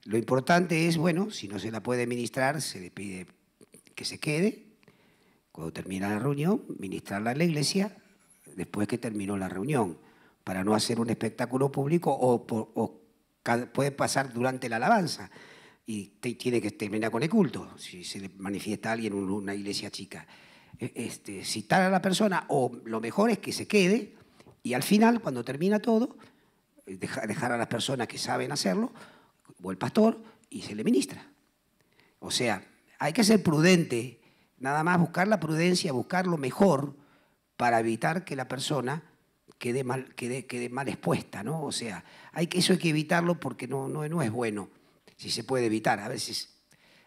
B: Lo importante es, bueno, si no se la puede ministrar, se le pide que se quede, cuando termina la reunión, ministrarla en la iglesia, después que terminó la reunión, para no hacer un espectáculo público o puede pasar durante la alabanza y tiene que terminar con el culto, si se le manifiesta alguien en una iglesia chica. E, este, citar a la persona, o lo mejor es que se quede, y al final, cuando termina todo, dejar a las personas que saben hacerlo, o el pastor, y se le ministra. O sea, hay que ser prudente, nada más buscar la prudencia, buscar lo mejor para evitar que la persona quede mal, quede mal expuesta, ¿no? O sea, hay que, eso hay que evitarlo porque no, no, no es bueno si se puede evitar. A veces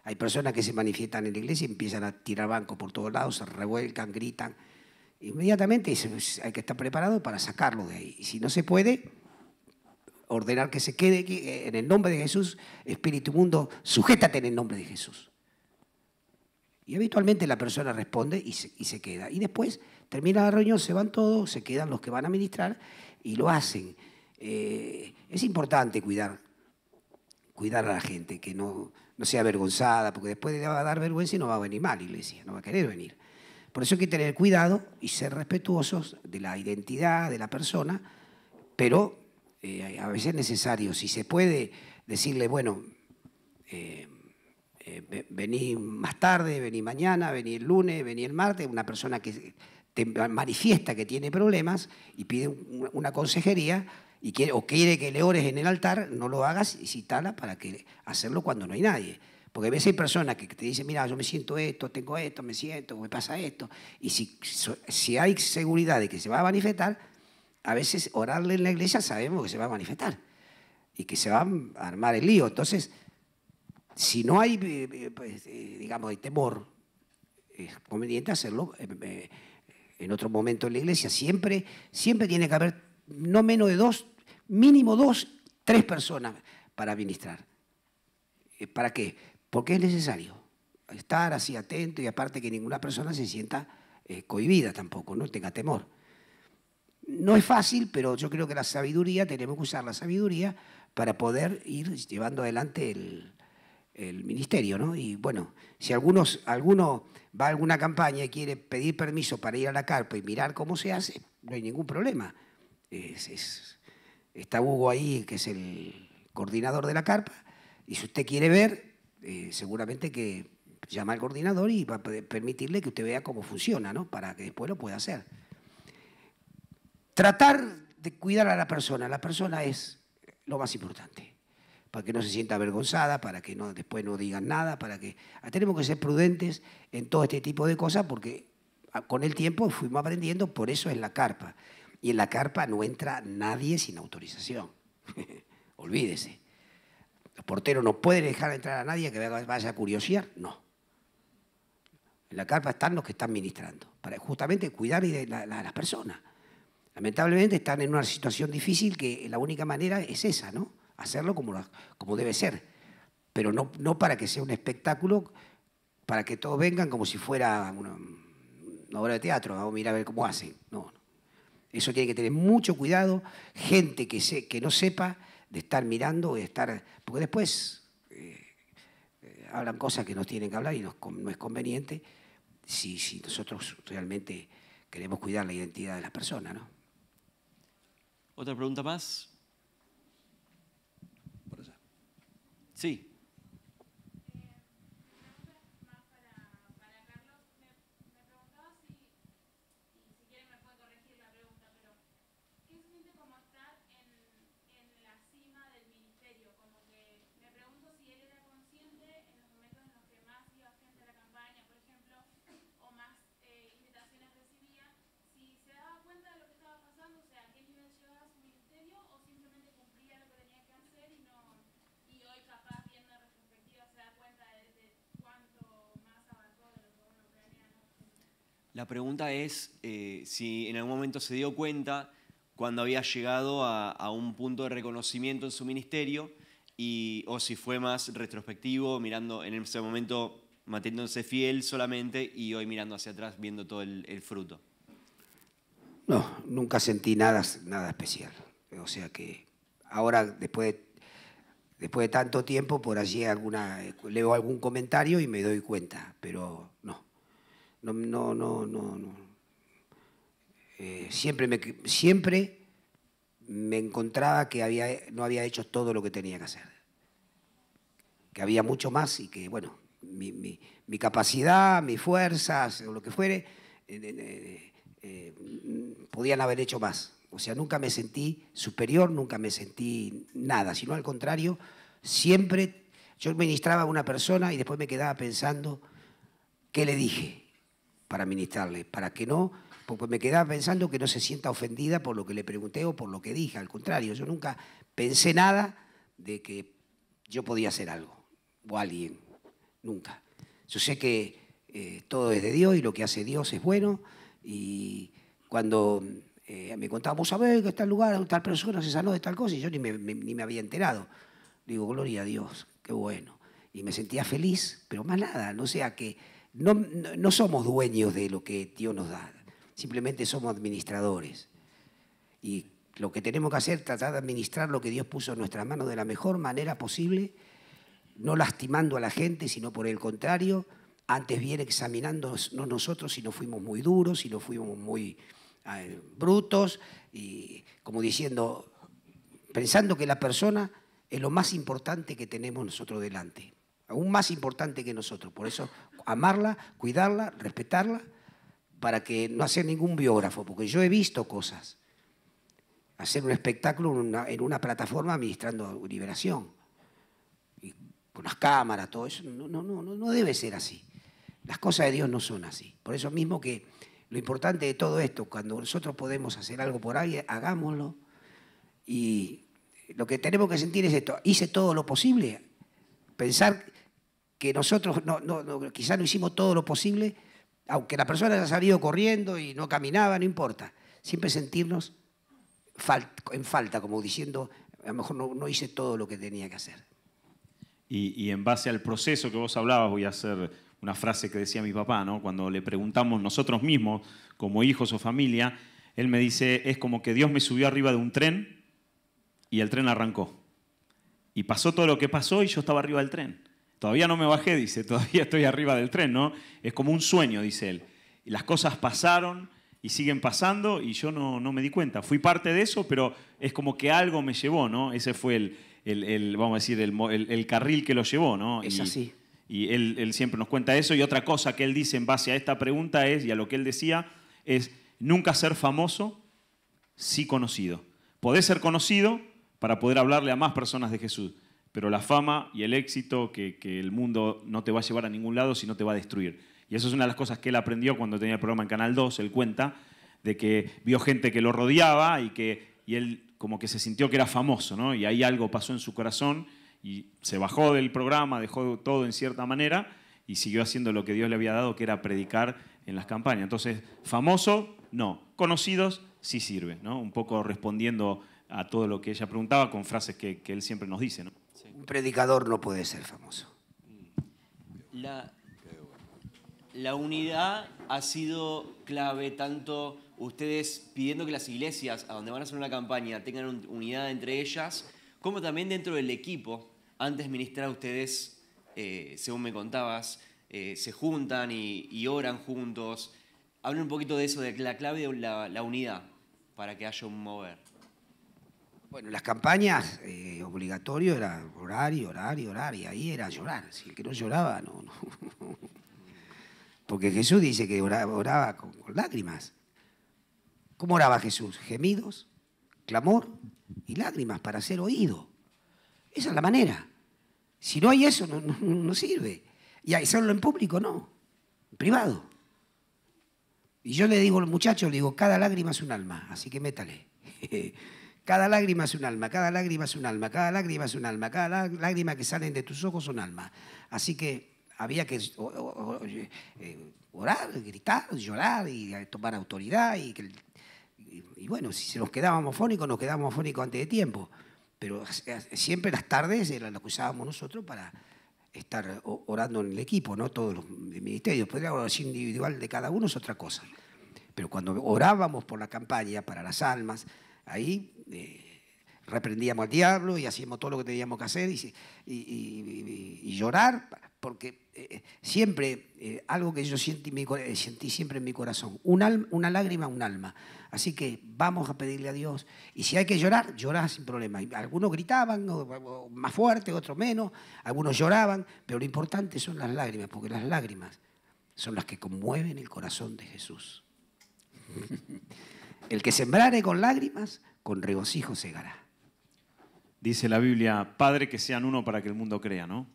B: hay personas que se manifiestan en la iglesia y empiezan a tirar bancos por todos lados, se revuelcan, gritan. Inmediatamente hay que estar preparado para sacarlo de ahí. Y si no se puede, ordenar que se quede eh, en el nombre de Jesús, Espíritu Mundo, sujétate en el nombre de Jesús. Y habitualmente la persona responde y se, queda. Y después termina la reunión, se van todos, se quedan los que van a ministrar y lo hacen. Eh, es importante cuidar cuidar a la gente, que no, sea avergonzada, porque después le va a dar vergüenza y no va a venir mal, iglesia, no va a querer venir. Por eso hay que tener cuidado y ser respetuosos de la identidad de la persona, pero eh, a veces es necesario, si se puede, decirle, bueno, eh, eh, vení más tarde, vení mañana, vení el lunes, vení el martes, una persona que manifiesta que tiene problemas y pide una consejería, o quiere que le ores en el altar, no lo hagas y citala para que hacerlo cuando no hay nadie. Porque a veces hay personas que te dicen, mira, yo me siento esto, tengo esto, me siento, me pasa esto. Y si, si hay seguridad de que se va a manifestar, a veces orarle en la iglesia sabemos que se va a manifestar y que se va a armar el lío. Entonces, si no hay, eh, eh, pues, eh, digamos, hay temor, es conveniente hacerlo en otro momento en la iglesia. Siempre, siempre tiene que haber no menos de dos mínimo dos, tres personas para administrar. Eh, ¿Para qué? Porque es necesario estar así atento y aparte que ninguna persona se sienta eh, cohibida tampoco, no tenga temor. No es fácil, pero yo creo que la sabiduría, tenemos que usar la sabiduría para poder ir llevando adelante el, ministerio, Y bueno, si algunos, alguno va a alguna campaña y quiere pedir permiso para ir a la carpa y mirar cómo se hace, no hay ningún problema. Es, es, está Hugo ahí, que es el coordinador de la carpa, y si usted quiere ver, eh, seguramente que llama al coordinador y va a permitirle que usted vea cómo funciona, Para que después lo pueda hacer. Tratar de cuidar a la persona. La persona es lo más importante. Para que no se sienta avergonzada, para que no, después no digan nada, para que. Ah, tenemos que ser prudentes en todo este tipo de cosas porque ah, con el tiempo fuimos aprendiendo, por eso es la carpa. Y en la carpa no entra nadie sin autorización. [laughs] Olvídese. Los porteros no pueden dejar entrar a nadie que vaya a curiosear. No. En la carpa están los que están ministrando, para justamente cuidar a las personas. Lamentablemente están en una situación difícil que la única manera es esa, ¿no? Hacerlo como, como debe ser. Pero no, no para que sea un espectáculo, para que todos vengan como si fuera una, obra de teatro, vamos ah, a mirar a ver cómo hacen. No, eso tiene que tener mucho cuidado, gente que, se, que no sepa de estar mirando, de estar, porque después eh, eh, hablan cosas que no tienen que hablar y no es conveniente si, nosotros realmente queremos cuidar la identidad de las personas. ¿no?
A: ¿Otra pregunta más? Sí. La pregunta es eh, si en algún momento se dio cuenta cuando había llegado a, un punto de reconocimiento en su ministerio y, o si fue más retrospectivo, mirando en ese momento manteniéndose fiel solamente y hoy mirando hacia atrás viendo todo el, fruto.
B: No, nunca sentí nada, nada especial. O sea que ahora, después de, después de tanto tiempo, por allí alguna, leo algún comentario y me doy cuenta, pero no no, no, no, no. Eh, siempre, me, siempre me encontraba que había, no había hecho todo lo que tenía que hacer. Que había mucho más y que, bueno, mi, capacidad, mis fuerzas o lo que fuere, eh, eh, mm, podían haber hecho más. O sea, nunca me sentí superior, nunca me sentí nada, sino al contrario, siempre yo ministraba a una persona y después me quedaba pensando qué le dije para ministrarle, para que no, porque me quedaba pensando que no se sienta ofendida por lo que le pregunté o por lo que dije, al contrario, yo nunca pensé nada de que yo podía hacer algo, o alguien, nunca. Yo sé que eh, todo es de Dios y lo que hace Dios es bueno, y cuando eh, me contaban, vos sabés que tal lugar, tal persona se salió de tal cosa, y yo ni me, ni me había enterado. Digo, gloria a Dios, qué bueno. Y me sentía feliz, pero más nada, no sea que no, somos dueños de lo que Dios nos da, simplemente somos administradores. Y lo que tenemos que hacer es tratar de administrar lo que Dios puso en nuestras manos de la mejor manera posible, no lastimando a la gente, sino por el contrario, antes bien examinándonos nosotros si no fuimos muy duros, si no fuimos muy eh, brutos, y como diciendo, pensando que la persona es lo más importante que tenemos nosotros delante, aún más importante que nosotros. Por eso amarla, cuidarla, respetarla, para que no hacer ningún biógrafo, porque yo he visto cosas. Hacer un espectáculo en una, plataforma administrando liberación, con las cámaras, todo eso, no, no, no, no debe ser así. Las cosas de Dios no son así. Por eso mismo que lo importante de todo esto, cuando nosotros podemos hacer algo por alguien, hagámoslo. Y lo que tenemos que sentir es esto, hice todo lo posible. Pensar que nosotros no, quizás no hicimos todo lo posible, aunque la persona haya salido corriendo y no caminaba, no importa. Siempre sentirnos en falta, como diciendo, a lo mejor no, hice todo lo que tenía que hacer.
C: Y, y, en base al proceso que vos hablabas, voy a hacer una frase que decía mi papá, ¿no? cuando le preguntamos nosotros mismos, como hijos o familia, él me dice, es como que Dios me subió arriba de un tren y el tren arrancó. Y pasó todo lo que pasó y yo estaba arriba del tren. Todavía no me bajé, dice, todavía estoy arriba del tren, ¿no? Es como un sueño, dice él. Y las cosas pasaron y siguen pasando y yo no, no me di cuenta. Fui parte de eso, pero es como que algo me llevó, ¿no? Ese fue el, el, vamos a decir, el, carril que lo llevó, ¿no? Es así. Y él, siempre nos cuenta eso. Y otra cosa que él dice en base a esta pregunta es, y a lo que él decía, es nunca ser famoso, sí conocido. Podés ser conocido para poder hablarle a más personas de Jesús pero la fama y el éxito que, el mundo no te va a llevar a ningún lado, si no te va a destruir. Y eso es una de las cosas que él aprendió cuando tenía el programa en Canal 2, él cuenta, de que vio gente que lo rodeaba y que y él como que se sintió que era famoso, ¿no? Y ahí algo pasó en su corazón y se bajó del programa, dejó todo en cierta manera y siguió haciendo lo que Dios le había dado, que era predicar en las campañas. Entonces, famoso, no. Conocidos, sí sirve, ¿no? Un poco respondiendo a todo lo que ella preguntaba con frases que
B: él siempre nos dice, ¿no? predicador no puede ser famoso. La,
A: unidad ha sido clave tanto ustedes pidiendo que las iglesias a donde van a hacer una campaña tengan unidad entre ellas, como también dentro del equipo. Antes ministrar ustedes, eh, según me contabas, eh, se juntan y, oran juntos. Hablen un poquito de eso, de la clave de la unidad para que haya un mover. Bueno, las
B: campañas eh, obligatorio era orar y orar y orar, y ahí era llorar. Si el que no lloraba, no. Porque Jesús dice que oraba, con, lágrimas. ¿Cómo oraba Jesús? Gemidos, clamor y lágrimas para ser oído. Esa es la manera. Si no hay eso, no, sirve. Y hacerlo en público, no. En privado. Y yo le digo al muchacho, le digo, cada lágrima es un alma, así que métale. [laughs] Cada lágrima es un alma, cada lágrima es un alma, cada lágrima es un alma, cada lágrima que salen de tus ojos es un alma. Así que había que eh, orar, gritar, llorar y eh, tomar autoridad. Y, bueno, si nos quedábamos fónicos, nos quedábamos fónicos antes de tiempo. Pero siempre las tardes era lo que usábamos nosotros para estar orando en el equipo, no todos los ministerios. Podría oración individual de cada uno es otra cosa. Pero cuando orábamos por la campaña, para las almas, ahí eh, reprendíamos al diablo y hacíamos todo lo que teníamos que hacer y, llorar, porque eh, siempre, eh, algo que yo sentí, sentí, siempre en mi corazón, una lágrima, un alma. Así que vamos a pedirle a Dios, y si hay que llorar, llorar sin problema. Algunos gritaban más fuerte, otros menos, algunos lloraban, pero lo importante son las lágrimas, porque las lágrimas son las que conmueven el corazón de Jesús. [laughs] El que sembrare con lágrimas, con regocijo segará. Dice
C: la Biblia, Padre, que sean uno para que el mundo crea, ¿no?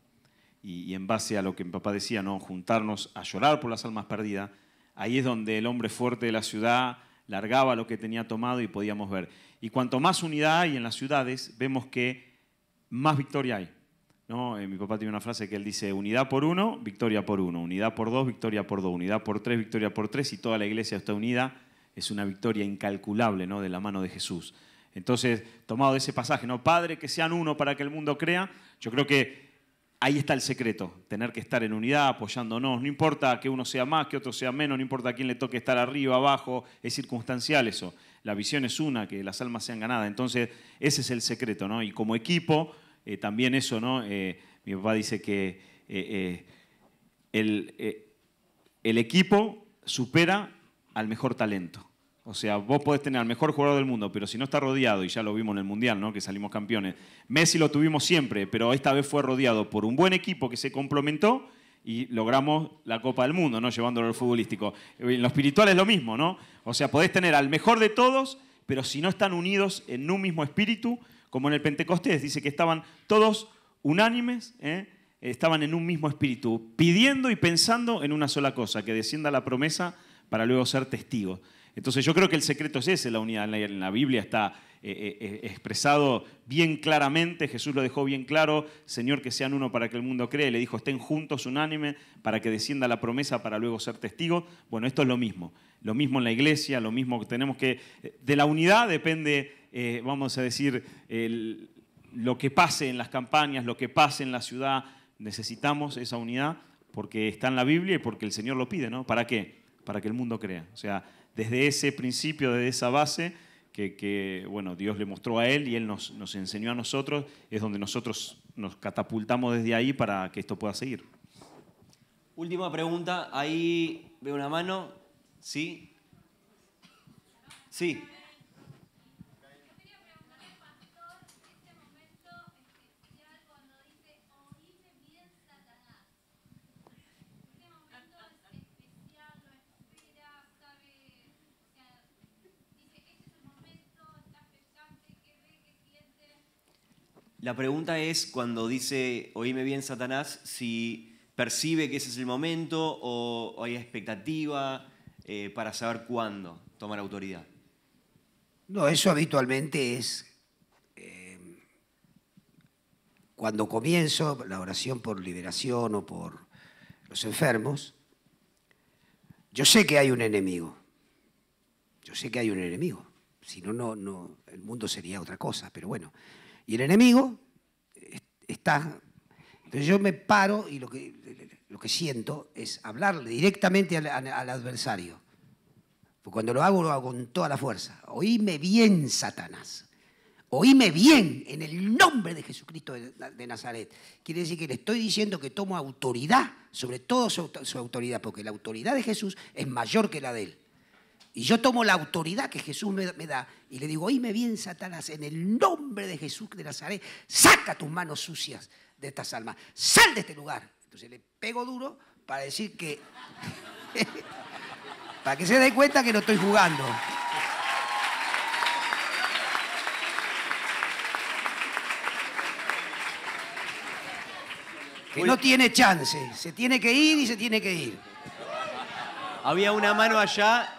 C: Y, en base a lo que mi papá decía, ¿no? Juntarnos a llorar por las almas perdidas, ahí es donde el hombre fuerte de la ciudad largaba lo que tenía tomado y podíamos ver. Y cuanto más unidad hay en las ciudades, vemos que más victoria hay. ¿no? Eh, mi papá tiene una frase que él dice, unidad por uno, victoria por uno, unidad por dos, victoria por dos, unidad por tres, victoria por tres, y toda la iglesia está unida, es una victoria incalculable ¿no? de la mano de Jesús. Entonces, tomado ese pasaje, ¿no? Padre, que sean uno para que el mundo crea, yo creo que ahí está el secreto, tener que estar en unidad, apoyándonos, no importa que uno sea más, que otro sea menos, no importa a quién le toque estar arriba, abajo, es circunstancial eso. La visión es una, que las almas sean ganadas. Entonces, ese es el secreto, ¿no? Y como equipo, eh, también eso, ¿no? Eh, mi papá dice que eh, el, el equipo supera al mejor talento. O sea, vos podés tener al mejor jugador del mundo, pero si no está rodeado, y ya lo vimos en el Mundial, ¿no? que salimos campeones, Messi lo tuvimos siempre, pero esta vez fue rodeado por un buen equipo que se complementó y logramos la Copa del Mundo, ¿no? llevándolo al futbolístico. En lo espiritual es lo mismo, ¿no? O sea, podés tener al mejor de todos, pero si no están unidos en un mismo espíritu, como en el Pentecostés, dice que estaban todos unánimes, ¿eh? estaban en un mismo espíritu, pidiendo y pensando en una sola cosa, que descienda la promesa para luego ser testigos. Entonces yo creo que el secreto es ese, la unidad. En la, Biblia está eh, eh, eh, expresado bien claramente, Jesús lo dejó bien claro, Señor, que sean uno para que el mundo cree, le dijo, estén juntos unánime para que descienda la promesa para luego ser testigo. Bueno, esto es lo mismo, lo mismo en la iglesia, lo mismo que tenemos que... De la unidad depende, vamos a decir, lo que pase en las campañas, lo que pase en la ciudad, necesitamos esa unidad porque está en la Biblia y porque el Señor lo pide, ¿no? ¿Para qué? para que el mundo crea. O sea, desde ese principio, desde esa base que, bueno, Dios le mostró a él y él nos, nos enseñó a nosotros, es donde nosotros nos catapultamos desde ahí para que esto pueda seguir.
A: Última pregunta, ahí veo una mano, ¿sí? Sí. La pregunta es cuando dice, oíme bien Satanás, si percibe que ese es el momento o, hay expectativa eh, para saber cuándo tomar autoridad.
B: No, eso habitualmente es eh, cuando comienzo la oración por liberación o por los enfermos. Yo sé que hay un enemigo. Yo sé que hay un enemigo. Si no, no, no, el mundo sería otra cosa. Pero bueno, y el enemigo está. Entonces yo me paro y lo que, lo que siento es hablarle directamente al, adversario. Porque cuando lo hago, lo hago con toda la fuerza. Oíme bien, Satanás. Oíme bien en el nombre de Jesucristo de Nazaret. Quiere decir que le estoy diciendo que tomo autoridad sobre todo su autoridad, porque la autoridad de Jesús es mayor que la de él. Y yo tomo la autoridad que Jesús me, da y le digo, oíme bien, Satanás, en el nombre de Jesús de Nazaret, saca tus manos sucias de estas almas, sal de este lugar. Entonces le pego duro para decir que... [laughs] para que se dé cuenta que no estoy jugando. que no tiene chance. Se tiene que ir y se tiene que ir.
A: Había una mano
B: allá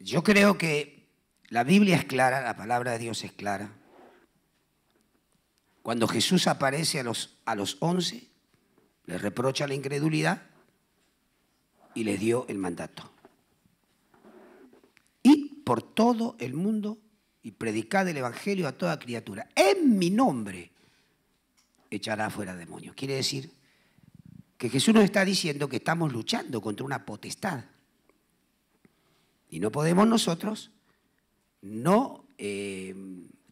B: Yo creo que la Biblia es clara, la palabra de Dios es clara. Cuando Jesús aparece a los, a los once, le reprocha la incredulidad y les dio el mandato. Y por todo el mundo y predicad el Evangelio a toda criatura. En mi nombre echará fuera demonios. Quiere decir que Jesús nos está diciendo que estamos luchando contra una potestad y no podemos nosotros no eh,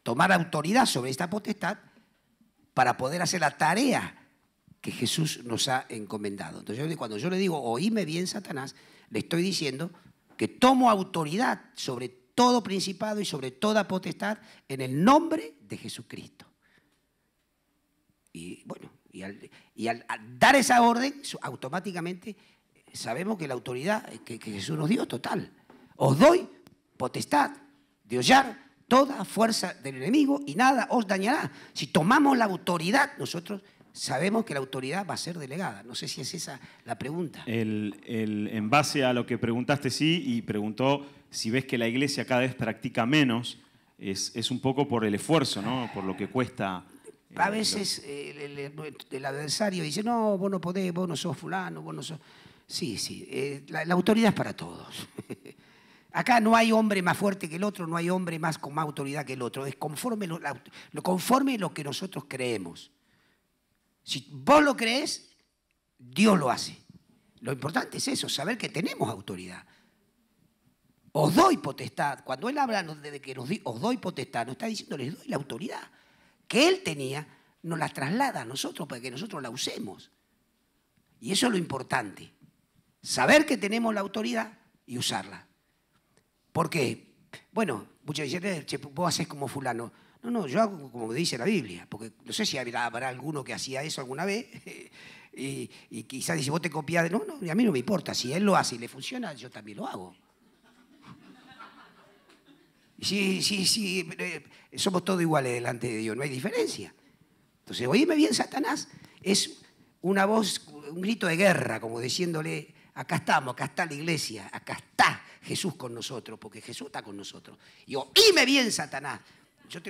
B: tomar autoridad sobre esta potestad para poder hacer la tarea que Jesús nos ha encomendado. Entonces cuando yo le digo, oíme bien Satanás, le estoy diciendo que tomo autoridad sobre todo principado y sobre toda potestad en el nombre de Jesucristo. Y bueno, y al, dar esa orden, automáticamente sabemos que la autoridad que, que Jesús nos dio total os doy potestad de hollar toda fuerza del enemigo y nada os dañará. Si tomamos la autoridad, nosotros sabemos que la autoridad va a ser delegada. No sé si es esa
C: la pregunta. El, en base a lo que preguntaste, sí, y preguntó si ves que la iglesia cada vez practica menos, es, un poco por el esfuerzo, ¿no? por lo que cuesta. Eh, a veces
B: el, adversario dice, no, vos no podés, vos no sos fulano, vos no sos... Sí, sí, eh, la autoridad es para todos. [laughs] Acá no hay hombre más fuerte que el otro, no hay hombre más con más autoridad que el otro. Es conforme lo, conforme lo que nosotros creemos. Si vos lo crees, Dios lo hace. Lo importante es eso, saber que tenemos autoridad. Os doy potestad. Cuando Él habla de que os doy potestad, no está diciendo les doy la autoridad que Él tenía, nos la traslada a nosotros para que nosotros la usemos. Y eso es lo importante. Saber que tenemos la autoridad y usarla. ¿Por qué? Bueno, muchas dicen vos haces como fulano. No, no, yo hago como dice la Biblia, porque no sé si habrá, alguno que hacía eso alguna vez [laughs] y, quizás dice, vos te copias de... No, no, a mí no me importa, si él lo hace y le funciona, yo también lo hago. Sí, sí, sí, eh, somos todos iguales delante de Dios, no hay diferencia. Entonces, oíme bien, Satanás, es una voz, un grito de guerra, como diciéndole, acá estamos, acá está la iglesia, acá está Jesús con nosotros, porque Jesús está con nosotros. Y yo, bien, Satanás. Yo,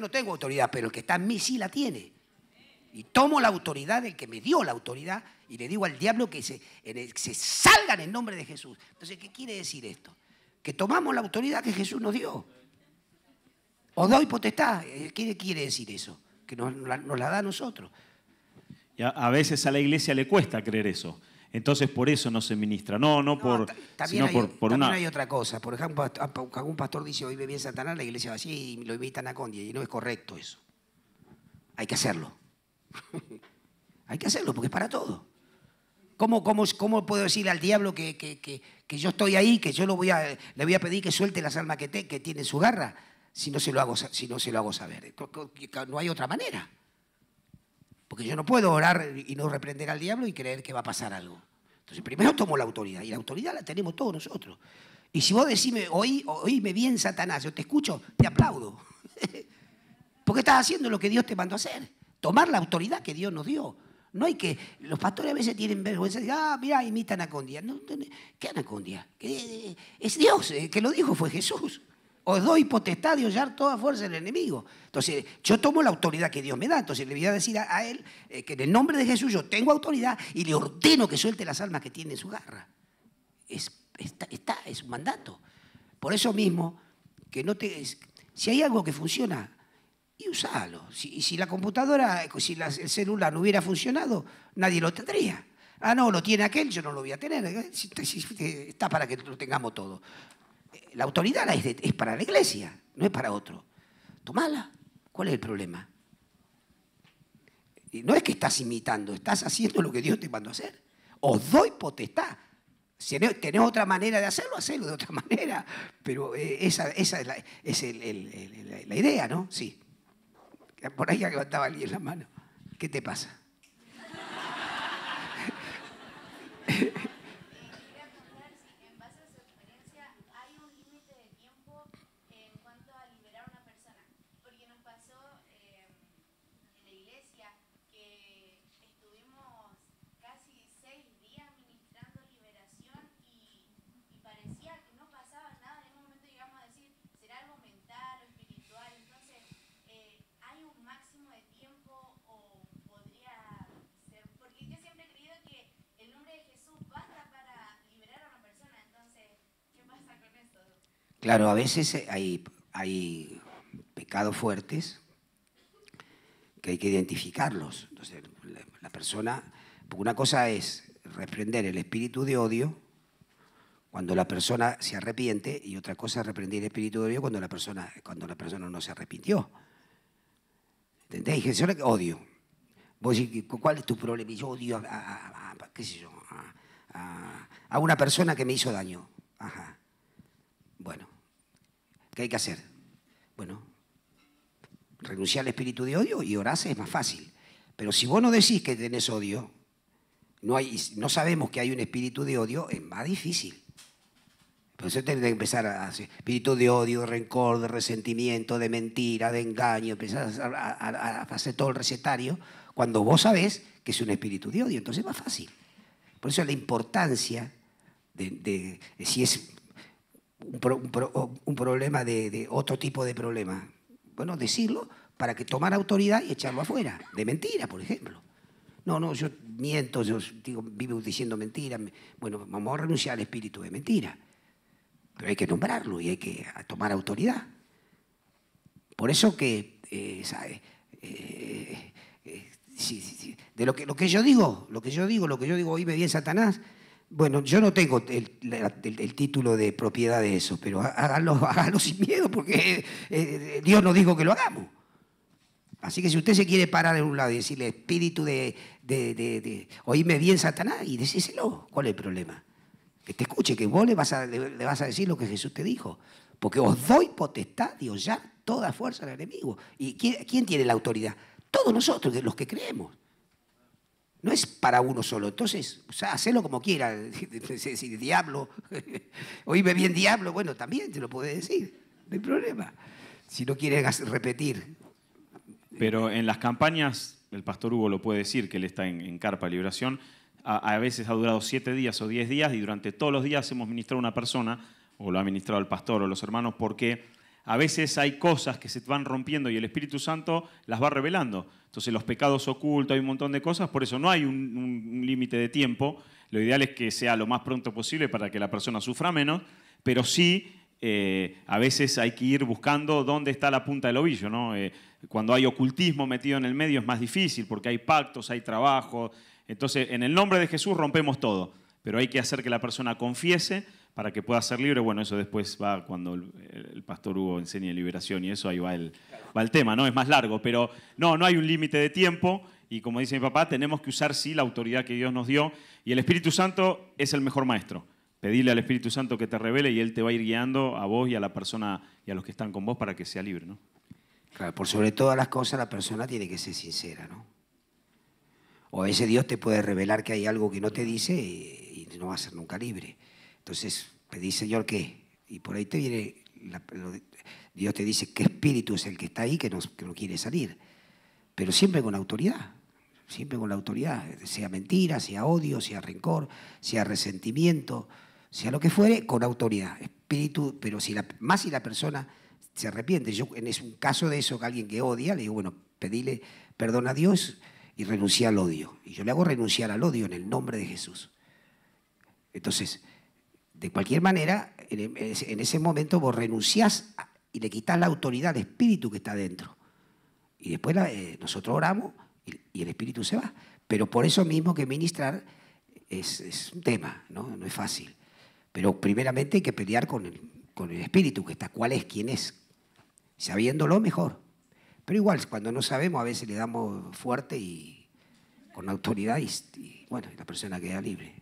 B: no, tengo autoridad, pero el que está en mí sí la tiene. Y tomo la autoridad del que me dio la autoridad y le digo al diablo que se, se salgan en nombre de Jesús. Entonces, ¿qué quiere decir esto? Que tomamos la autoridad que Jesús nos dio. o doy potestad. Eh, ¿Qué quiere decir eso? Que nos, la da a nosotros.
C: a veces a la iglesia le cuesta creer eso. Entonces por eso no se ministra, no, no, por, también hay otra
B: cosa. Por ejemplo, algún pastor dice hoy bebía en Satanás, la iglesia va así y lo invitan a Anacondia, y no es correcto eso. Hay que hacerlo. [laughs] hay que hacerlo porque es para todo. ¿Cómo, cómo, cómo puedo decir al diablo que, que, yo estoy ahí, que yo lo voy a, le voy a pedir que suelte las almas que, te, que tiene en su garra si no, se lo hago, si no se lo hago saber? No hay otra manera. Porque yo no puedo orar y no reprender al diablo y creer que va a pasar algo. Entonces, primero tomo la autoridad, y la autoridad la tenemos todos nosotros. Y si vos decime, oíme bien, Satanás, yo te escucho, te aplaudo. [laughs] Porque estás haciendo lo que Dios te mandó a hacer. Tomar la autoridad que Dios nos dio. No hay que. Los pastores a veces tienen vergüenza. De, ah, mira, imita a Anacondia. ¿Qué Anacondia? Es Dios. El que lo dijo fue Jesús os doy potestad de hollar toda fuerza del enemigo. Entonces, yo tomo la autoridad que Dios me da. Entonces, le voy a decir a, él eh, que en el nombre de Jesús yo tengo autoridad y le ordeno que suelte las almas que tiene en su garra. Es, está, es un mandato. Por eso mismo, que no te, si hay algo que funciona, y usalo. Si, si la computadora, eh, si la, el celular no hubiera funcionado, nadie lo tendría. Ah, no, lo tiene aquel, yo no lo voy a tener. Eh, está para que lo tengamos todo. La autoridad es, para la iglesia, no es para otro. Tomala. ¿Cuál es el problema? No es que estás imitando, estás haciendo lo que Dios te mandó a hacer. Os doy potestad. Si tenés otra manera de hacerlo, hacelo de otra [laughs] manera. Pero eh, esa, es, la, idea, ¿no? Sí. Por ahí levantaba alguien la mano. ¿Qué te pasa? [laughs] Claro, a veces hay, hay pecados fuertes que hay que identificarlos. Entonces, la, persona, una cosa es reprender el espíritu de odio cuando la persona se arrepiente y otra cosa es reprender el espíritu de odio cuando la persona, cuando la persona no se arrepintió. ¿Entendéis? Dije, odio. Vos decís, ¿cuál es tu problema? Y yo odio a, a, una persona que me hizo daño. Ajá. Bueno, ¿Qué hay que hacer? Bueno, renunciar al espíritu de odio y orarse es más fácil. Pero si vos no decís que tenés odio, no, hay, no sabemos que hay un espíritu de odio, es más difícil. Por eso que empezar a hacer espíritu de odio, de rencor, de resentimiento, de mentira, de engaño, empezar a, hacer todo el recetario cuando vos sabés que es un espíritu de odio. Entonces es más fácil. Por eso la importancia de si es un, problema de, otro tipo de problema. Bueno, decirlo para que tomar autoridad y echarlo afuera, de mentira, por ejemplo. No, no, yo miento, yo digo, vivo diciendo mentiras. Bueno, vamos a renunciar al espíritu de mentira. Pero hay que nombrarlo y hay que tomar autoridad. Por eso que, eh, eh, eh, de lo que, lo que yo digo, lo que yo digo, lo que yo digo, vive bien Satanás, bueno, yo no tengo el, título de propiedad de eso, pero háganlo, háganlo [laughs] sin miedo porque eh, eh, Dios nos dijo que lo hagamos. Así que si usted se quiere parar en un lado y decirle espíritu de, de, oíme bien Satanás y decíselo, ¿cuál es el problema? Que te escuche, que vos le vas, a, decir lo que Jesús te dijo. Porque os doy potestad Dios ya toda fuerza al enemigo. ¿Y quién, tiene la autoridad? Todos nosotros, de los que creemos no es para uno solo. Entonces, o sea, hacelo como quiera. [laughs] Decir, diablo, [laughs] oíme bien diablo, bueno, también te lo puede decir, no hay problema. Si no quieres repetir.
C: Pero en las campañas, el pastor Hugo lo puede decir, que él está en, carpa Carpa Liberación, a, a, veces ha durado siete días o diez días y durante todos los días hemos ministrado a una persona, o lo ha ministrado el pastor o los hermanos, porque a veces hay cosas que se van rompiendo y el Espíritu Santo las va revelando. Entonces los pecados ocultos, hay un montón de cosas, por eso no hay un, límite de tiempo. Lo ideal es que sea lo más pronto posible para que la persona sufra menos, pero sí eh, a veces hay que ir buscando dónde está la punta del ovillo. Eh, cuando hay ocultismo metido en el medio es más difícil porque hay pactos, hay trabajo. Entonces, en el nombre de Jesús rompemos todo, pero hay que hacer que la persona confiese para que pueda ser libre. Bueno, eso después va cuando el, pastor Hugo enseña liberación y eso, ahí va el, va el tema, ¿no? Es más largo, pero no, no hay un límite de tiempo y como dice mi papá, tenemos que usar sí la autoridad que Dios nos dio y el Espíritu Santo es el mejor maestro. pedirle al Espíritu Santo que te revele y Él te va a ir guiando a vos y a la persona y a los que están con vos para que sea libre, ¿no?
B: Claro, por sobre todas las cosas la persona tiene que ser sincera, ¿no? O ese Dios te puede revelar que hay algo que no te dice y no va a ser nunca libre. Entonces pedí, Señor, ¿qué? Y por ahí te viene, Dios te dice qué espíritu es el que está ahí, que no, quiere salir. Pero siempre con autoridad, siempre con la autoridad, sea mentira, sea odio, sea rencor, sea resentimiento, sea lo que fuere, con autoridad, espíritu, pero si la, más si la persona se arrepiente. Yo, en un caso de eso, que alguien que odia, le digo, bueno, pedile perdón a Dios y renuncia al odio. Y yo le hago renunciar al odio en el nombre de Jesús. Entonces, de cualquier manera, en ese momento vos renunciás y le quitas la autoridad al espíritu que está dentro. Y después eh, nosotros oramos y, el espíritu se va. Pero por eso mismo que ministrar es, un tema, ¿no? es fácil. Pero primeramente hay que pelear con el, espíritu que está, cuál es, quién es. Sabiéndolo mejor. Pero igual, cuando no sabemos, a veces le damos fuerte y con autoridad y, y bueno, la persona queda libre.